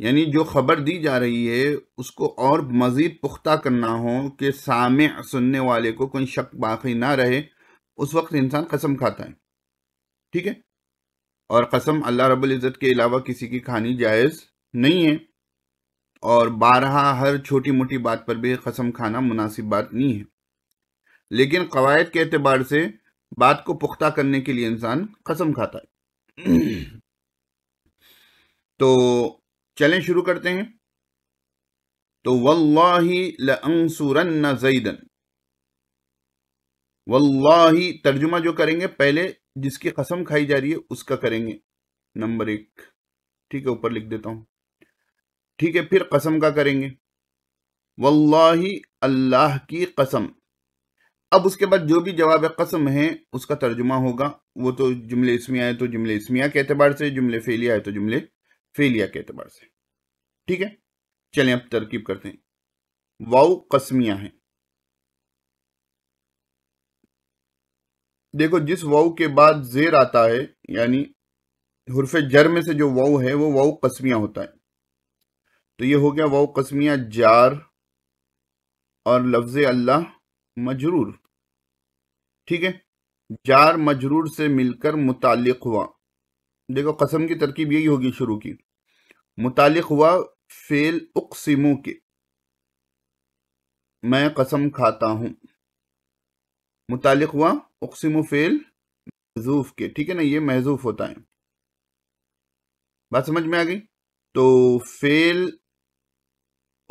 यानी जो खबर दी जा रही है उसको और मज़ीद पुख्ता करना हो कि साम सुनने वाले को कोई शक बाकी ना रहे उस वक्त इंसान कसम खाता है ठीक है और कसम अल्लाह रब्बुल इज़्ज़त के अलावा किसी की खानी जायज़ नहीं है और बारहा हर छोटी मोटी बात पर भी कसम खाना मुनासिब बात नहीं है लेकिन कवायद के अतबार से बात को पुख्ता करने के लिए इंसान कसम खाता है तो चलें शुरू करते हैं तो वल्लासूरन जईदन वल्लाही तर्जुमा जो करेंगे पहले जिसकी कसम खाई जा रही है उसका करेंगे नंबर एक ठीक है ऊपर लिख देता हूं ठीक है फिर कसम का करेंगे वल्लाही अल्लाह की कसम अब उसके बाद जो भी जवाब कसम है उसका तर्जुमा होगा वो तो जुमले इसमिया है तो जुमले इसमिया के अतबार से जुमले फेलिया है तो जुमले फेलिया के अतबार से ठीक है चलें अब तरकीब करते हैं वाऊ कसमिया है देखो जिस वाऊ के बाद जेर आता है यानी हरफ जर में से जो वाऊ है वो वाऊ कसमिया होता है तो ये हो गया वाओ कसमिया जार और लफ्ज अल्लाह मजरूर ठीक है जार मजरूर से मिलकर मुतल हुआ देखो कसम की तरकीब यही होगी शुरू की मुतल हुआ फेल उकसिमों के मैं कसम खाता हूं मुतल हुआ उकसिम फेल महजूफ के ठीक है ना ये महजूफ होता है बात समझ में आ गई तो फेल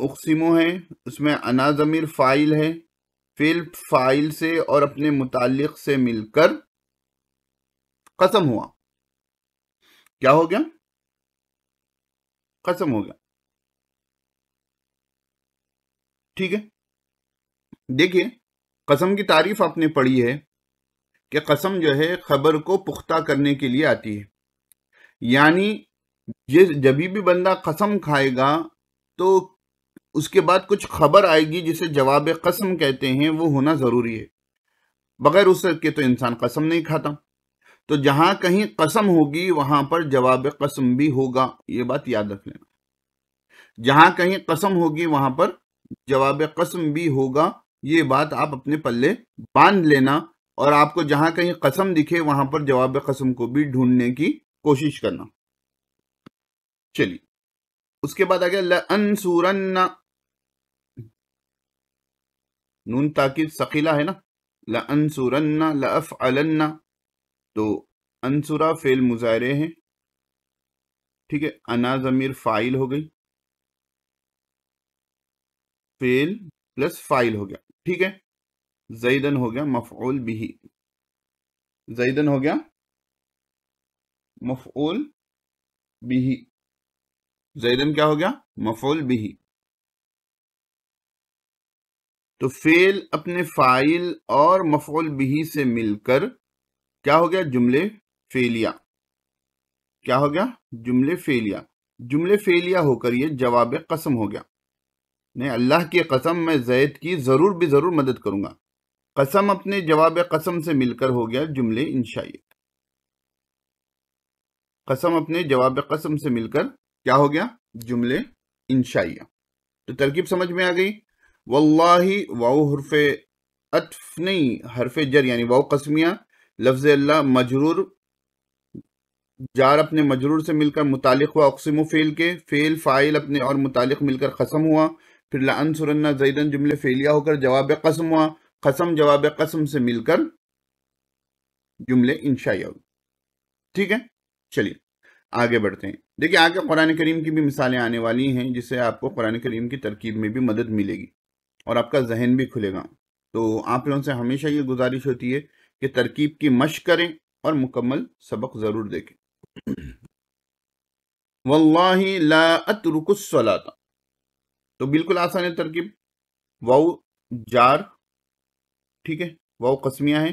उकसीमो है उसमें अना ज़मीर फ़ाइल है फ़िल फ़ाइल से और अपने मुतालिक से मिलकर कसम हुआ क्या हो गया कसम हो गया ठीक है देखिए कसम की तारीफ आपने पढ़ी है कि कसम जो है खबर को पुख्ता करने के लिए आती है यानी जिस जब भी बंदा कसम खाएगा तो उसके बाद कुछ खबर आएगी जिसे जवाब कसम कहते हैं वो होना ज़रूरी है बगैर उस के तो इंसान कसम नहीं खाता तो जहां कहीं कसम होगी वहां पर जवाब कसम भी होगा ये बात याद रख लेना जहां कहीं कसम होगी वहां पर जवाब कसम भी होगा ये बात आप अपने पल्ले बांध लेना और आपको जहां कहीं कसम दिखे वहां पर जवाब कसम को भी ढूंढने की कोशिश करना चलिए उसके बाद आ गया नून ताकिब सकीला है ना लनसुरन्ना लफ अलन्ना तो अनसुरा फेल मुजाहरे हैं ठीक है अना जमीर फाइल हो गई फेल प्लस फाइल हो गया ठीक है जईदन हो गया मफोल बिही जैदन हो गया मफूल बिही जैदन क्या हो गया मफूल बिही तो फेल अपने फाइल और मफोल बिही से मिलकर क्या हो गया जुमले फेलिया क्या हो गया जुमले फेलिया जुमले फेलिया होकर ये जवाब कसम हो गया नहीं अल्लाह की कसम मैं जैद की ज़रूर भी ज़रूर मदद करूंगा कसम अपने जवाब कसम से मिलकर हो गया जुमले इंशाइत कसम अपने जवाब कसम से मिलकर क्या हो गया जुमले इंशाइया तो तरकीब समझ में आ गई वल्लाही वाओ हरफ अतफ नहीं हरफ जर यानी वाओ कस्मिया लफ्ज अल्लाह मजरूर जार अपने मजरूर से मिलकर मुतालिक हुआ अक्सम फ़ेल के फ़ेल फ़ाइल अपने और मुतालिक मिलकर खसम हुआ फिर लानसरन्ना जैदन जुमले फ़ेलिया होकर जवाब कसम हुआ कसम जवाब कसम से मिलकर जुमले इंशाया ठीक है चलिए आगे बढ़ते हैं देखिए आगे कुरान करीम की भी मिसालें आने वाली हैं जिससे आपको कुरान करीम की तरकीब में भी मदद मिलेगी और आपका जहन भी खुलेगा तो आप लोगों से हमेशा ये गुजारिश होती है कि तरकीब की मश करें और मुकम्मल सबक ज़रूर देखें वल्लाही तो बिल्कुल आसान है तरकीब वाउ जार ठीक है वाउ कस्मिया है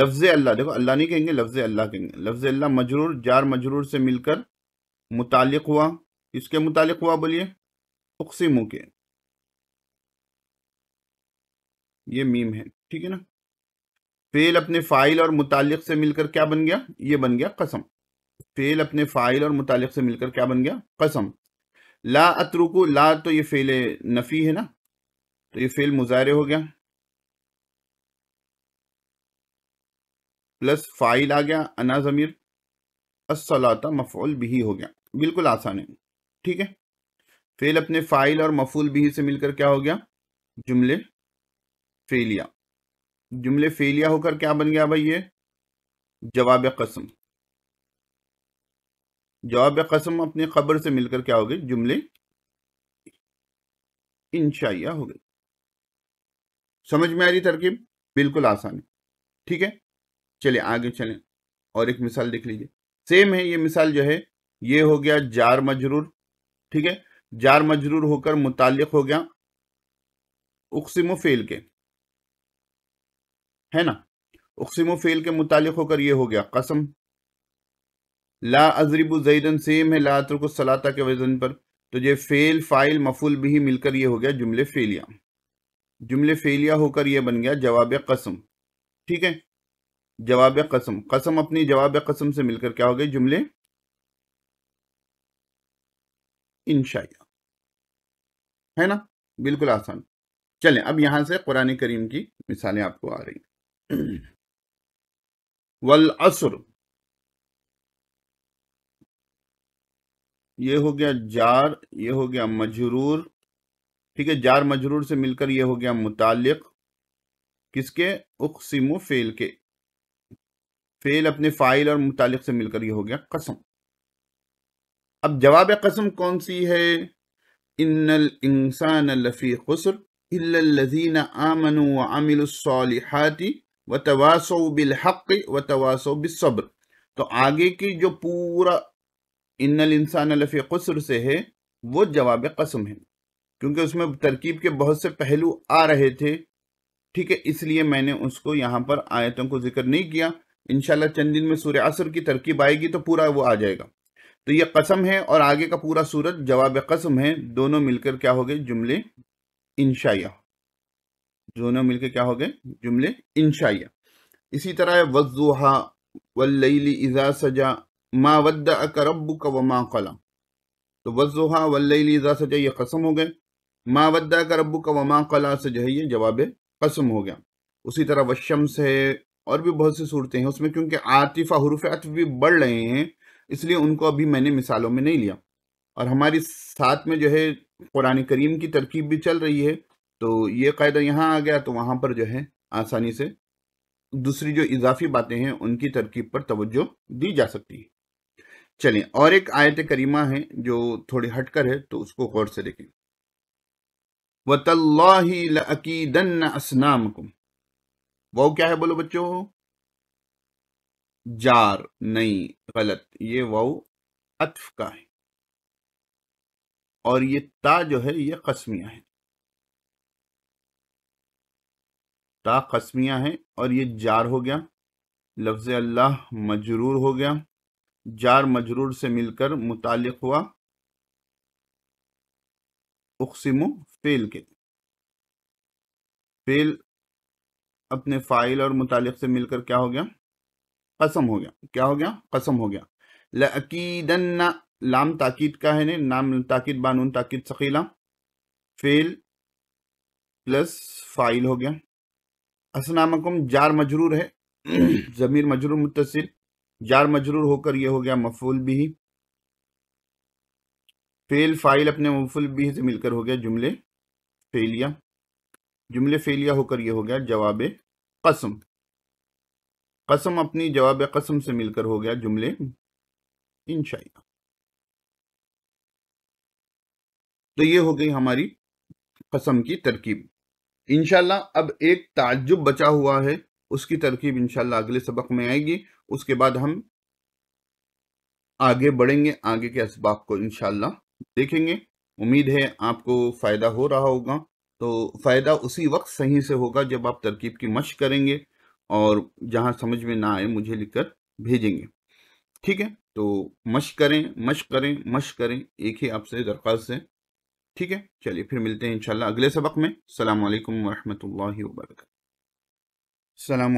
लफ्ज़ अल्लाह देखो अल्लाह नहीं कहेंगे लफ्ज़ अल्लाह कहेंगे लफ्ज़ अल्लाह मजरूर जार मजरूर से मिलकर मुतालिक हुआ इसके मुतालिक हुआ बोलिए उकसीमू के ये मीम है ठीक है ना फेल अपने फाइल और मुतालिक से मिलकर क्या बन गया ये बन गया कसम फेल अपने फाइल और मुतालिक से मिलकर क्या बन गया कसम ला अतरुकू ला तो ये फेल नफी है ना तो ये फेल मुजाहरे हो गया प्लस फाइल आ गया अना जमीर असलाता मफूल बिही हो गया बिल्कुल आसान है ठीक है फेल अपने फाइल और मफूल बिही से मिलकर क्या हो गया जुमले फेलिया जुमले फेलिया होकर क्या बन गया भाई ये जवाब कसम जवाब कसम अपने खबर से मिलकर क्या हो गई जुमले इंशाइया हो गई समझ में आ रही तरकीब बिल्कुल आसान है ठीक है चलिए आगे चलें और एक मिसाल देख लीजिए सेम है ये मिसाल जो है ये हो गया जार मजरूर ठीक है जार मजरूर होकर मुतालिक हो गया उकसिमो फेल के है ना उकसिमो फ़ेल के मुतालिक होकर ये हो गया कसम ला अजरब जैदन सेम है ला को सलाता के वजन पर तो ये फेल फाइल मफुल भी मिलकर ये हो गया जुमले फेलिया जुमले फेलिया होकर ये बन गया जवाब कसम ठीक है जवाब कसम कसम अपनी जवाब कसम से मिलकर क्या हो गए जुमले इंशाया है ना बिल्कुल आसान चलें अब यहां से कुरान करीम की मिसालें आपको आ रही वल असर ये हो गया जार ये हो गया मजरूर ठीक है जार मजरूर से मिलकर ये हो गया मुतालिक किसके उकसिमो फेल के फेल अपने फाइल और मुतालिक से मिलकर ये हो गया कसम अब जवाब कसम कौन सी है इन इंसान लफ़ी खसर इल्लल्लज़ीना आमन व व तवासो बिलहक़ व तवासो बिसब्र तो आगे की जो पूरा इन्नल इंसान लफ़ी कसर से है वो जवाब कसम है क्योंकि उसमें तरकीब के बहुत से पहलू आ रहे थे ठीक है इसलिए मैंने उसको यहाँ पर आयतों को जिक्र नहीं किया इनशाला चंद दिन में सूर्य असर की तरकीब आएगी तो पूरा वो आ जाएगा तो ये कसम है और आगे का पूरा सूरत जवाब कसम है दोनों मिलकर क्या हो गए जुमले इनशाया दोनों मिलके क्या हो गए जुमले इंशाइया इसी तरह वजुहा वल्लैली इज़ा सजा मा वद्द अकरबू का व माँ कला तो वजुहा वल्लैली इज़ा सजा ये कसम हो गए मा वद्द अकरबू का व माँ कला से जो है ये जवाब कसम हो गया उसी तरह वशम्स है और भी बहुत सी सूरतें हैं उसमें क्योंकि आतिफा हरूफ अतफ भी बढ़ रहे हैं इसलिए उनको अभी मैंने मिसालों में नहीं लिया और हमारी साथ में जो है कुरान करीम की तरकीब भी चल रही है तो ये कायदा यहाँ आ गया तो वहाँ पर जो है आसानी से दूसरी जो इजाफी बातें हैं उनकी तरकीब पर तवज्जो दी जा सकती है चलें और एक आयत करीमा है जो थोड़ी हटकर है तो उसको गौर से देखें व तल्लादन वो क्या है बोलो बच्चों जार नहीं गलत ये वाउ अतफ का है और ये ता जो है ये कसमिया है ता कस्मिया है और ये जार हो गया लफ्ज़ अल्लाह मजरूर हो गया जार मजरूर से मिलकर मुतल हुआ उकसिमो फेल के फेल अपने फाइल और मुतल से मिलकर क्या हो गया कसम हो गया क्या हो गया कसम हो गया लकीदन्ना लाम ताकिद का है ने नाम ताकिद बानून ताकिद सकीला फेल प्लस फाइल हो गया असनामकुम जार मजरूर है ज़मीर मजरूर मुतसिल जार मजरूर होकर यह हो गया मफूल भी फेल फाइल अपने मफूल भी से मिलकर हो गया जुमले फेलिया जुमले फेलिया होकर यह हो गया जवाब कसम कसम अपनी जवाब कसम से मिलकर हो गया जुमले इन तो ये हो गई हमारी कसम की तरकीब इनशाला अब एक ताजुब बचा हुआ है उसकी तरकीब इनशाला अगले सबक में आएगी उसके बाद हम आगे बढ़ेंगे आगे के इसबाब को इनशाला देखेंगे उम्मीद है आपको फ़ायदा हो रहा होगा तो फ़ायदा उसी वक्त सही से होगा जब आप तरकीब की मश करेंगे और जहाँ समझ में ना आए मुझे लिखकर भेजेंगे ठीक है तो मश करें मश करें मश करें एक ही आपसे दरख्वास्त है ठीक है चलिए फिर मिलते हैं इंशाल्लाह अगले सबक में अल्लाम वरहि वर्क अल्लाम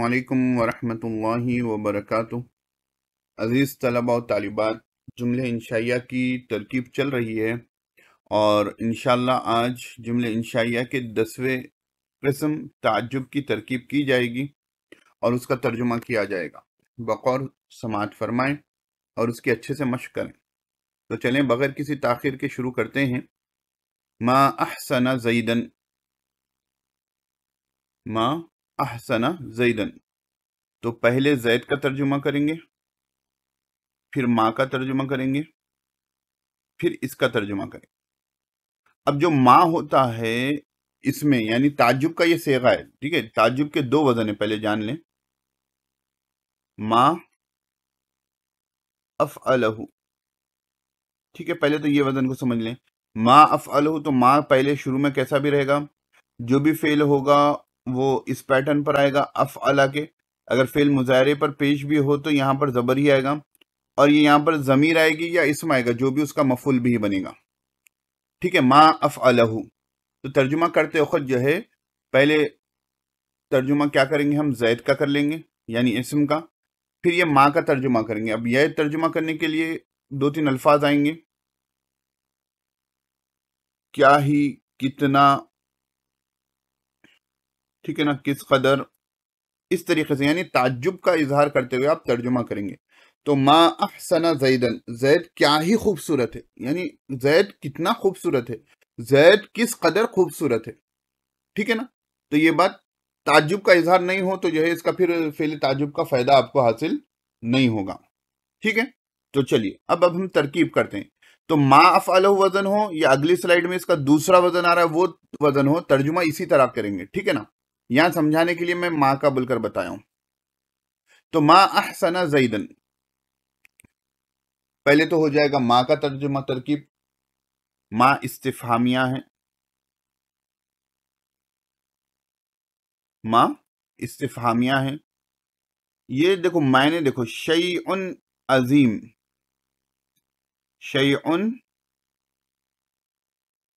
वरह वर्क अज़ीज़ तलबा और तालिबात जुमले इंशाइया की तरकीब चल रही है और इन आज जुमले इंशाइया के दसवें कस्म ताजुब की तरकीब की जाएगी और उसका तर्जुमा किया जाएगा बकौर समात फरमाएं और उसकी अच्छे से मश करें तो चलें बग़ैर किसी ताखिर के शुरू करते हैं मा अहसन जईदन मा अहसन जईदन तो पहले जैद का तर्जुमा करेंगे फिर माँ का तर्जुमा करेंगे फिर इसका तर्जुमा करेंगे अब जो माँ होता है इसमें यानी ताजुब का ये सेगा है ठीक है ताजुब के दो वजन है पहले जान लें माँ अफ अलहू ठीक है पहले तो ये वजन को समझ लें माँ अफ़लू तो माँ पहले शुरू में कैसा भी रहेगा जो भी फेल होगा वो इस पैटर्न पर आएगा अफ़ अला के अगर फेल मुजाहरे पर पेश भी हो तो यहाँ पर ज़बर ही आएगा और ये यहाँ पर ज़मीर आएगी या इसम आएगा जो भी उसका मफुल भी बनेगा ठीक है माँ अफ़ अलहू तो तर्जुमा करते वक्त जो है पहले तर्जुमा क्या करेंगे हम जैद का कर लेंगे यानी इसम का फिर ये माँ का तर्जुमा करेंगे अब यह तर्जुमा करने के लिए दो तीन अल्फाज आएंगे क्या ही कितना ठीक है ना किस कदर इस तरीके से यानी ताज्जुब का इजहार करते हुए आप तर्जुमा करेंगे तो माँ अहसना जैदन जैद क्या ही खूबसूरत है यानी जैद कितना खूबसूरत है जैद किस कदर खूबसूरत है ठीक है ना तो ये बात ताजुब का इजहार नहीं हो तो जो है इसका फिर फेल ताज्जुब का फ़ायदा आपको हासिल नहीं होगा ठीक है तो चलिए अब अब हम तरकीब करते हैं तो मा अफ अलह वजन हो या अगली स्लाइड में इसका दूसरा वजन आ रहा है वो वजन हो तर्जुमा इसी तरह करेंगे ठीक है ना यहां समझाने के लिए मैं माँ का बोलकर बताया हूं तो माँ अहसना जईदन पहले तो हो जाएगा माँ का तर्जुमा तरकीब माँ इस्तेफामिया है माँ इस्तिफामिया है ये देखो मैंने देखो शई उन अजीम शयन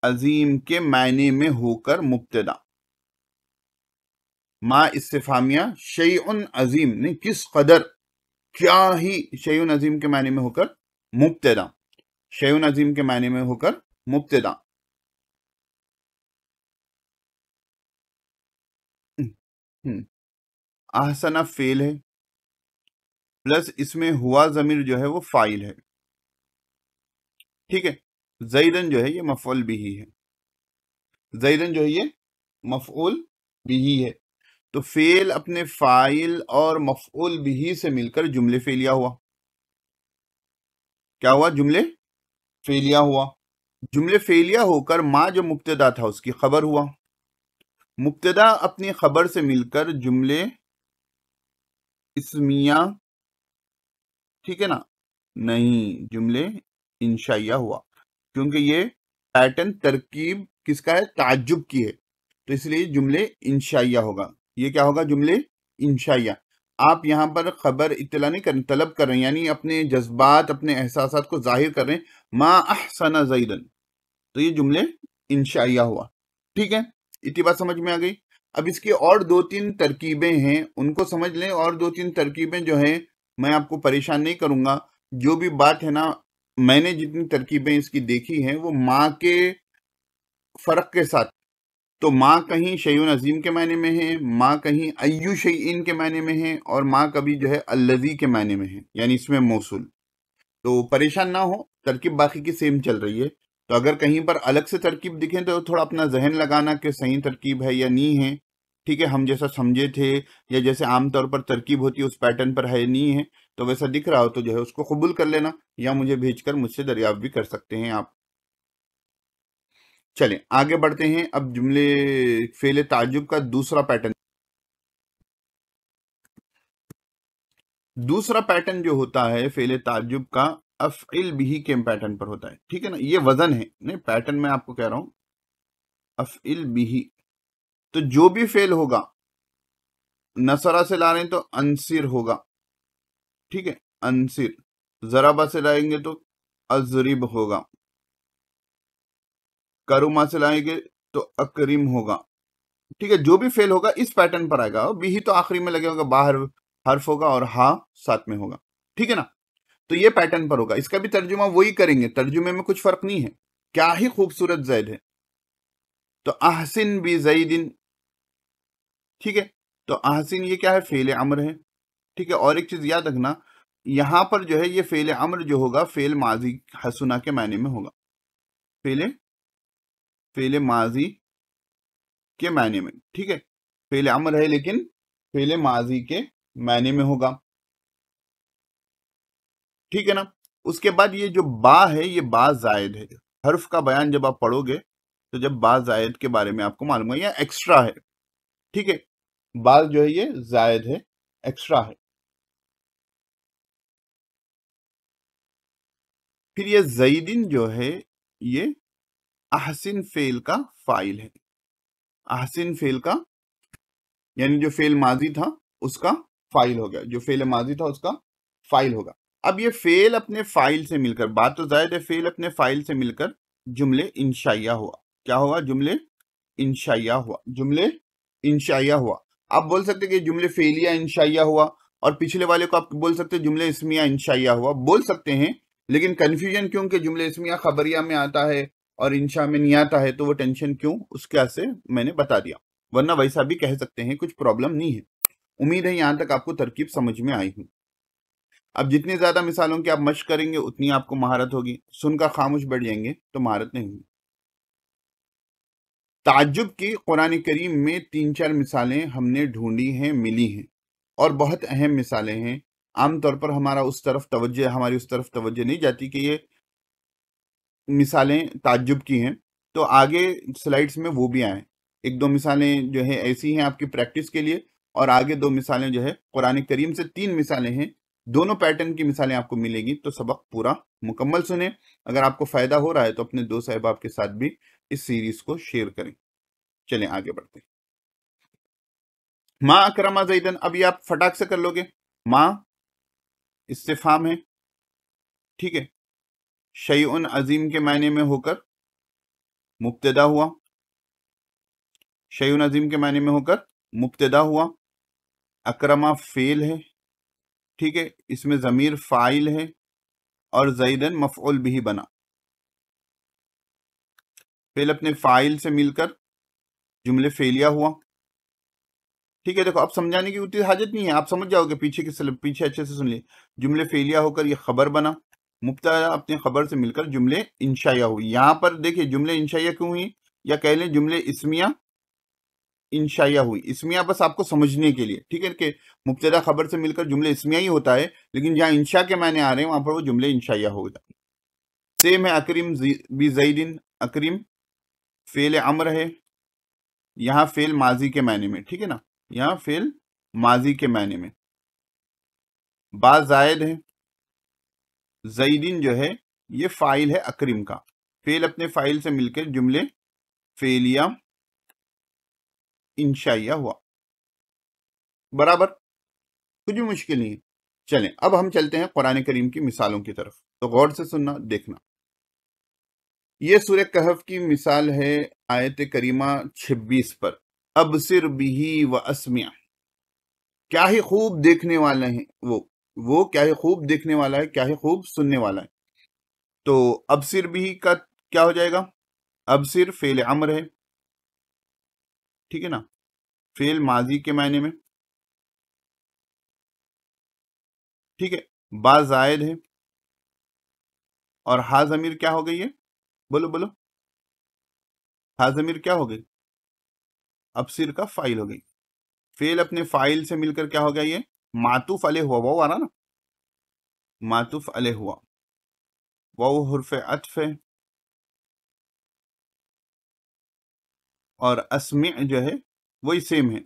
अजीम के मायने में होकर मुबतदा माँ इस्तफामिया शय अजीम ने किस कदर क्या ही शयन अजीम के मायने में होकर मुबतदा शयन अजीम के मायने में होकर मुबतदा हम्म, हम्म। आहसना फेल है प्लस इसमें हुआ जमीर जो है वो फाइल है ठीक है जईदन जो है ये मफोल बिही है जईदन जो है ये मफोल ही है तो फेल अपने फाइल और मफोल ही से मिलकर जुमले फेलिया हुआ क्या हुआ जुमले फेलिया हुआ जुमले फेलिया होकर माँ जो मुब्तदा था उसकी खबर हुआ मुब्तदा अपनी खबर से मिलकर जुमले इसमिया ठीक है ना नहीं जुमले इंशाइया हुआ क्योंकि ये पैटर्न तरकीब किसका है ताजुब की है तो इसलिए जुमले इंशाइया होगा ये क्या होगा जुमले इंशाइया आप यहाँ पर खबर इतला नहीं कर तलब कर रहे हैं यानी अपने जज्बात अपने एहसास को जाहिर कर रहे हैं माँ अहसना जईदन तो ये जुमले इंशाइया हुआ ठीक है इतनी बात समझ में आ गई अब इसकी और दो तीन तरकीबें हैं उनको समझ लें और दो तीन तरकीबें जो हैं मैं आपको परेशान नहीं करूँगा जो भी बात है ना मैंने जितनी तरकीबें इसकी देखी हैं वो माँ के फ़र्क के साथ तो माँ कहीं शयन अजीम के मायने में है माँ कहीं अयु शयन के मायने में है और माँ कभी जो है अल्लजी के मायने में है यानी इसमें मौसूल तो परेशान ना हो तरकीब बाकी की सेम चल रही है तो अगर कहीं पर अलग से तरकीब दिखे तो थोड़ा अपना जहन लगाना कि सही तरकीब है या नहीं है ठीक है हम जैसा समझे थे या जैसे आमतौर पर तरकीब होती है उस पैटर्न पर है नहीं है तो वैसा दिख रहा हो तो जो है उसको कबूल कर लेना या मुझे भेजकर मुझसे दरियाफ्त भी कर सकते हैं आप चलें आगे बढ़ते हैं अब जुमले फेले ताजुब का दूसरा पैटर्न दूसरा पैटर्न जो होता है फेले ताजुब का अफिल बिही के पैटर्न पर होता है ठीक है ना ये वजन है नहीं पैटर्न मैं आपको कह रहा हूं अफिल बिही तो जो भी फेल होगा नसरा से ला रहे हैं तो अंसिर होगा ठीक है अंसिर जराबा से लाएंगे तो अजरिब होगा करुमा से लाएंगे तो अक्रिम होगा ठीक है जो भी फेल होगा इस पैटर्न पर आएगा और बी तो आखिरी में लगे होगा बाहर हर्फ होगा और हा साथ में होगा ठीक है ना तो ये पैटर्न पर होगा इसका भी तर्जुमा वही करेंगे तर्जुमे में कुछ फर्क नहीं है क्या ही खूबसूरत जैद है तो आहसिन बी जईदिन ठीक है तो आहसिन ये क्या है फेल अमर है ठीक है और एक चीज़ याद रखना यहां पर जो है ये फेल अमर जो होगा फेल माजी हसुना के मायने में होगा फेले फेले माजी के मायने में ठीक है फेल अमर है लेकिन फेले माजी के मायने में होगा ठीक है ना उसके बाद ये जो बा है ये बा जायद है हर्फ का बयान जब आप पढ़ोगे तो जब बा जायद के बारे में आपको मालूम है या एक्स्ट्रा है ठीक है बा जो है ये जायद है एक्स्ट्रा है फिर ये जईदिन जो है ये अहसिन फेल का फाइल है अहसिन फेल का यानी जो फेल माजी था उसका फाइल हो गया जो फेल माजी था उसका फाइल होगा अब ये फेल अपने फाइल से मिलकर बात तो जाहिर है फेल अपने फाइल से मिलकर जुमले इंशाइया हुआ क्या हुआ जुमले इंशाइया हुआ जुमले इंशाइया हुआ आप बोल सकते कि जुमले फेलिया इंशाइया हुआ और पिछले वाले को आप बोल सकते जुमले इसमिया इंशाइया हुआ बोल सकते हैं लेकिन कन्फ्यूजन क्यों कि जुमले इसमिया खबरिया में आता है और इंशा में नहीं आता है तो वो टेंशन क्यों उसके से मैंने बता दिया वरना वैसा भी कह सकते हैं कुछ प्रॉब्लम नहीं है उम्मीद है यहाँ तक आपको तरकीब समझ में आई हूँ अब जितनी ज़्यादा मिसालों की आप मश करेंगे उतनी आपको महारत होगी सुनकर खामोश बढ़ जाएंगे तो महारत नहीं होगी ताजुब की कुरान करीम में तीन चार मिसालें हमने ढूंढी हैं मिली हैं और बहुत अहम मिसालें हैं आमतौर पर हमारा उस तरफ तवज्जो हमारी उस तरफ तवज्जो नहीं जाती कि ये मिसालें ताज्जुब की हैं तो आगे स्लाइड्स में वो भी आए एक दो मिसालें जो है ऐसी हैं आपकी प्रैक्टिस के लिए और आगे दो मिसालें जो है कुरान करीम से तीन मिसालें हैं दोनों पैटर्न की मिसालें आपको मिलेगी तो सबक पूरा मुकम्मल सुने अगर आपको फ़ायदा हो रहा है तो अपने दो साहिबाब के साथ भी इस सीरीज़ को शेयर करें चलें आगे बढ़ते माँ अकरमा जईदन अभी आप फटाक से कर लोगे माँ इस्तेफाम है ठीक है शई अजीम के मायने में होकर मुबतदा हुआ शई अजीम के मायने में होकर मुबतदा हुआ अक्रमा फेल है ठीक है इसमें ज़मीर फ़ाइल है और जईदन मफोल भी बना फेल अपने फ़ाइल से मिलकर जुमले फेलिया हुआ ठीक है देखो अब समझाने की उतनी हाजत नहीं है आप समझ जाओगे पीछे के पीछे अच्छे से सुन लिए जुमले फेलिया होकर यह खबर बना मुफ्ता अपने खबर से मिलकर जुमले इंशाया हुई यहाँ पर देखिए जुमले इंशाया क्यों हुई या कह लें जुमले इसमिया इंशाया हुई इसमिया बस आपको समझने के लिए ठीक है कि मुबतदा खबर से मिलकर जुमले इसमिया ही होता है लेकिन जहाँ इंशा के मायने आ रहे हैं वहाँ पर वो जुमले इंशाया हो जाए सेम है अक्रीम बी जईदिन अक्रीम फेल अमर है यहाँ फेल माजी के मायने में ठीक है ना या फिल माजी के मायने में बाद है जईदिन जो है ये फाइल है अक्रीम का फेल अपने फाइल से मिलकर जुमले फेलिया इंशाइया हुआ बराबर कुछ भी मुश्किल नहीं है अब हम चलते हैं कुरान करीम की मिसालों की तरफ तो गौर से सुनना देखना यह सूर्य कहफ की मिसाल है आयत करीमा 26 पर अब सिर बिही व असमिया क्या ही खूब देखने वाले हैं वो वो क्या ही खूब देखने वाला है क्या ही खूब सुनने वाला है तो अब सिर बिही का क्या हो जाएगा अब सिर फेल अमर है ठीक है ना फेल माजी के मायने में ठीक है बाजायद है और हाजमीर क्या हो गई है बोलो बोलो हाजमीर क्या हो गई अब सिर का फाइल हो गई फेल अपने फाइल से मिलकर क्या हो गया ये मातुफ अले हुआ वाह आ रहा ना मातुफ अले हुआ वाह हरफ अतफ और असम जो है वही सेम है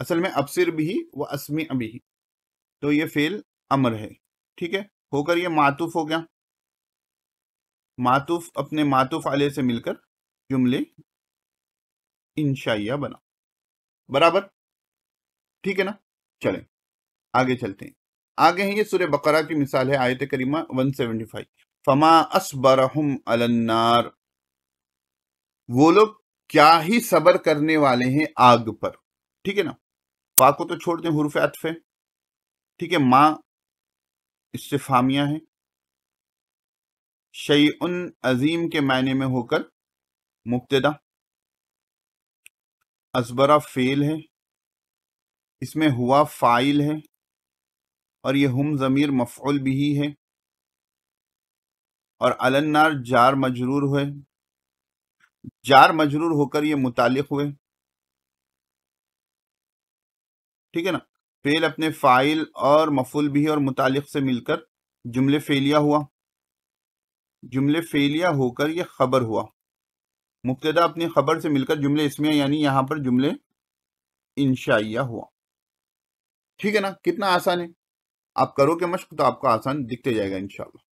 असल में अपसिर भी वह असमी अभी तो ये फेल अमर है ठीक है होकर ये मातुफ हो गया मातुफ अपने मातुफ आले से मिलकर जुमले इंशाइया बना बराबर ठीक है ना चलें आगे चलते हैं आगे हैं ये सूर्य बकरा की मिसाल है आयत करीमा 175 फमा असबरहुम अलन्नार वो लोग क्या ही सबर करने वाले हैं आग पर ठीक है ना फा को तो छोड़ दें हरूफ अतफ है ठीक है माँ इससे फामिया है शई उन अजीम के मायने में होकर मुबतदा असबरा फेल है इसमें हुआ फाइल है और यह हम ज़मीर मफोल भी है और अलन्नार जार मजरूर हुए जार मजरूर होकर यह मुतालिक हुए ठीक है ना फेल अपने फाइल और मफुल भी और मुतालिक से मिलकर जुमले फेलिया हुआ जुमले फेलिया होकर यह खबर हुआ मुबतदा अपनी खबर से मिलकर जुमले इसमिया यानी यहाँ पर जुमले इंशाइया हुआ ठीक है ना कितना आसान है आप करो के मश्क तो आपको आसान दिखते जाएगा इनशाला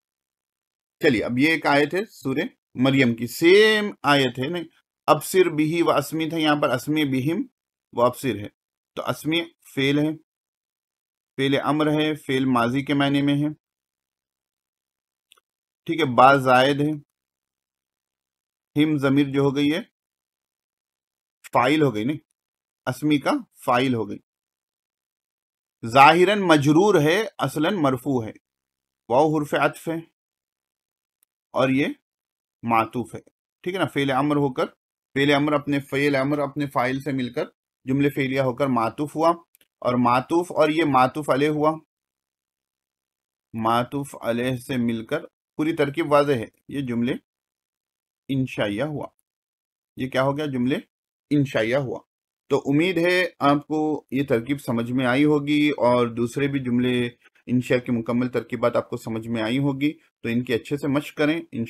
चलिए अब ये एक आयत है सूर्य मरियम की सेम आयत है ना अब बिही व असमी था यहाँ पर असमी बिहिम व अबसिर है तो असमी फेल है फेल अमर है फेल माजी के मायने में है ठीक है बाजायद है हिम जमीर जो हो गई है फाइल हो गई नहीं असमी का फाइल हो गई जाहिरन मजरूर है असलन मरफू है वाह हरफ अतफ है और ये मातूफ है ठीक है ना फेल अमर होकर फेल अमर अपने फेल अमर अपने फाइल से मिलकर जुमले फेलिया होकर मातूफ हुआ और मातूफ और ये मातूफ अलह हुआ मातूफ अलह से मिलकर पूरी तरकीब वाज है ये जुमले इंशाइया हुआ ये क्या हो गया जुमले इंशाइया हुआ तो उम्मीद है आपको ये तरकीब समझ में आई होगी और दूसरे भी जुमले इंशा की मुकम्मल तरकीबात आपको समझ में आई होगी तो इनकी अच्छे से मश करें इन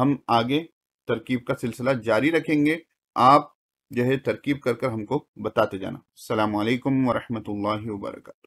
हम आगे तरकीब का सिलसिला जारी रखेंगे आप जो है तरकीब कर कर हमको बताते जाना अल्लाम वरहमल वर्का